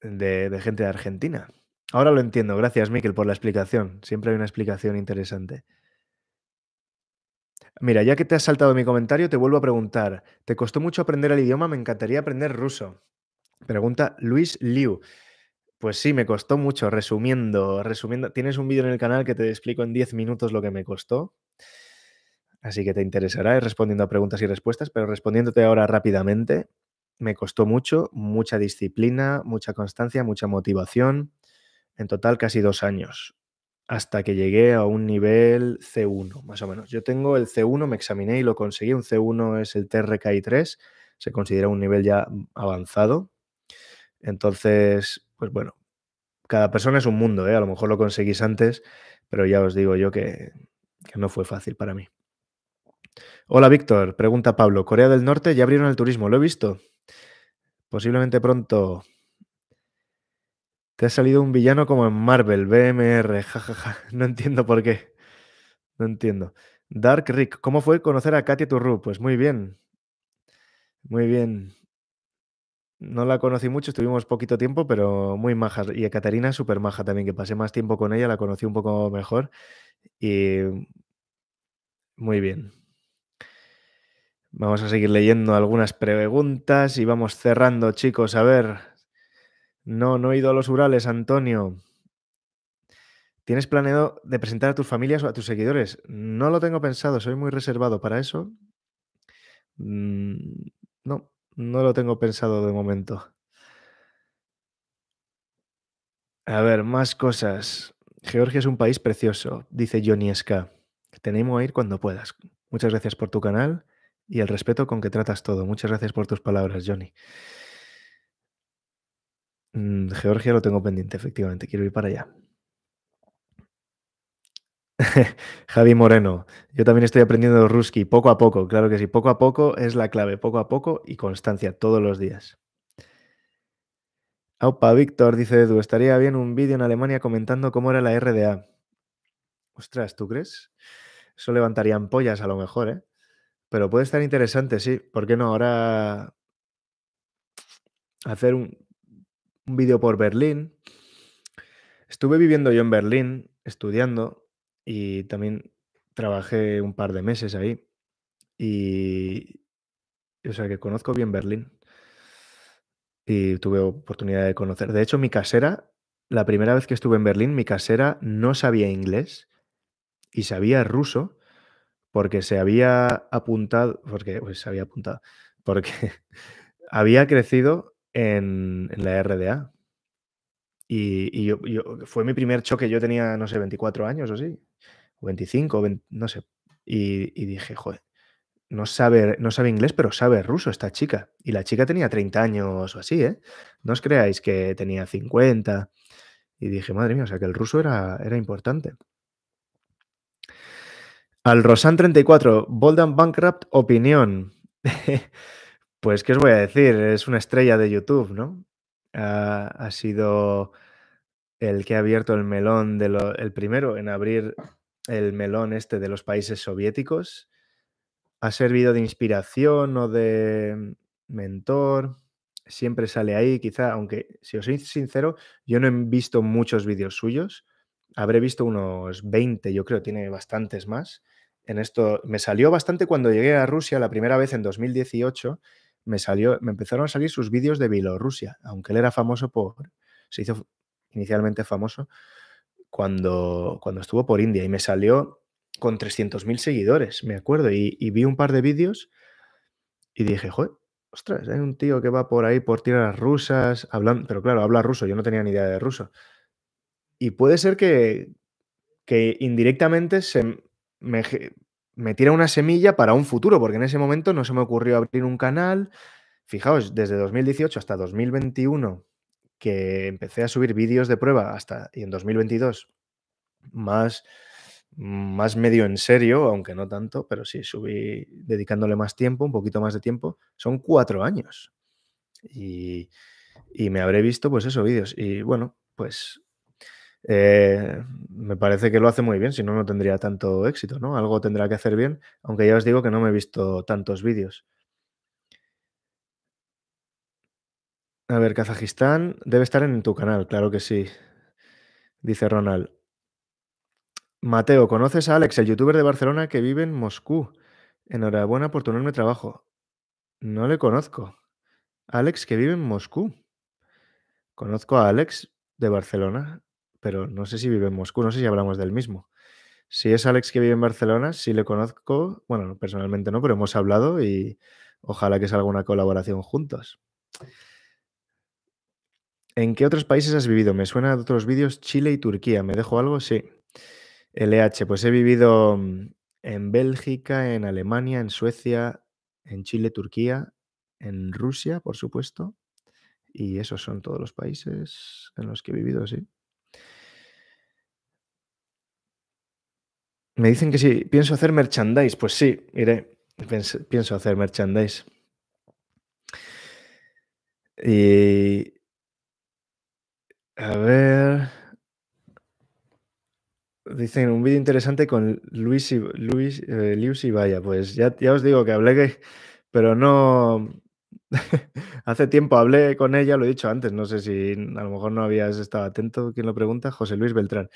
de, de, gente de Argentina. Ahora lo entiendo, gracias Miquel por la explicación. Siempre hay una explicación interesante. Mira, ya que te has saltado mi comentario, te vuelvo a preguntar. ¿Te costó mucho aprender el idioma? Me encantaría aprender ruso. Pregunta Luis Liu. Pues sí, me costó mucho, resumiendo, resumiendo. Tienes un vídeo en el canal que te explico en 10 minutos lo que me costó. Así que te interesará ir respondiendo a preguntas y respuestas, pero respondiéndote ahora rápidamente, me costó mucho, mucha disciplina, mucha constancia, mucha motivación. En total, casi dos años hasta que llegué a un nivel C1, más o menos. Yo tengo el C1, me examiné y lo conseguí. Un C1 es el TRKI3, se considera un nivel ya avanzado. Entonces, pues bueno, cada persona es un mundo, ¿eh? a lo mejor lo conseguís antes, pero ya os digo yo que, que no fue fácil para mí. Hola Víctor, pregunta Pablo, Corea del Norte ya abrieron el turismo, lo he visto. Posiblemente pronto, te ha salido un villano como en Marvel, BMR, jajaja. (laughs) No entiendo por qué. No entiendo. Dark Rick, ¿cómo fue conocer a Katia Turru? Pues muy bien. Muy bien. No la conocí mucho, estuvimos poquito tiempo, pero muy maja. Y a Katarina súper maja también, que pasé más tiempo con ella, la conocí un poco mejor. Y muy bien. Vamos a seguir leyendo algunas preguntas y vamos cerrando, chicos. A ver, no, no he ido a los Urales, Antonio. ¿Tienes planeado de presentar a tus familias o a tus seguidores? No lo tengo pensado, soy muy reservado para eso. Mm, no, no lo tengo pensado de momento. A ver, más cosas. Georgia es un país precioso, dice Johnny Ska. Te animo a ir cuando puedas. Muchas gracias por tu canal y el respeto con que tratas todo. Muchas gracias por tus palabras, Johnny. Mm, Georgia lo tengo pendiente, efectivamente. Quiero ir para allá. (laughs) Javi Moreno, yo también estoy aprendiendo ruski poco a poco, claro que sí, poco a poco es la clave, poco a poco y constancia todos los días. Aupa Víctor dice Edu, estaría bien un vídeo en Alemania comentando cómo era la RDA. Ostras, ¿tú crees? Eso levantaría ampollas a lo mejor, ¿eh? Pero puede estar interesante, sí. ¿Por qué no? Ahora hacer un un vídeo por Berlín. Estuve viviendo yo en Berlín, estudiando, y también trabajé un par de meses ahí. Y, o sea, que conozco bien Berlín. Y tuve oportunidad de conocer. De hecho, mi casera, la primera vez que estuve en Berlín, mi casera no sabía inglés y sabía ruso porque se había apuntado, porque pues, se había apuntado, porque (laughs) había crecido en, la RDA. Y, yo, fue mi primer choque, yo tenía, no sé, 24 años o sí, 25, no sé. Y, dije, joder, no sabe, no sabe inglés, pero sabe ruso esta chica. Y la chica tenía 30 años o así, ¿eh? No os creáis que tenía 50. Y dije, madre mía, o sea que el ruso era, era importante. Al Rosan 34, bolden Bankrupt, opinión. (laughs) Pues, ¿qué os voy a decir? Es una estrella de YouTube, ¿no? Ha, sido el que ha abierto el melón, de el primero en abrir el melón este de los países soviéticos. Ha servido de inspiración o de mentor. Siempre sale ahí, quizá, aunque si os soy sincero, yo no he visto muchos vídeos suyos. Habré visto unos 20, yo creo, tiene bastantes más. En esto me salió bastante cuando llegué a Rusia la primera vez en 2018 me, salió, me empezaron a salir sus vídeos de Bielorrusia, aunque él era famoso por, se hizo inicialmente famoso cuando, cuando estuvo por India y me salió con 300.000 seguidores, me acuerdo, y, vi un par de vídeos y dije, joder, ostras, hay un tío que va por ahí por tierras rusas, hablando, pero claro, habla ruso, yo no tenía ni idea de ruso. Y puede ser que, que indirectamente se me me tira una semilla para un futuro, porque en ese momento no se me ocurrió abrir un canal. Fijaos, desde 2018 hasta 2021, que empecé a subir vídeos de prueba, hasta y en 2022, más, más medio en serio, aunque no tanto, pero sí subí dedicándole más tiempo, un poquito más de tiempo, son cuatro años. Y, y me habré visto, pues esos vídeos. Y bueno, pues eh, me parece que lo hace muy bien, si no, no tendría tanto éxito, ¿no? Algo tendrá que hacer bien, aunque ya os digo que no me he visto tantos vídeos. A ver, Kazajistán debe estar en tu canal, claro que sí, dice Ronald. Mateo, ¿conoces a Alex, el youtuber de Barcelona que vive en Moscú? Enhorabuena por tu enorme trabajo. No le conozco. Alex que vive en Moscú. Conozco a Alex de Barcelona pero no sé si vive en Moscú, no sé si hablamos del mismo. Si es Alex que vive en Barcelona, sí le conozco, bueno, personalmente no, pero hemos hablado y ojalá que salga una colaboración juntos. ¿En qué otros países has vivido? Me suena de otros vídeos Chile y Turquía. ¿Me dejo algo? Sí. LH, pues he vivido mm, en Bélgica, en Alemania, en Suecia, en Chile, Turquía, en Rusia, por supuesto. Y esos son todos los países en los que he vivido, sí. Me dicen que sí, pienso hacer merchandise. Pues sí, iré. pienso hacer merchandise. Y. A ver. Dicen un vídeo interesante con Luis y Luis, y eh, Vaya. Pues ya, ya, os digo que hablé Pero no. (laughs) Hace tiempo hablé con ella, lo he dicho antes. No sé si a lo mejor no habías estado atento. ¿Quién lo pregunta? José Luis Beltrán.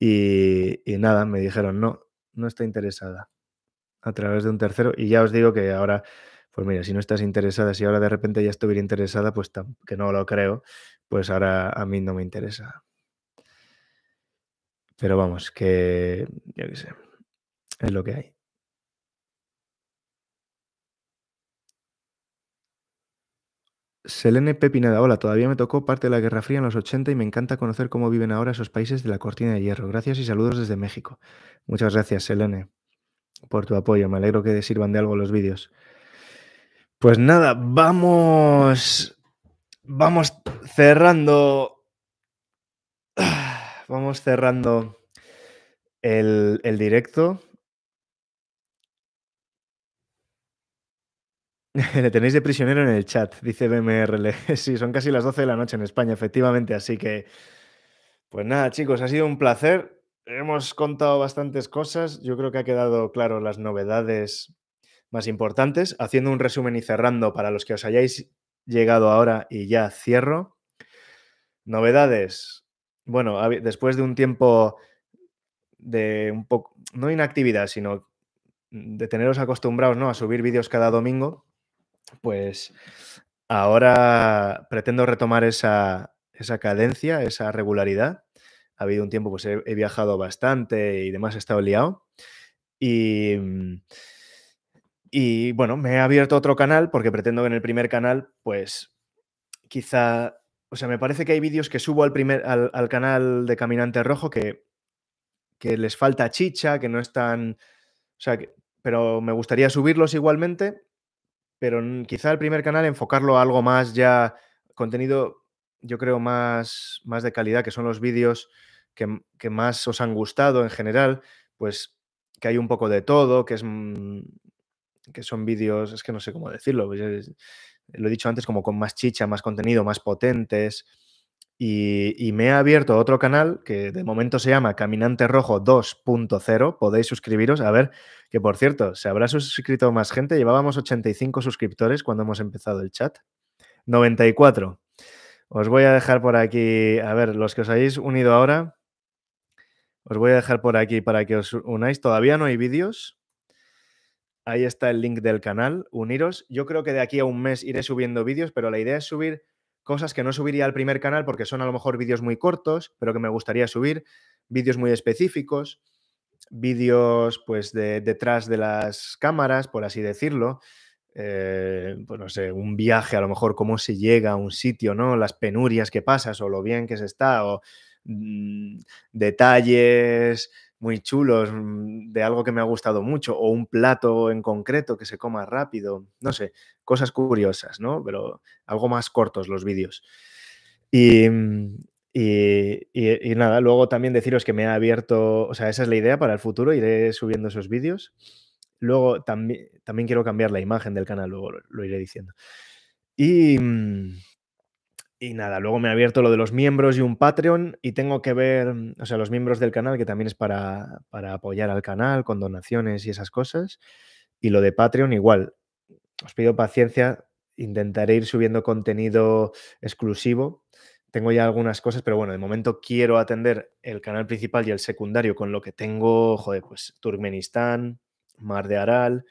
Y, nada, me dijeron, no, no está interesada a través de un tercero. Y ya os digo que ahora, pues mira, si no estás interesada, si ahora de repente ya estuviera interesada, pues que no lo creo, pues ahora a mí no me interesa. Pero vamos, que yo qué sé, es lo que hay. Selene Pepineda, hola, todavía me tocó parte de la Guerra Fría en los 80 y me encanta conocer cómo viven ahora esos países de la cortina de hierro. Gracias y saludos desde México. Muchas gracias, Selene, por tu apoyo. Me alegro que te sirvan de algo los vídeos. Pues nada, vamos. Vamos cerrando. (sighs) Vamos cerrando el directo. (laughs) Le tenéis de prisionero en el chat, dice BMRL. (laughs) Sí, son casi las 12 de la noche en España, efectivamente. Así que, pues nada, chicos, ha sido un placer. Hemos contado bastantes cosas. Yo creo que ha quedado claro las novedades más importantes. Haciendo un resumen y cerrando para los que os hayáis llegado ahora y ya cierro. Novedades. Bueno, después de un tiempo de un poco, no inactividad, sino de teneros acostumbrados ¿no? a subir vídeos cada domingo, pues ahora pretendo retomar esa, cadencia, esa regularidad. Ha habido un tiempo, pues he, viajado bastante y demás, he estado liado. Y, mm, y bueno, me he abierto otro canal porque pretendo que en el primer canal, pues quizá, o sea, me parece que hay vídeos que subo al, primer, al, canal de Caminante Rojo que, que les falta chicha, que no están, o sea, que, pero me gustaría subirlos igualmente pero quizá el primer canal enfocarlo a algo más ya contenido, yo creo, más, más de calidad, que son los vídeos que, más os han gustado en general, pues que hay un poco de todo, que es mm, que son vídeos, es que no sé cómo decirlo, pues, eh, lo he dicho antes, como con más chicha, más contenido, más potentes, y, me ha abierto otro canal que de momento se llama Caminante Rojo 2.0. Podéis suscribiros. A ver, que por cierto, se habrá suscrito más gente. Llevábamos 85 suscriptores cuando hemos empezado el chat. 94. Os voy a dejar por aquí, a ver, los que os hayáis unido ahora, os voy a dejar por aquí para que os unáis. Todavía no hay vídeos. Ahí está el link del canal, uniros. Yo creo que de aquí a un mes iré subiendo vídeos, pero la idea es subir cosas que no subiría al primer canal porque son a lo mejor vídeos muy cortos, pero que me gustaría subir, vídeos muy específicos, vídeos pues de, detrás de las cámaras, por así decirlo. Eh, pues, no sé, un viaje, a lo mejor cómo se llega a un sitio, ¿no? Las penurias que pasas o lo bien que se está o mm, detalles, muy chulos mm, de algo que me ha gustado mucho o un plato en concreto que se coma rápido, no sé, cosas curiosas, ¿no? Pero algo más cortos los vídeos. Y, mm, y, nada, luego también deciros que me ha abierto, o sea, esa es la idea para el futuro, iré subiendo esos vídeos. Luego también, también quiero cambiar la imagen del canal, luego lo, lo iré diciendo. Y... Mm, y nada, luego me ha abierto lo de los miembros y un Patreon y tengo que ver, mm, o sea, los miembros del canal, que también es para, para apoyar al canal con donaciones y esas cosas. Y lo de Patreon igual. Os pido paciencia, intentaré ir subiendo contenido exclusivo. Tengo ya algunas cosas, pero bueno, de momento quiero atender el canal principal y el secundario con lo que tengo, joder, pues Turkmenistán, Mar de Aral,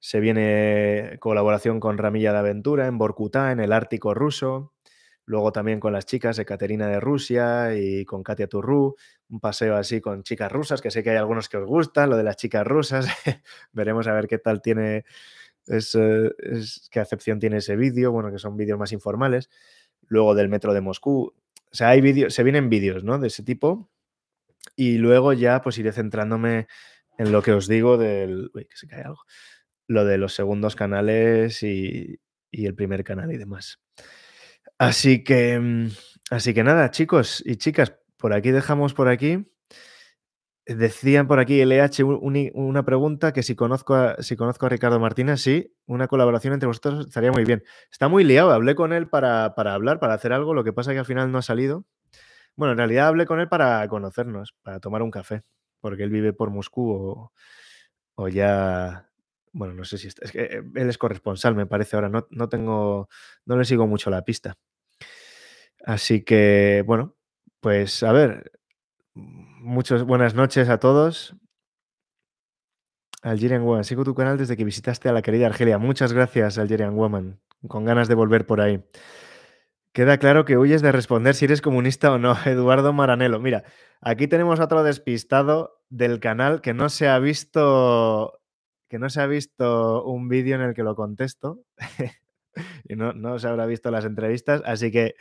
se viene colaboración con Ramilla de Aventura en Borkutá, en el Ártico ruso. Luego también con las chicas de Caterina de Rusia y con Katia Turrú, un paseo así con chicas rusas, que sé que hay algunos que os gustan, lo de las chicas rusas. (laughs) Veremos a ver qué tal tiene, eh, qué acepción tiene ese vídeo, bueno, que son vídeos más informales. Luego del metro de Moscú. O sea, hay vídeos, se vienen vídeos, ¿no? De ese tipo. Y luego ya pues iré centrándome en lo que os digo del... Uy, que se cae algo. Lo de los segundos canales y el primer canal y demás. Así que, mm, así que nada, chicos y chicas, por aquí dejamos por aquí. Decían por aquí LH una pregunta que si conozco a, si conozco a Ricardo Martínez, sí, una colaboración entre vosotros estaría muy bien. Está muy liado, hablé con él para, hablar, para hacer algo, lo que pasa que al final no ha salido. Bueno, en realidad hablé con él para conocernos, para tomar un café, porque él vive por Moscú o, ya, bueno, no sé si es que eh, él es corresponsal, me parece ahora, no, no tengo, no le sigo mucho la pista. Así que, bueno, pues a ver, muchas buenas noches a todos. Algerian Woman, sigo tu canal desde que visitaste a la querida Argelia. Muchas gracias, Algerian Woman, con ganas de volver por ahí. Queda claro que huyes de responder si eres comunista o no, (laughs) Eduardo Maranelo. Mira, aquí tenemos otro despistado del canal que no se ha visto, que no se ha visto un vídeo en el que lo contesto (laughs) y no, no se habrá visto las entrevistas, así que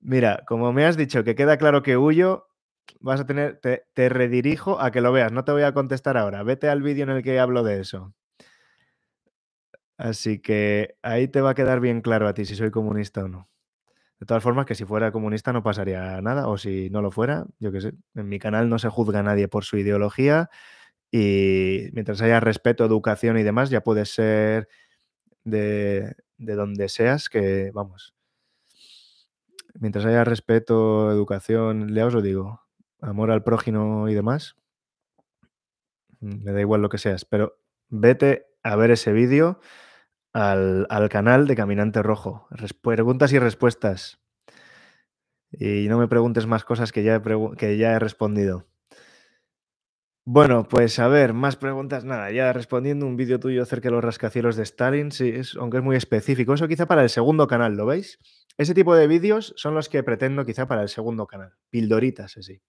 Mira, como me has dicho que queda claro que huyo, vas a tener, te, redirijo a que lo veas. No te voy a contestar ahora. Vete al vídeo en el que hablo de eso. Así que ahí te va a quedar bien claro a ti si soy comunista o no. De todas formas, que si fuera comunista no pasaría nada, o si no lo fuera, yo qué sé, en mi canal no se juzga a nadie por su ideología y mientras haya respeto, educación y demás, ya puedes ser de, de donde seas, que vamos, mientras haya respeto, educación, ya os lo digo, amor al prójimo y demás, me mm, da igual lo que seas, pero vete a ver ese vídeo al, canal de Caminante Rojo. preguntas y respuestas. Y no me preguntes más cosas que ya que ya he respondido. Bueno, pues a ver, más preguntas, nada, ya respondiendo un vídeo tuyo acerca de los rascacielos de Stalin, sí, es, aunque es muy específico, eso quizá para el segundo canal, ¿lo veis? Ese tipo de vídeos son los que pretendo quizá para el segundo canal, pildoritas así,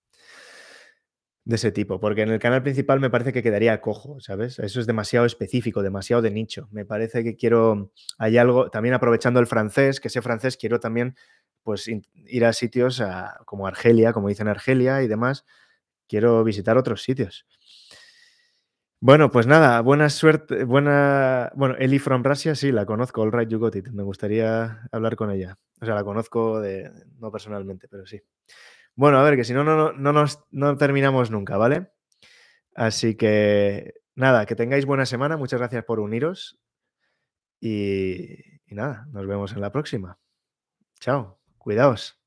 de ese tipo, porque en el canal principal me parece que quedaría cojo, ¿sabes? Eso es demasiado específico, demasiado de nicho, me parece que quiero, hay algo, también aprovechando el francés, que sé francés, quiero también pues ir a sitios como Argelia, como dicen Argelia y demás, quiero visitar otros sitios. Bueno, pues nada, buena suerte, buena... Bueno, Eli from Russia, sí, la conozco, All Right You Got It, me gustaría hablar con ella. O sea, la conozco no personalmente, pero sí. Bueno, a ver, que si no, no, no, no terminamos nunca, ¿vale? Así que nada, que tengáis buena semana, muchas gracias por uniros y nada, nos vemos en la próxima. Chao, cuidaos.